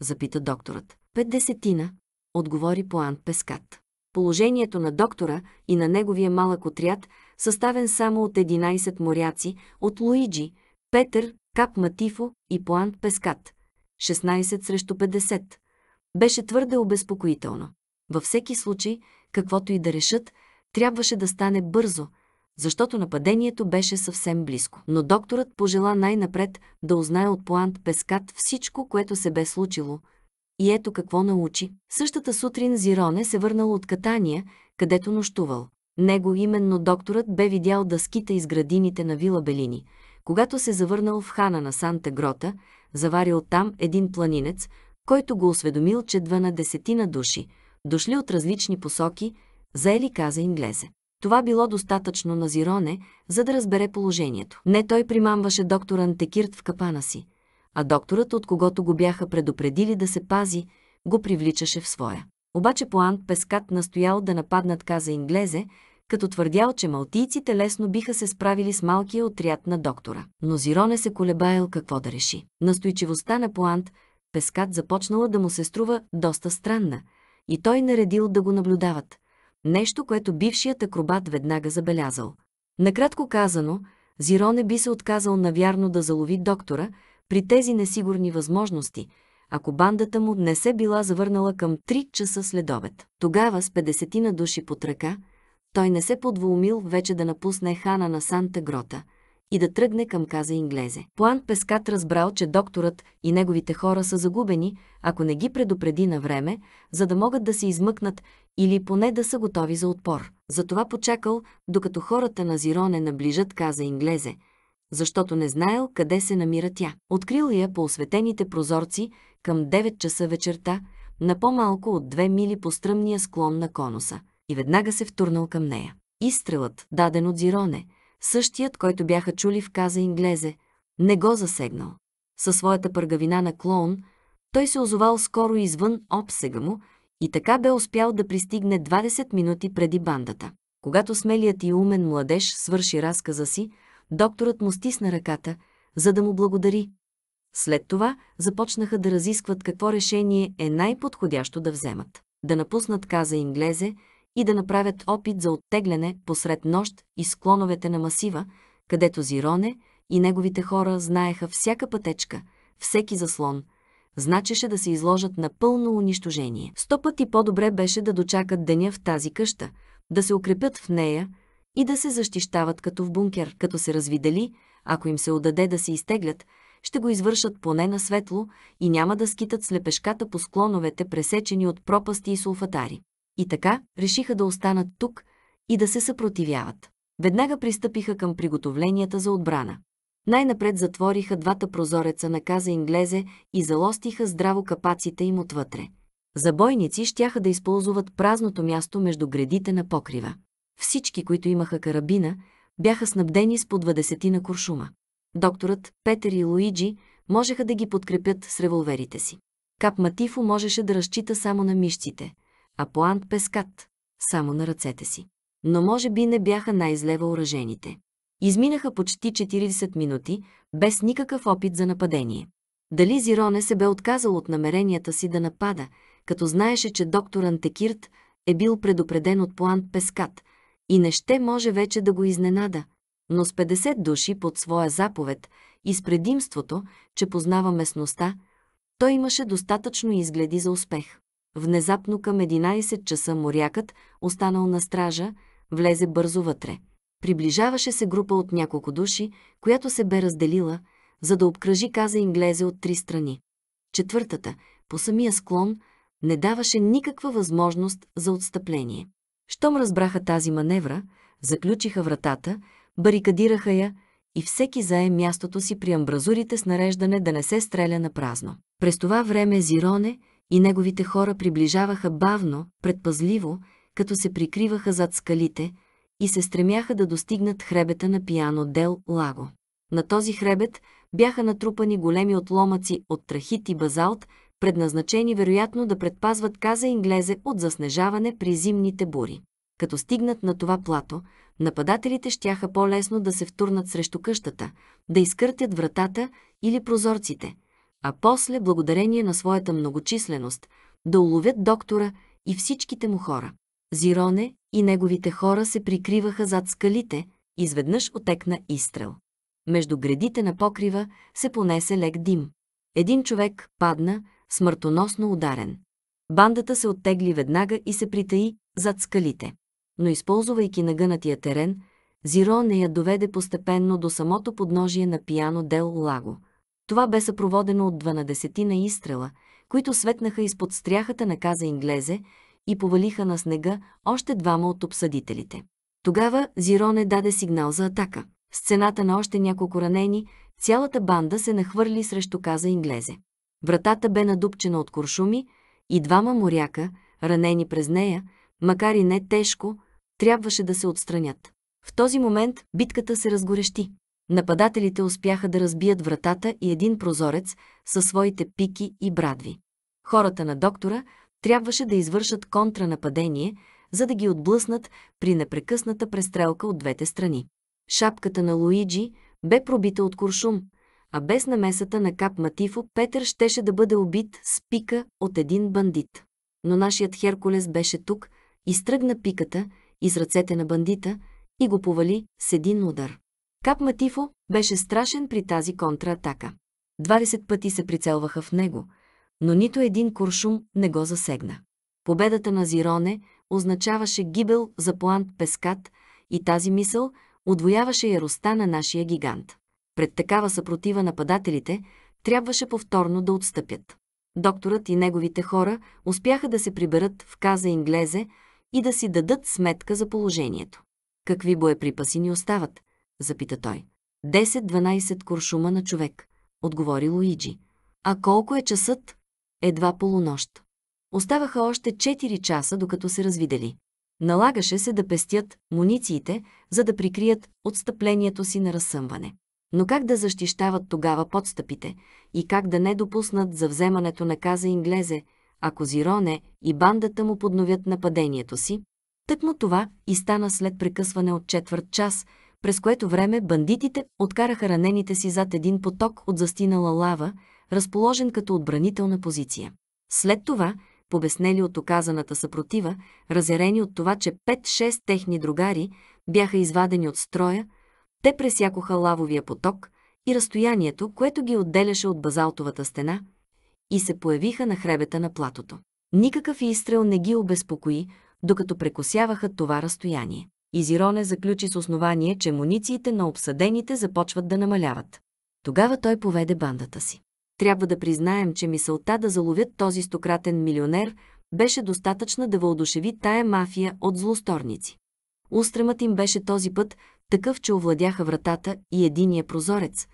запита докторът. Петдесетина, отговори Пуант Пескат. Положението на доктора и на неговия малък отряд съставен само от 11 моряци, от Луиджи, Петър, Кап Матифо и Пуант Пескат. 16 срещу 50. Беше твърде обезпокоително. Във всеки случай, каквото и да решат, трябваше да стане бързо, защото нападението беше съвсем близко. Но докторът пожела най-напред да узнае от Плант Пескат всичко, което се бе случило. И ето какво научи. Същата сутрин Зироне се върнал от катания, където нощувал. Него именно докторът бе видял дъските из градините на Вила Белини, когато се завърнал в хана на Санта Грота, заварил там един планинец, който го осведомил, че два на десетина души, дошли от различни посоки, заели каза инглезе. Това било достатъчно на Зироне, за да разбере положението. Не той примамваше доктор Антекирт в капана си, а докторът, от когото го бяха предупредили да се пази, го привличаше в своя. Обаче Поант Пескат настоял да нападнат каза инглезе, като твърдял, че малтийците лесно биха се справили с малкия отряд на доктора. Но Зироне се колебаял какво да реши. Настойчивостта на Пуант, пескат започнала да му се струва доста странна и той наредил да го наблюдават. Нещо, което бившият акробат веднага забелязал. Накратко казано, Зироне би се отказал навярно да залови доктора при тези несигурни възможности – ако бандата му не се била завърнала към 3 часа следобед. Тогава с 50 на души под ръка, той не се подволмил вече да напусне хана на Санта Грота и да тръгне към каза Инглезе. План Пескат разбрал, че докторът и неговите хора са загубени, ако не ги предупреди на време, за да могат да се измъкнат или поне да са готови за отпор. Затова почакал, докато хората на Зироне наближат каза Инглезе, защото не знаел къде се намира тя. Открил я по осветените прозорци към 9 часа вечерта, на по-малко от две мили по стръмния склон на конуса – и веднага се втурнал към нея. Изстрелът, даден от Зироне, същият, който бяха чули в каза Инглезе, не го засегнал. Със своята пъргавина на клоун, той се озовал скоро извън обсега му и така бе успял да пристигне 20 минути преди бандата. Когато смелият и умен младеж свърши разказа си, докторът му стисна ръката, за да му благодари. След това започнаха да разискват какво решение е най-подходящо да вземат. Да напуснат каза Инглезе и да направят опит за оттегляне посред нощ и склоновете на масива, където Зироне и неговите хора знаеха всяка пътечка, всеки заслон. Значеше да се изложат на пълно унищожение. Сто пъти по-добре беше да дочакат деня в тази къща, да се укрепят в нея и да се защищават като в бункер, като се развидели, ако им се отдаде да се изтеглят, ще го извършат поне на светло и няма да скитат слепешката по склоновете, пресечени от пропасти и сулфатари. И така, решиха да останат тук и да се съпротивяват. Веднага пристъпиха към приготовленията за отбрана. Най-напред затвориха двата прозореца на каза Инглезе и залостиха здраво капаците им отвътре. Забойници щяха да използват празното място между гредите на покрива. Всички, които имаха карабина, бяха снабдени с по 20 на куршума. Докторът, Петър и Луиджи можеха да ги подкрепят с револверите си. Кап Матифо можеше да разчита само на мишците – а Плант пескат, само на ръцете си. Но може би не бяха най излева уражените. Изминаха почти 40 минути, без никакъв опит за нападение. Дали Зироне се бе отказал от намеренията си да напада, като знаеше, че доктор Антекирт е бил предупреден от Плант Пескат и не ще може вече да го изненада, но с 50 души под своя заповед и с предимството, че познава местността, той имаше достатъчно изгледи за успех. Внезапно към 11 часа морякът, останал на стража, влезе бързо вътре. Приближаваше се група от няколко души, която се бе разделила, за да обкръжи каза инглезе от три страни. Четвъртата, по самия склон, не даваше никаква възможност за отстъпление. Щом разбраха тази маневра, заключиха вратата, барикадираха я и всеки зае мястото си при амбразурите с нареждане да не се стреля на празно. През това време Зироне, и неговите хора приближаваха бавно, предпазливо, като се прикриваха зад скалите и се стремяха да достигнат хребета на Пиано Дел Лаго. На този хребет бяха натрупани големи отломъци от трахит и базалт, предназначени вероятно да предпазват Каза Инглезе от заснежаване при зимните бури. Като стигнат на това плато, нападателите щяха по-лесно да се втурнат срещу къщата, да изкъртят вратата или прозорците – а после, благодарение на своята многочисленост, да уловят доктора и всичките му хора. Зироне и неговите хора се прикриваха зад скалите, изведнъж отекна изстрел. Между гредите на покрива се понесе лек дим. Един човек падна, смъртоносно ударен. Бандата се оттегли веднага и се притаи зад скалите. Но използвайки нагънатия терен, Зироне я доведе постепенно до самото подножие на пияно дел Лаго – това бе съпроводено от 12 на изстрела, които светнаха изпод стряхата на каза Инглезе и повалиха на снега още двама от обсъдителите. Тогава Зироне даде сигнал за атака. С цената на още няколко ранени, цялата банда се нахвърли срещу каза Инглезе. Вратата бе надупчена от куршуми и двама моряка, ранени през нея, макар и не тежко, трябваше да се отстранят. В този момент битката се разгорещи. Нападателите успяха да разбият вратата и един прозорец със своите пики и брадви. Хората на доктора трябваше да извършат контранападение, за да ги отблъснат при непрекъсната престрелка от двете страни. Шапката на Луиджи бе пробита от куршум, а без намесата на кап Матифо Петър щеше да бъде убит с пика от един бандит. Но нашият Херкулес беше тук, изтръгна пиката из ръцете на бандита и го повали с един удар. Кап Матифо беше страшен при тази контратака. 20 пъти се прицелваха в него, но нито един куршум не го засегна. Победата на Зироне означаваше гибел за плант Пескат и тази мисъл удвояваше яростта на нашия гигант. Пред такава съпротива нападателите трябваше повторно да отстъпят. Докторът и неговите хора успяха да се приберат в каза Инглезе и да си дадат сметка за положението. Какви боеприпаси ни остават? запита той. 10-12 куршума на човек, отговори Луиджи. А колко е часът? Едва полунощ. Оставаха още 4 часа, докато се развидели. Налагаше се да пестят мунициите, за да прикрият отстъплението си на разсъмване. Но как да защищават тогава подстъпите и как да не допуснат за вземането на каза Инглезе, ако Зироне и бандата му подновят нападението си? Тъкмо това и стана след прекъсване от четвърт час – през което време бандитите откараха ранените си зад един поток от застинала лава, разположен като отбранителна позиция. След това, побеснели от оказаната съпротива, разярени от това, че 5-6 техни другари бяха извадени от строя, те пресякоха лавовия поток и разстоянието, което ги отделяше от базалтовата стена, и се появиха на хребета на платото. Никакъв изстрел не ги обезпокои, докато прекосяваха това разстояние. Изироне заключи с основание, че мунициите на обсъдените започват да намаляват. Тогава той поведе бандата си. Трябва да признаем, че мисълта да заловят този стократен милионер беше достатъчна да въодушеви тая мафия от злосторници. Устремът им беше този път такъв, че овладяха вратата и единия прозорец,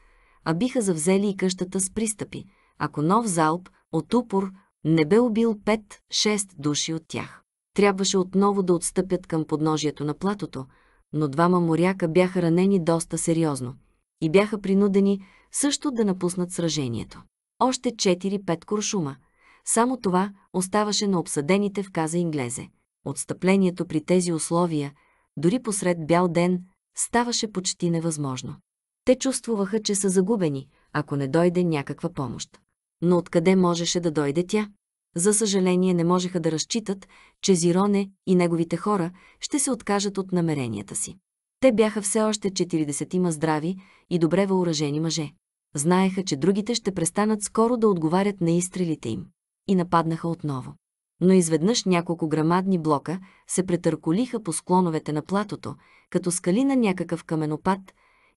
а биха завзели и къщата с пристъпи, ако нов залп от упор не бе убил 5-6 души от тях трябваше отново да отстъпят към подножието на платото, но двама моряка бяха ранени доста сериозно и бяха принудени също да напуснат сражението. Още 4-5 куршума. Само това оставаше на обсъдените в каза Инглезе. Отстъплението при тези условия, дори посред бял ден, ставаше почти невъзможно. Те чувствуваха, че са загубени, ако не дойде някаква помощ. Но откъде можеше да дойде тя? За съжаление не можеха да разчитат, че Зироне и неговите хора ще се откажат от намеренията си. Те бяха все още 40-ма здрави и добре въоръжени мъже. Знаеха, че другите ще престанат скоро да отговарят на изстрелите им. И нападнаха отново. Но изведнъж няколко грамадни блока се претърколиха по склоновете на платото, като скали на някакъв каменопад,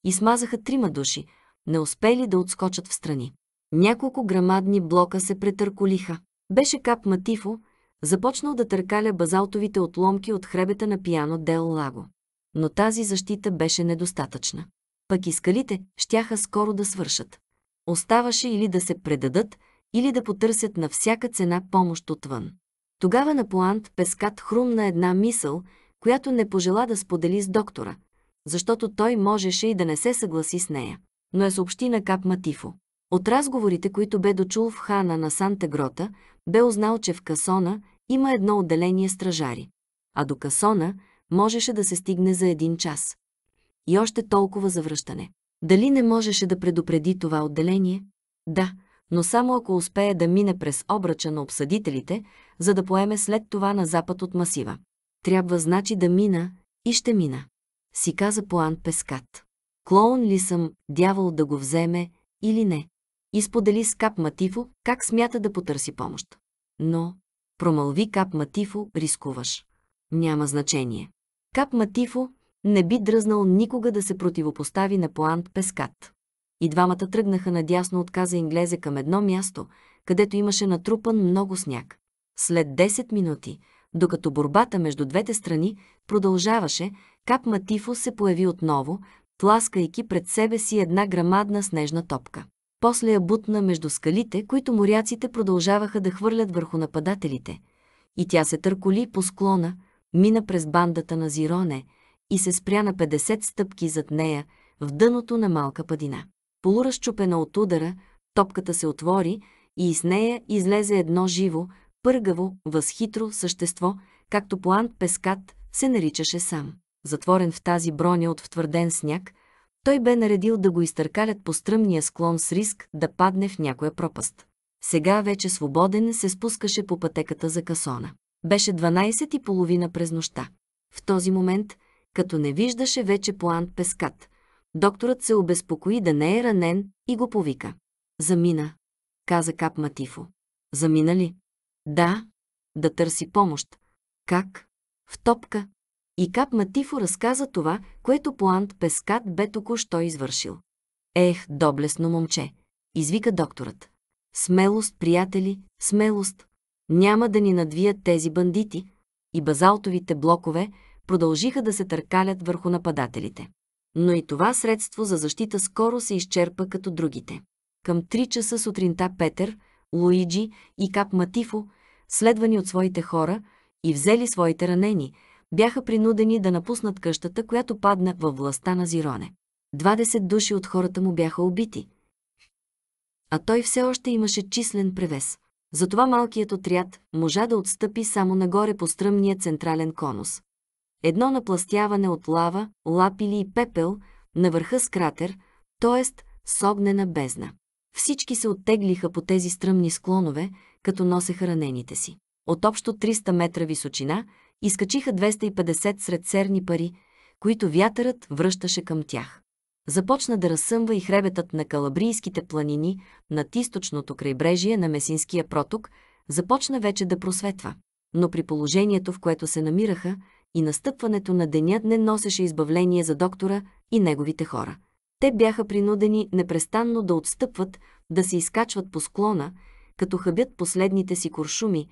и смазаха трима души, не успели да отскочат в страни. Няколко грамадни блока се претърколиха. Беше кап Матифо, започнал да търкаля базалтовите отломки от хребета на пияно Дел Лаго. Но тази защита беше недостатъчна. Пък и скалите щяха скоро да свършат. Оставаше или да се предадат, или да потърсят на всяка цена помощ отвън. Тогава на Плант пескат хрумна една мисъл, която не пожела да сподели с доктора, защото той можеше и да не се съгласи с нея, но е съобщи на Кап Матифо. От разговорите, които бе дочул в хана на Санта Грота, бе узнал, че в Касона има едно отделение стражари, а до Касона можеше да се стигне за един час. И още толкова за връщане. Дали не можеше да предупреди това отделение? Да, но само ако успее да мине през обръча на обсъдителите, за да поеме след това на запад от масива. Трябва значи да мина и ще мина. Си каза Поан Пескат. Клоун ли съм, дявол да го вземе или не? и сподели с Кап Матифо как смята да потърси помощ. Но, промълви Кап Матифо, рискуваш. Няма значение. Кап Матифо не би дръзнал никога да се противопостави на Поант Пескат. И двамата тръгнаха надясно от каза Инглезе към едно място, където имаше натрупан много сняг. След 10 минути, докато борбата между двете страни продължаваше, Кап Матифо се появи отново, тласкайки пред себе си една грамадна снежна топка после я бутна между скалите, които моряците продължаваха да хвърлят върху нападателите. И тя се търколи по склона, мина през бандата на Зироне и се спря на 50 стъпки зад нея в дъното на малка падина. Полуразчупена от удара, топката се отвори и с нея излезе едно живо, пъргаво, възхитро същество, както поант пескат се наричаше сам. Затворен в тази броня от втвърден сняг – той бе наредил да го изтъркалят по стръмния склон с риск да падне в някоя пропаст. Сега вече свободен се спускаше по пътеката за касона. Беше 12 и половина през нощта. В този момент, като не виждаше вече план пескат, докторът се обезпокои да не е ранен и го повика. Замина, каза Кап Матифо. Замина ли? Да, да търси помощ. Как? В топка, и Кап Матифо разказа това, което Плант Пескат бе току-що извършил. Ех, доблесно момче, извика докторът. Смелост, приятели, смелост. Няма да ни надвият тези бандити. И базалтовите блокове продължиха да се търкалят върху нападателите. Но и това средство за защита скоро се изчерпа като другите. Към 3 часа сутринта Петър, Луиджи и Кап Матифо, следвани от своите хора и взели своите ранени – бяха принудени да напуснат къщата, която падна във властта на Зироне. 20 души от хората му бяха убити. А той все още имаше числен превес. Затова малкият отряд можа да отстъпи само нагоре по стръмния централен конус. Едно напластяване от лава, лапили и пепел, на върха с кратер, т.е. с огнена бездна. Всички се оттеглиха по тези стръмни склонове, като носеха ранените си. От общо 300 метра височина, изкачиха 250 сред серни пари, които вятърът връщаше към тях. Започна да разсъмва и хребетът на Калабрийските планини над източното крайбрежие на Месинския проток, започна вече да просветва. Но при положението, в което се намираха, и настъпването на денят не носеше избавление за доктора и неговите хора. Те бяха принудени непрестанно да отстъпват, да се изкачват по склона, като хъбят последните си куршуми,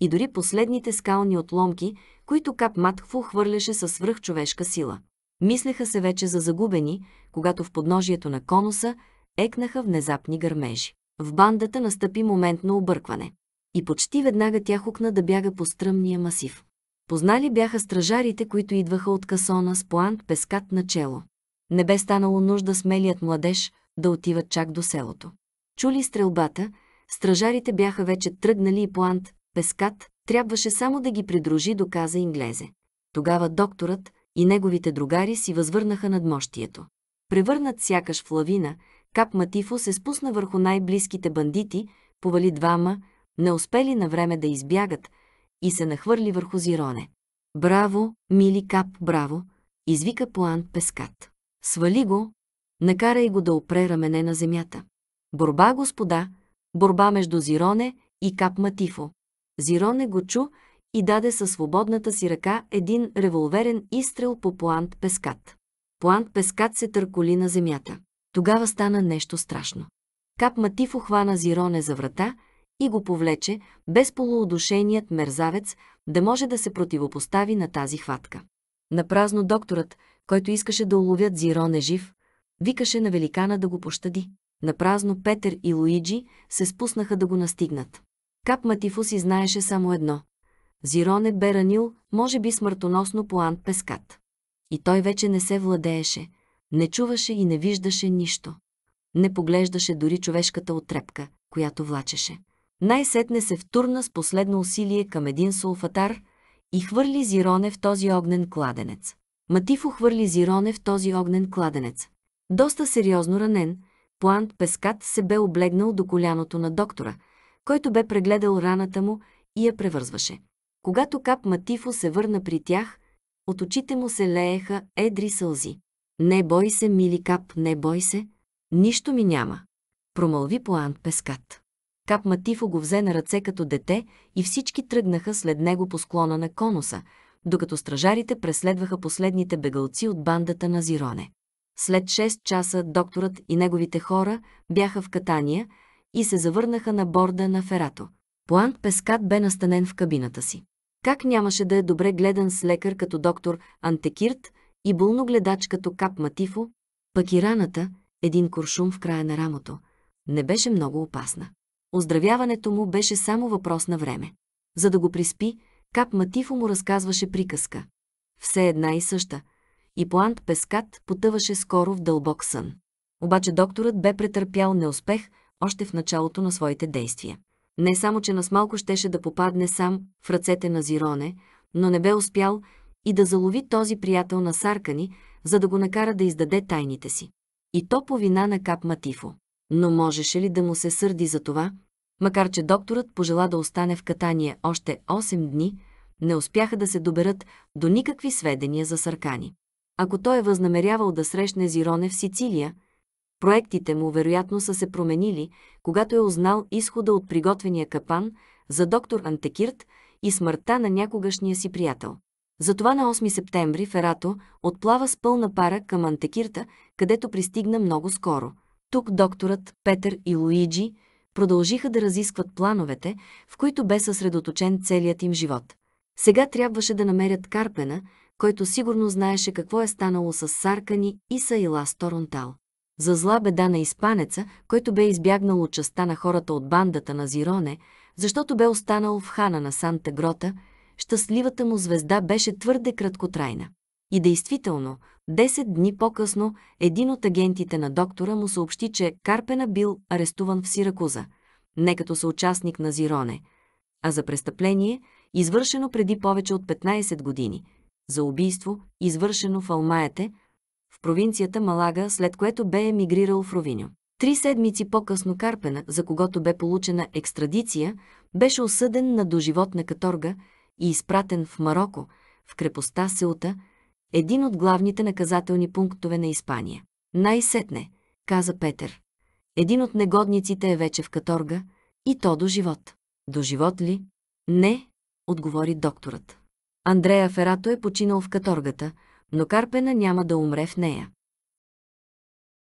и дори последните скални отломки, които Кап Матхфу хвърляше със свръхчовешка сила. Мислеха се вече за загубени, когато в подножието на конуса екнаха внезапни гърмежи. В бандата настъпи момент на объркване. И почти веднага тя хукна да бяга по стръмния масив. Познали бяха стражарите, които идваха от касона с плант пескат на чело. Не бе станало нужда смелият младеж да отиват чак до селото. Чули стрелбата, стражарите бяха вече тръгнали и плант Пескат трябваше само да ги придружи до каза Инглезе. Тогава докторът и неговите другари си възвърнаха надмощието. Превърнат сякаш в лавина, кап Матифо се спусна върху най-близките бандити, повали двама, не успели на време да избягат и се нахвърли върху Зироне. «Браво, мили кап, браво!» извика Пуан Пескат. «Свали го, накарай го да опре рамене на земята. Борба, господа, борба между Зироне и кап Матифо. Зироне го чу и даде със свободната си ръка един револверен изстрел по Плант Пескат. Плант Пескат се търколи на земята. Тогава стана нещо страшно. Кап Матиф охвана Зироне за врата и го повлече, без полуодушеният мерзавец да може да се противопостави на тази хватка. Напразно докторът, който искаше да уловят Зироне жив, викаше на великана да го пощади. Напразно Петър и Луиджи се спуснаха да го настигнат. Кап Матифуси знаеше само едно. Зирон е бе ранил, може би смъртоносно по Ант Пескат. И той вече не се владееше, не чуваше и не виждаше нищо. Не поглеждаше дори човешката отрепка, която влачеше. Най-сетне се втурна с последно усилие към един сулфатар и хвърли Зироне в този огнен кладенец. Матифо хвърли Зироне в този огнен кладенец. Доста сериозно ранен, Плант Пескат се бе облегнал до коляното на доктора – който бе прегледал раната му и я превързваше. Когато Кап Матифо се върна при тях, от очите му се лееха едри сълзи. «Не бой се, мили Кап, не бой се, нищо ми няма», промълви План Пескат. Кап Матифо го взе на ръце като дете и всички тръгнаха след него по склона на конуса, докато стражарите преследваха последните бегалци от бандата на Зироне. След 6 часа докторът и неговите хора бяха в катания, и се завърнаха на борда на ферато. Плант Пескат бе настанен в кабината си. Как нямаше да е добре гледан с лекар като доктор Антекирт и болногледач като Кап Матифо, пък и раната, един куршум в края на рамото, не беше много опасна. Оздравяването му беше само въпрос на време. За да го приспи, Кап Матифо му разказваше приказка. Все една и съща. И Плант Пескат потъваше скоро в дълбок сън. Обаче докторът бе претърпял неуспех – още в началото на своите действия. Не само, че нас малко щеше да попадне сам в ръцете на Зироне, но не бе успял и да залови този приятел на Саркани, за да го накара да издаде тайните си. И то по вина на Кап Матифо. Но можеше ли да му се сърди за това, макар че докторът пожела да остане в катание още 8 дни, не успяха да се доберат до никакви сведения за Саркани. Ако той е възнамерявал да срещне Зироне в Сицилия, Проектите му вероятно са се променили, когато е узнал изхода от приготвения капан за доктор Антекирт и смъртта на някогашния си приятел. Затова на 8 септември Ферато отплава с пълна пара към Антекирта, където пристигна много скоро. Тук докторът, Петър и Луиджи продължиха да разискват плановете, в които бе съсредоточен целият им живот. Сега трябваше да намерят Карпена, който сигурно знаеше какво е станало с Саркани и Саила Сторонтал. За зла беда на испанеца, който бе избягнал от частта на хората от бандата на Зироне, защото бе останал в хана на Санта Грота, щастливата му звезда беше твърде краткотрайна. И действително, 10 дни по-късно, един от агентите на доктора му съобщи, че Карпена бил арестуван в Сиракуза, не като съучастник на Зироне, а за престъпление, извършено преди повече от 15 години, за убийство, извършено в Алмаете, в провинцията Малага, след което бе емигрирал в Ровиньо. Три седмици по-късно Карпена, за когото бе получена екстрадиция, беше осъден на доживотна каторга и изпратен в Марокко, в крепостта Сеута, един от главните наказателни пунктове на Испания. Най-сетне, каза Петър. Един от негодниците е вече в каторга и то до живот. До живот ли? Не, отговори докторът. Андрея Ферато е починал в каторгата – но Карпена няма да умре в нея.